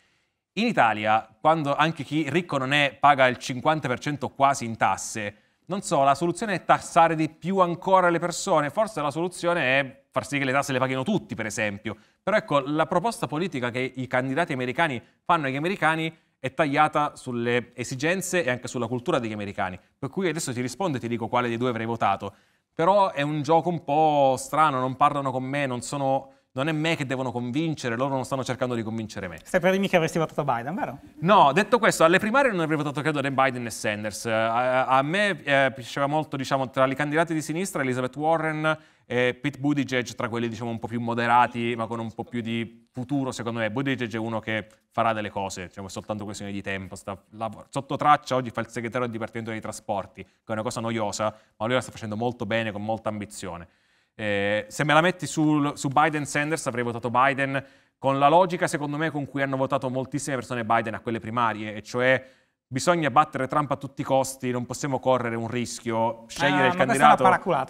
In Italia, quando anche chi ricco non è paga il 50% quasi in tasse, non so, la soluzione è tassare di più ancora le persone, forse la soluzione è far sì che le tasse le paghino tutti, per esempio. Però ecco, la proposta politica che i candidati americani fanno agli americani è tagliata sulle esigenze e anche sulla cultura degli americani. Per cui adesso ti rispondo e ti dico quale dei due avrei votato. Però è un gioco un po' strano, non parlano con me, non sono non è me che devono convincere, loro non stanno cercando di convincere me. Stai per dirmi che avresti votato Biden, vero? No, detto questo, alle primarie non avrei votato credo né Biden né Sanders. A, a me eh, piaceva molto, diciamo, tra i candidati di sinistra Elizabeth Warren e Pete Buttigieg tra quelli diciamo un po' più moderati ma con un po' più di futuro secondo me. Buttigieg è uno che farà delle cose, diciamo, è soltanto questione di tempo. Sta, lavora, sotto traccia oggi fa il segretario del Dipartimento dei Trasporti, che è una cosa noiosa, ma lui la sta facendo molto bene, con molta ambizione. Eh, se me la metti sul, su Biden-Sanders avrei votato Biden con la logica secondo me con cui hanno votato moltissime persone Biden a quelle primarie, e cioè bisogna battere Trump a tutti i costi, non possiamo correre un rischio, scegliere ah, il candidato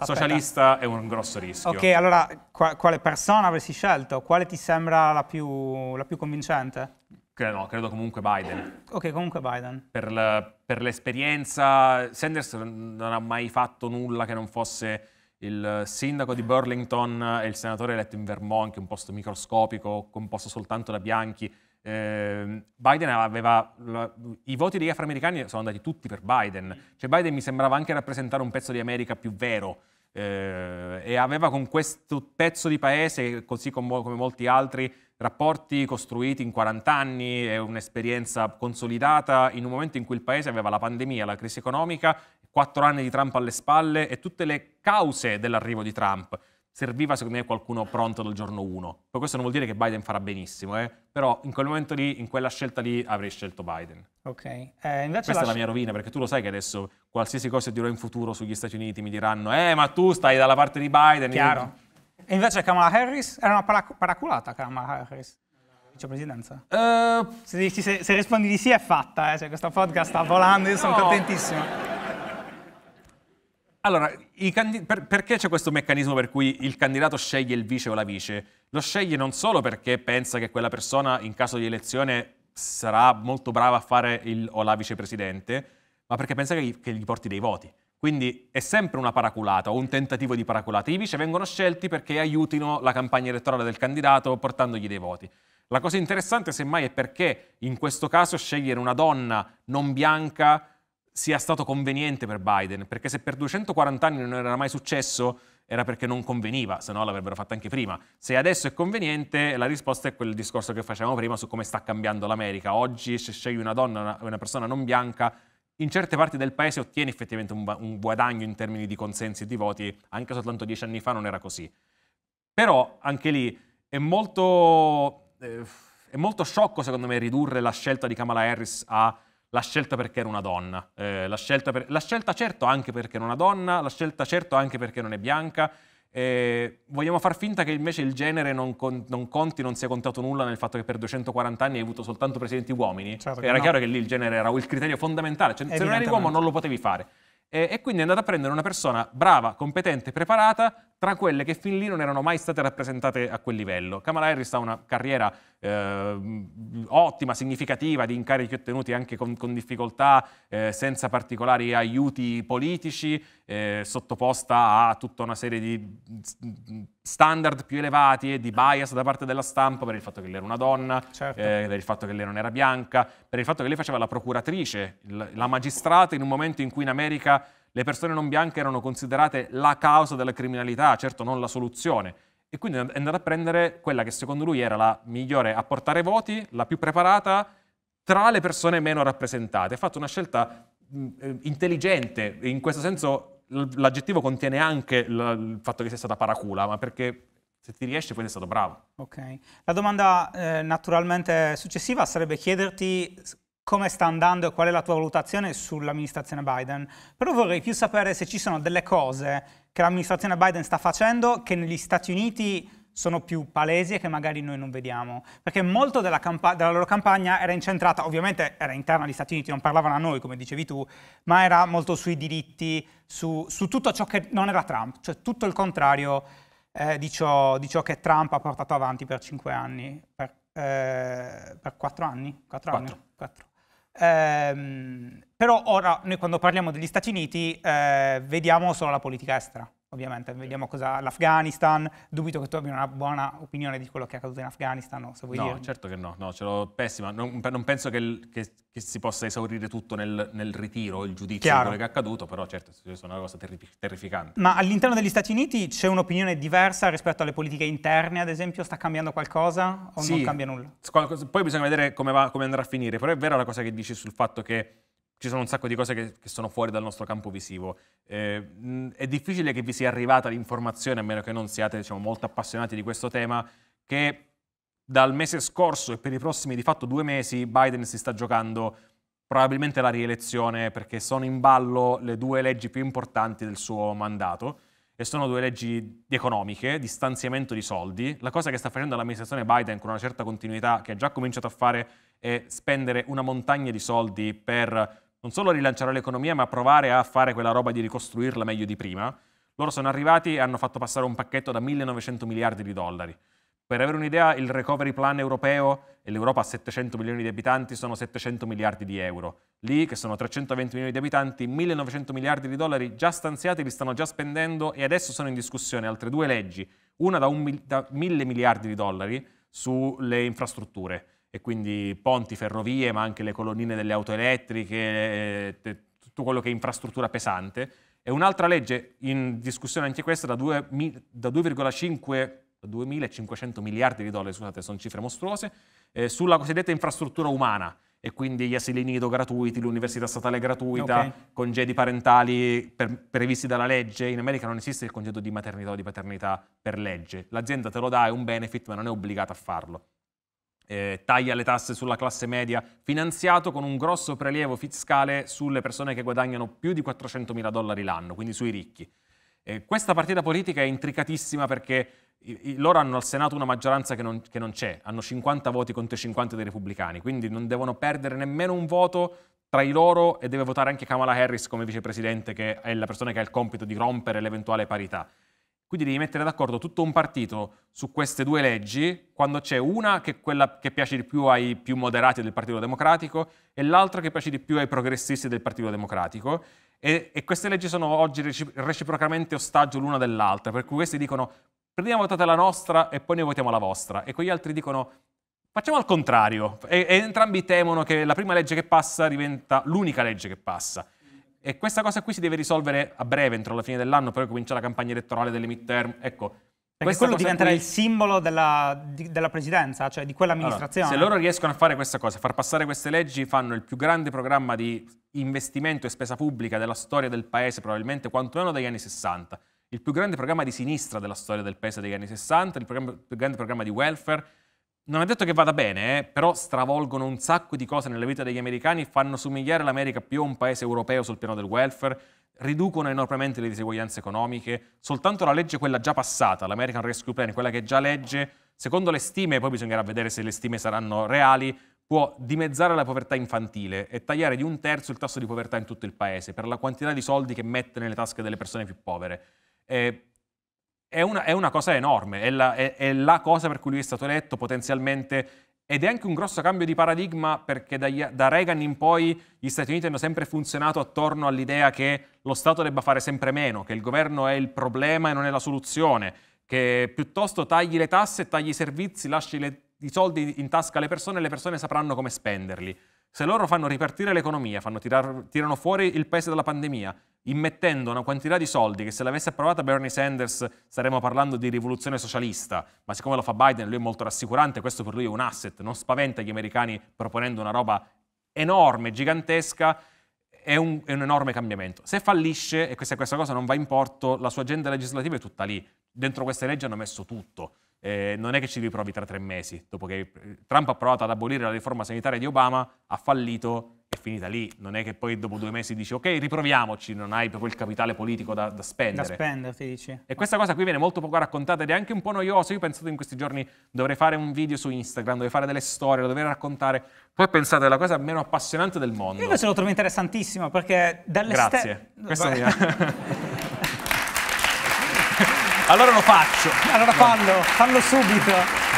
socialista aspetta. è un grosso rischio. Ok, allora qua, quale persona avresti scelto? Quale ti sembra la più, la più convincente? Credo, no, credo comunque Biden. Ok, comunque Biden. Per, la, per l'esperienza, Sanders non ha mai fatto nulla che non fosse il sindaco di Burlington e il senatore eletto in Vermont, che è un posto microscopico, composto soltanto da bianchi eh, Biden aveva, la, i voti degli afroamericani sono andati tutti per Biden, cioè Biden mi sembrava anche rappresentare un pezzo di America più vero eh, e aveva con questo pezzo di paese, così come, come molti altri, rapporti costruiti in 40 anni e un'esperienza consolidata in un momento in cui il paese aveva la pandemia, la crisi economica, quattro anni di Trump alle spalle e tutte le cause dell'arrivo di Trump serviva secondo me qualcuno pronto dal giorno 1. Poi questo non vuol dire che Biden farà benissimo, eh? però in quel momento lì, in quella scelta lì, avrei scelto Biden. Ok. Eh, Questa la... è la mia rovina, perché tu lo sai che adesso qualsiasi cosa dirò in futuro sugli Stati Uniti mi diranno «Eh, ma tu stai dalla parte di Biden». Chiaro. E invece Kamala Harris era una parac- paraculata Kamala Harris. Vicepresidenza? Uh, se, se, se, rispondi di sì è fatta, eh? cioè, questo podcast sta volando, io sono no. contentissimo. Allora, per, perché c'è questo meccanismo per cui il candidato sceglie il vice o la vice? Lo sceglie non solo perché pensa che quella persona, in caso di elezione, sarà molto brava a fare il o la vicepresidente, ma perché pensa che gli, che gli porti dei voti. Quindi è sempre una paraculata o un tentativo di paraculata. I vice vengono scelti perché aiutino la campagna elettorale del candidato portandogli dei voti. La cosa interessante, semmai, è perché in questo caso scegliere una donna non bianca sia stato conveniente per Biden, perché se per 240 anni non era mai successo era perché non conveniva, se no l'avrebbero fatto anche prima. Se adesso è conveniente, la risposta è quel discorso che facevamo prima su come sta cambiando l'America. Oggi se scegli una donna, una, una persona non bianca, in certe parti del paese ottieni effettivamente un, un guadagno in termini di consensi e di voti, anche soltanto dieci anni fa non era così. Però anche lì è molto, eh, è molto sciocco secondo me ridurre la scelta di Kamala Harris a la scelta perché era una donna, eh, la, scelta per, la, scelta certo anche perché era una donna, la scelta certo anche perché non è bianca. Eh, vogliamo far finta che invece il genere non, con, non, conti, non sia contato nulla nel fatto che per 240 anni hai avuto soltanto presidenti uomini? Certo era no. chiaro che lì il genere era il criterio fondamentale, cioè, se non eri uomo non lo potevi fare. Eh, e quindi è andata a prendere una persona brava, competente, preparata, tra quelle che fin lì non erano mai state rappresentate a quel livello. Kamala Harris ha una carriera eh, ottima, significativa di incarichi ottenuti anche con, con difficoltà, eh, senza particolari aiuti politici, eh, sottoposta a tutta una serie di standard più elevati e di bias da parte della stampa per il fatto che lei era una donna, certo. Eh, per il fatto che lei non era bianca, per il fatto che lei faceva la procuratrice, la magistrata in un momento in cui in America le persone non bianche erano considerate la causa della criminalità, certo non la soluzione e quindi è andato a prendere quella che secondo lui era la migliore a portare voti, la più preparata, tra le persone meno rappresentate. Ha fatto una scelta eh, intelligente, in questo senso l'aggettivo contiene anche il fatto che sia stata paracula, ma perché se ti riesce poi sei stato bravo. Ok. La domanda eh, naturalmente successiva sarebbe chiederti come sta andando e qual è la tua valutazione sull'amministrazione Biden, però vorrei più sapere se ci sono delle cose che l'amministrazione Biden sta facendo che negli Stati Uniti sono più palesi e che magari noi non vediamo. Perché molto della, campa- della, loro campagna era incentrata, ovviamente era interna agli Stati Uniti, non parlavano a noi, come dicevi tu, ma era molto sui diritti, su, su tutto ciò che non era Trump, cioè tutto il contrario eh, di, ciò, di, ciò, che Trump ha portato avanti per cinque anni, per, eh, per quattro anni? Quattro, quattro. anni? Quattro. Ehm, però ora noi quando parliamo degli Stati Uniti eh, vediamo solo la politica estera ovviamente vediamo cosa l'Afghanistan, dubito che tu abbia una buona opinione di quello che è accaduto in Afghanistan, no, se vuoi no, dire. certo che no, no, ce l'ho pessima, non, non penso che, che, che, si possa esaurire tutto nel, nel ritiro, il giudizio Chiaro. di quello che è accaduto, però certo è una cosa terrif terrificante. Ma all'interno degli Stati Uniti c'è un'opinione diversa rispetto alle politiche interne, ad esempio, sta cambiando qualcosa o sì, non cambia nulla? poi bisogna vedere come, va, come andrà a finire, però è vera la cosa che dici sul fatto che ci sono un sacco di cose che, che sono fuori dal nostro campo visivo. Eh, è difficile che vi sia arrivata l'informazione, a meno che non siate diciamo, molto appassionati di questo tema, che dal mese scorso e per i prossimi di fatto due mesi Biden si sta giocando probabilmente la rielezione perché sono in ballo le due leggi più importanti del suo mandato e sono due leggi economiche, di stanziamento di soldi. La cosa che sta facendo l'amministrazione Biden con una certa continuità che ha già cominciato a fare è spendere una montagna di soldi per non solo rilanciare l'economia, ma provare a fare quella roba di ricostruirla meglio di prima. Loro sono arrivati e hanno fatto passare un pacchetto da 1.900 miliardi di dollari. Per avere un'idea, il recovery plan europeo, e l'Europa ha 700 milioni di abitanti, sono 700 miliardi di euro. Lì, che sono 320 milioni di abitanti, 1.900 miliardi di dollari già stanziati, li stanno già spendendo e adesso sono in discussione altre due leggi, una da, da 1.000 miliardi di dollari sulle infrastrutture e quindi ponti, ferrovie, ma anche le colonnine delle auto elettriche, eh, tutto quello che è infrastruttura pesante. E un'altra legge in discussione anche questa da 2,5 2.500 miliardi di dollari, scusate, sono cifre mostruose, eh, sulla cosiddetta infrastruttura umana e quindi gli asili nido gratuiti, l'università statale gratuita, okay. congedi parentali per, previsti dalla legge. In America non esiste il congedo di maternità o di paternità per legge. L'azienda te lo dà, è un benefit, ma non è obbligata a farlo eh, taglia le tasse sulla classe media, finanziato con un grosso prelievo fiscale sulle persone che guadagnano più di 400 mila dollari l'anno, quindi sui ricchi. Eh, questa partita politica è intricatissima perché i, i, loro hanno al Senato una maggioranza che non, che non, c'è, hanno 50 voti contro i 50 dei repubblicani, quindi non devono perdere nemmeno un voto tra i loro e deve votare anche Kamala Harris come vicepresidente, che è la persona che ha il compito di rompere l'eventuale parità. Quindi devi mettere d'accordo tutto un partito su queste due leggi, quando c'è una che è quella che piace di più ai più moderati del Partito Democratico e l'altra che piace di più ai progressisti del Partito Democratico. E, e queste leggi sono oggi reciprocamente ostaggio l'una dell'altra, per cui questi dicono prendiamo votate la nostra e poi noi votiamo la vostra. E quegli altri dicono Facciamo al contrario, e, e, entrambi temono che la prima legge che passa diventa l'unica legge che passa. E questa cosa qui si deve risolvere a breve, entro la fine dell'anno, poi comincia la campagna elettorale delle midterm. Ecco, perché quello diventerà qui... il simbolo della, di, della, presidenza, cioè di quell'amministrazione. Allora, se loro riescono a fare questa cosa, a far passare queste leggi, fanno il più grande programma di investimento e spesa pubblica della storia del paese, probabilmente quantomeno dagli anni 60. Il più grande programma di sinistra della storia del paese degli anni 60, il più grande programma di welfare, non è detto che vada bene, eh, però stravolgono un sacco di cose nella vita degli americani, fanno somigliare l'America più a un paese europeo sul piano del welfare, riducono enormemente le diseguaglianze economiche. Soltanto la legge, quella già passata, l'American Rescue Plan, quella che già legge, secondo le stime, poi bisognerà vedere se le stime saranno reali, può dimezzare la povertà infantile e tagliare di un terzo il tasso di povertà in tutto il paese per la quantità di soldi che mette nelle tasche delle persone più povere. Eh, è una, è una cosa enorme, è la, è, è la, cosa per cui lui è stato eletto potenzialmente ed è anche un grosso cambio di paradigma perché da, da Reagan in poi gli Stati Uniti hanno sempre funzionato attorno all'idea che lo Stato debba fare sempre meno, che il governo è il problema e non è la soluzione, che piuttosto tagli le tasse, tagli i servizi, lasci le, i soldi in tasca alle persone e le persone sapranno come spenderli. Se loro fanno ripartire l'economia, tirar, tirano fuori il paese dalla pandemia, immettendo una quantità di soldi che se l'avesse approvata Bernie Sanders staremmo parlando di rivoluzione socialista, ma siccome lo fa Biden lui è molto rassicurante, questo per lui è un asset, non spaventa gli americani proponendo una roba enorme, gigantesca, è un, è un enorme cambiamento. Se fallisce, e se questa cosa non va in porto, la sua agenda legislativa è tutta lì, dentro queste leggi hanno messo tutto eh, non è che ci riprovi tra tre mesi, dopo che eh, Trump ha provato ad abolire la riforma sanitaria di Obama, ha fallito, è finita lì, non è che poi dopo due mesi dici ok riproviamoci, non hai proprio il capitale politico da, da spendere. Da spendere, ti dici. E questa cosa qui viene molto poco raccontata ed è anche un po' noiosa, io ho pensato in questi giorni dovrei fare un video su Instagram, dovrei fare delle storie, dovrei raccontare, poi pensate è la cosa meno appassionante del mondo. Io invece lo trovo interessantissimo perché dall'esterno... Grazie, ste... questo mi Allora lo faccio. Allora fallo, fallo subito.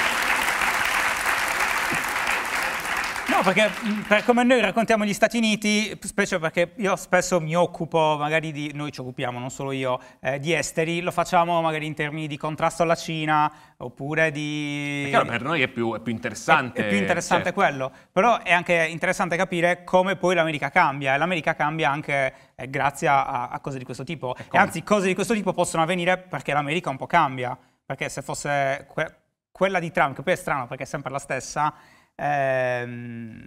perché mm, per come noi raccontiamo gli Stati Uniti, specie perché io spesso mi occupo, magari di, noi ci occupiamo, non solo io, eh, di esteri, lo facciamo magari in termini di contrasto alla Cina, oppure di... Perché chiaro, per noi è più, è più interessante. È, è, più interessante certo. quello, però è anche interessante capire come poi l'America cambia, e l'America cambia anche eh, grazie a, a, cose di questo tipo. E, e anzi, cose di questo tipo possono avvenire perché l'America un po' cambia, perché se fosse que quella di Trump, che poi è strano perché è sempre la stessa, ehm,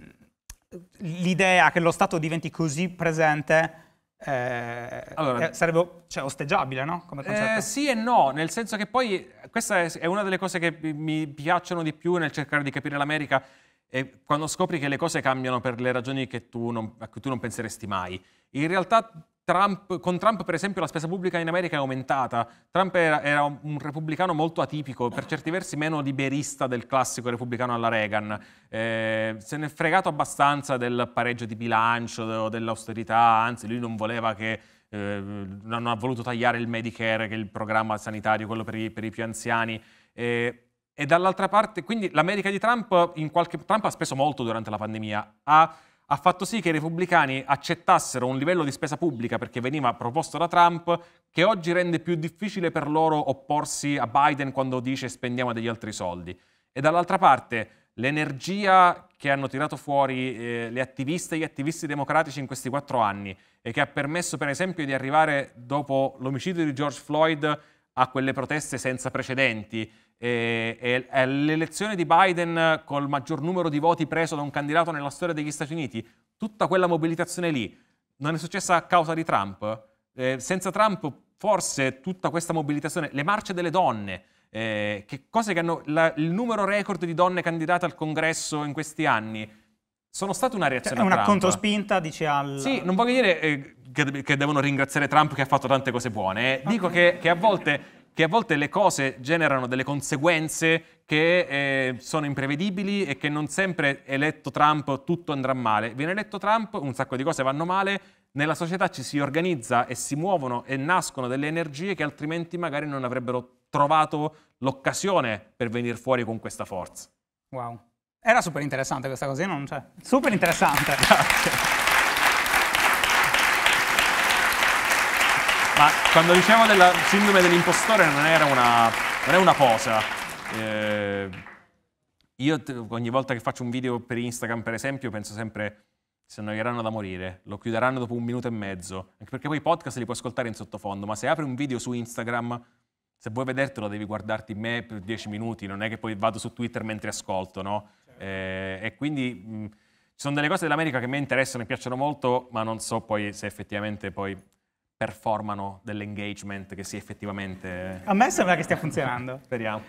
l'idea che lo Stato diventi così presente eh, allora, eh, sarebbe cioè, osteggiabile, no? Come Eh, sì e no, nel senso che poi eh, questa è una delle cose che mi piacciono di più nel cercare di capire l'America, e quando scopri che le cose cambiano per le ragioni che tu non, a cui tu non penseresti mai. In realtà Trump, con Trump, per esempio, la spesa pubblica in America è aumentata. Trump era, era, un repubblicano molto atipico, per certi versi meno liberista del classico repubblicano alla Reagan. Eh, se ne è fregato abbastanza del pareggio di bilancio, dell'austerità, anzi, lui non voleva che. Eh, non ha voluto tagliare il Medicare, che è il programma sanitario, quello per i, per i più anziani. Eh, e dall'altra parte, quindi l'America di Trump, in qualche, Trump ha speso molto durante la pandemia, ha ha fatto sì che i repubblicani accettassero un livello di spesa pubblica perché veniva proposto da Trump che oggi rende più difficile per loro opporsi a Biden quando dice spendiamo degli altri soldi. E dall'altra parte l'energia che hanno tirato fuori eh, le attiviste e gli attivisti democratici in questi quattro anni e che ha permesso per esempio di arrivare dopo l'omicidio di George Floyd a quelle proteste senza precedenti e, e, e l'elezione di Biden col maggior numero di voti preso da un candidato nella storia degli Stati Uniti, tutta quella mobilitazione lì, non è successa a causa di Trump? Eh, senza Trump forse tutta questa mobilitazione, le marce delle donne, eh, che cose che hanno la, il numero record di donne candidate al congresso in questi anni, sono state una cioè, reazione cioè, È una controspinta, dice al... Sì, non voglio dire eh, che, che, devono ringraziare Trump che ha fatto tante cose buone. Eh. Dico okay. che, che, a volte, che, a volte, le cose generano delle conseguenze che eh, sono imprevedibili e che non sempre eletto Trump tutto andrà male. Viene eletto Trump, un sacco di cose vanno male, nella società ci si organizza e si muovono e nascono delle energie che altrimenti magari non avrebbero trovato l'occasione per venire fuori con questa forza. Wow. Era super interessante questa cosa, non c'è. Cioè, super interessante. Ma quando diciamo della sindrome dell'impostore non, era una, non è una cosa. Eh, io ogni volta che faccio un video per Instagram, per esempio, penso sempre si annoieranno da morire, lo chiuderanno dopo un minuto e mezzo, anche perché poi i podcast li puoi ascoltare in sottofondo, ma se apri un video su Instagram, se vuoi vedertelo devi guardarti me per dieci minuti, non è che poi vado su Twitter mentre ascolto, no? eh, e quindi mh, mm, ci sono delle cose dell'America che mi interessano e piacciono molto, ma non so poi se effettivamente poi performano dell'engagement che sia effettivamente... Eh. A me sembra che stia funzionando. Speriamo.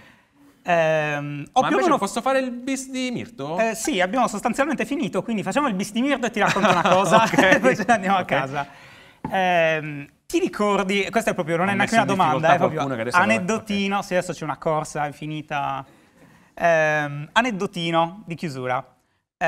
Ehm, Ma meno... posso fare il bis di Mirto? Eh, sì, abbiamo sostanzialmente finito, quindi facciamo il bis di Mirto e ti racconto una cosa e poi ce ne andiamo okay. a casa. Ehm, ti ricordi, questa è proprio, non è neanche una domanda, è proprio aneddotino, okay. se adesso c'è una corsa infinita eh, aneddotino di chiusura. Eh,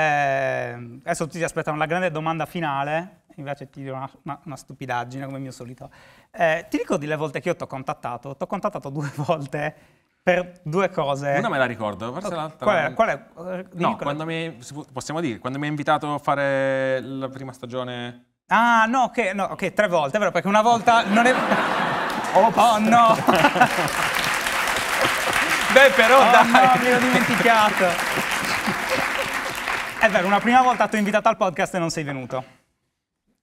adesso tutti si aspettano la grande domanda finale, invece ti dirò una, una, una stupidaggine come mio solito. Eh, ti ricordi le volte che io ti ho contattato? Ti ho contattato due volte per due cose. Una me la ricordo, forse l'altra. Qual è? Qual è? No, quando mi, possiamo dire, quando mi hai invitato a fare la prima stagione... Ah, no, ok, no, okay tre volte, vero, perché una volta non è... oh, oh no! Beh, però oh, dai. No, me l'ho dimenticato. È vero, una prima volta ti ho invitato al podcast e non sei venuto.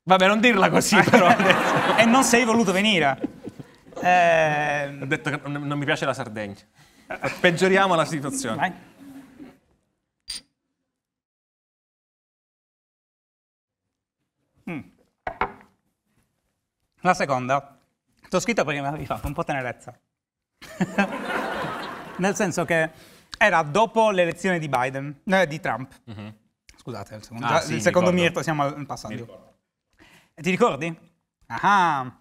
Vabbè, non dirla così, però. e non sei voluto venire. Eh... Ho detto che non mi piace la Sardegna. Peggioriamo la situazione. Vai. Mm. La seconda. Ti ho scritto perché mi avevi fatto un po' tenerezza. Nel senso che era dopo l'elezione di Biden, eh, di Trump. Mm-hmm. Scusate, il secondo, ah, sì, il secondo Mirto, siamo al passaggio. Ti ricordi? Ah,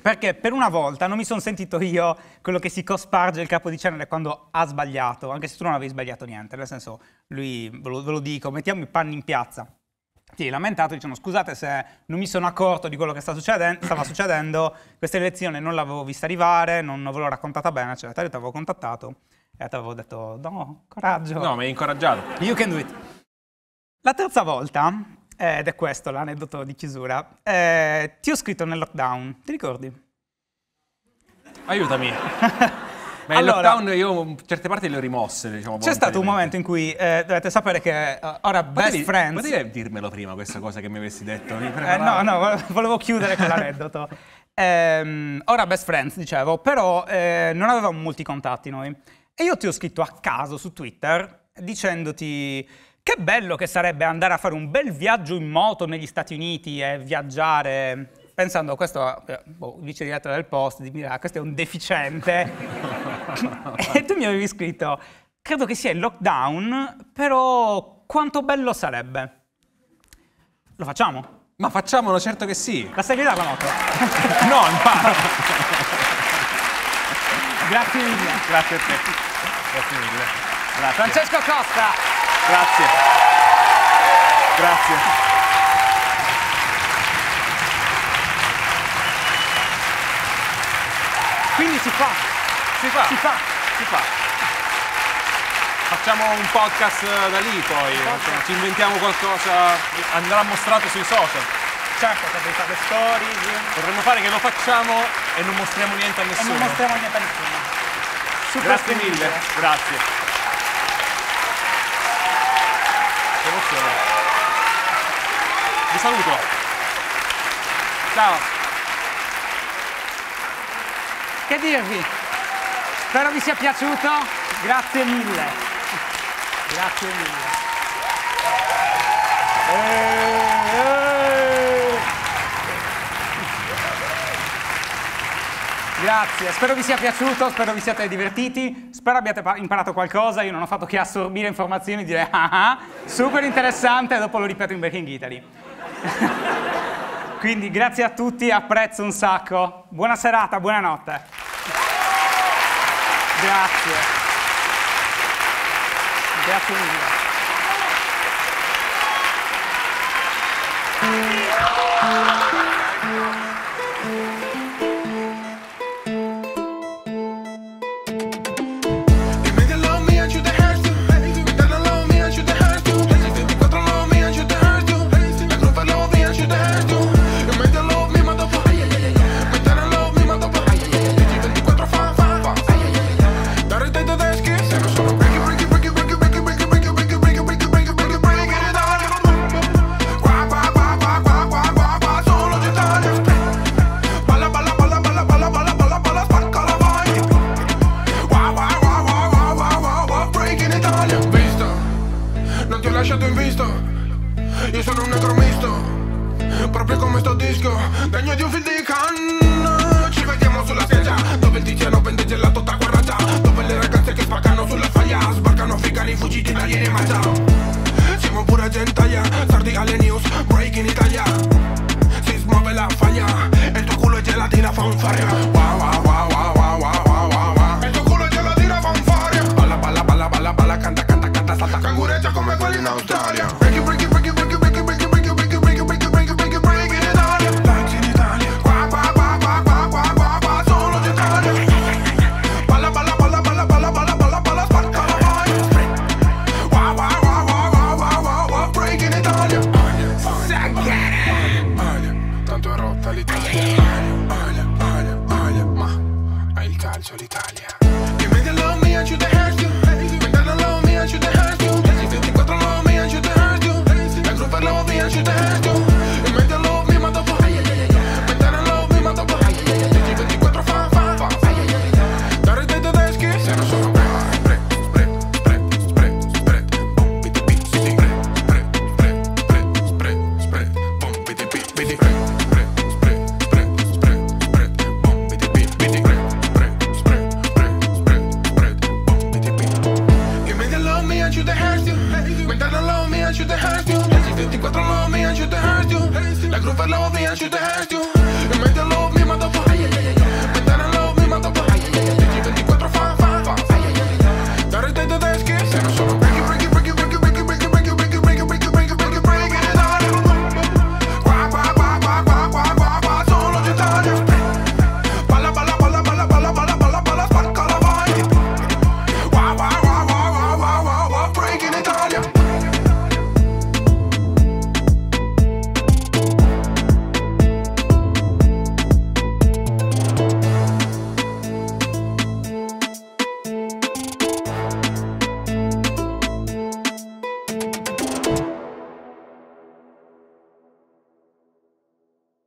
perché per una volta non mi sono sentito io quello che si cosparge il capo di channel quando ha sbagliato, anche se tu non avevi sbagliato niente, nel senso, lui, ve lo, ve lo dico, mettiamo i panni in piazza ti hai lamentato dicendo scusate se non mi sono accorto di quello che sta succeden- stava succedendo, questa elezione non l'avevo vista arrivare, non ve l'ho raccontata bene, eccetera. Io ti avevo contattato e ti avevo detto no, coraggio. No, mi hai incoraggiato. You can do it. La terza volta, eh, ed è questo l'aneddoto di chiusura, eh, ti ho scritto nel lockdown, ti ricordi? Aiutami. Ma allora, lockdown io certe parti le ho rimosse, diciamo. C'è stato un momento in cui eh, dovete sapere che uh, ora Best potevi, Friends... Potevi dirmelo prima questa cosa che mi avessi detto? Mi eh, no, no, volevo chiudere con l'aneddoto. ehm, ora Best Friends, dicevo, però eh, non avevamo molti contatti noi. E io ti ho scritto a caso su Twitter dicendoti... Che bello che sarebbe andare a fare un bel viaggio in moto negli Stati Uniti e viaggiare pensando questo boh, vice direttore del post di Milano, questo è un deficiente. e tu mi avevi scritto, credo che sia il lockdown, però quanto bello sarebbe. Lo facciamo? Ma facciamolo, certo che sì. La sai guidare la moto? no, infatti. Grazie mille. Grazie a te. Grazie mille. Grazie. Francesco Costa. Grazie. Grazie. Quindi si fa. Si fa. Si fa. Si fa. Facciamo un podcast eh, da lì poi, podcast. ci inventiamo qualcosa, andrà mostrato sui social. Certo, potete fare stories. Vorremmo fare che lo facciamo e non mostriamo niente a nessuno. E non mostriamo niente a nessuno. Super grazie mille, grazie. Che Emozione. Vi saluto. Ciao. Che dirvi? Spero vi sia piaciuto, grazie mille. Grazie mille. Eh, eh. Grazie, spero vi sia piaciuto, spero vi siate divertiti, spero abbiate imparato qualcosa, io non ho fatto che assorbire informazioni e dire ah ah, super interessante e dopo lo ripeto in Breaking Italy. Quindi grazie a tutti, apprezzo un sacco. Buona serata, buonanotte. Grazie. Grazie mille.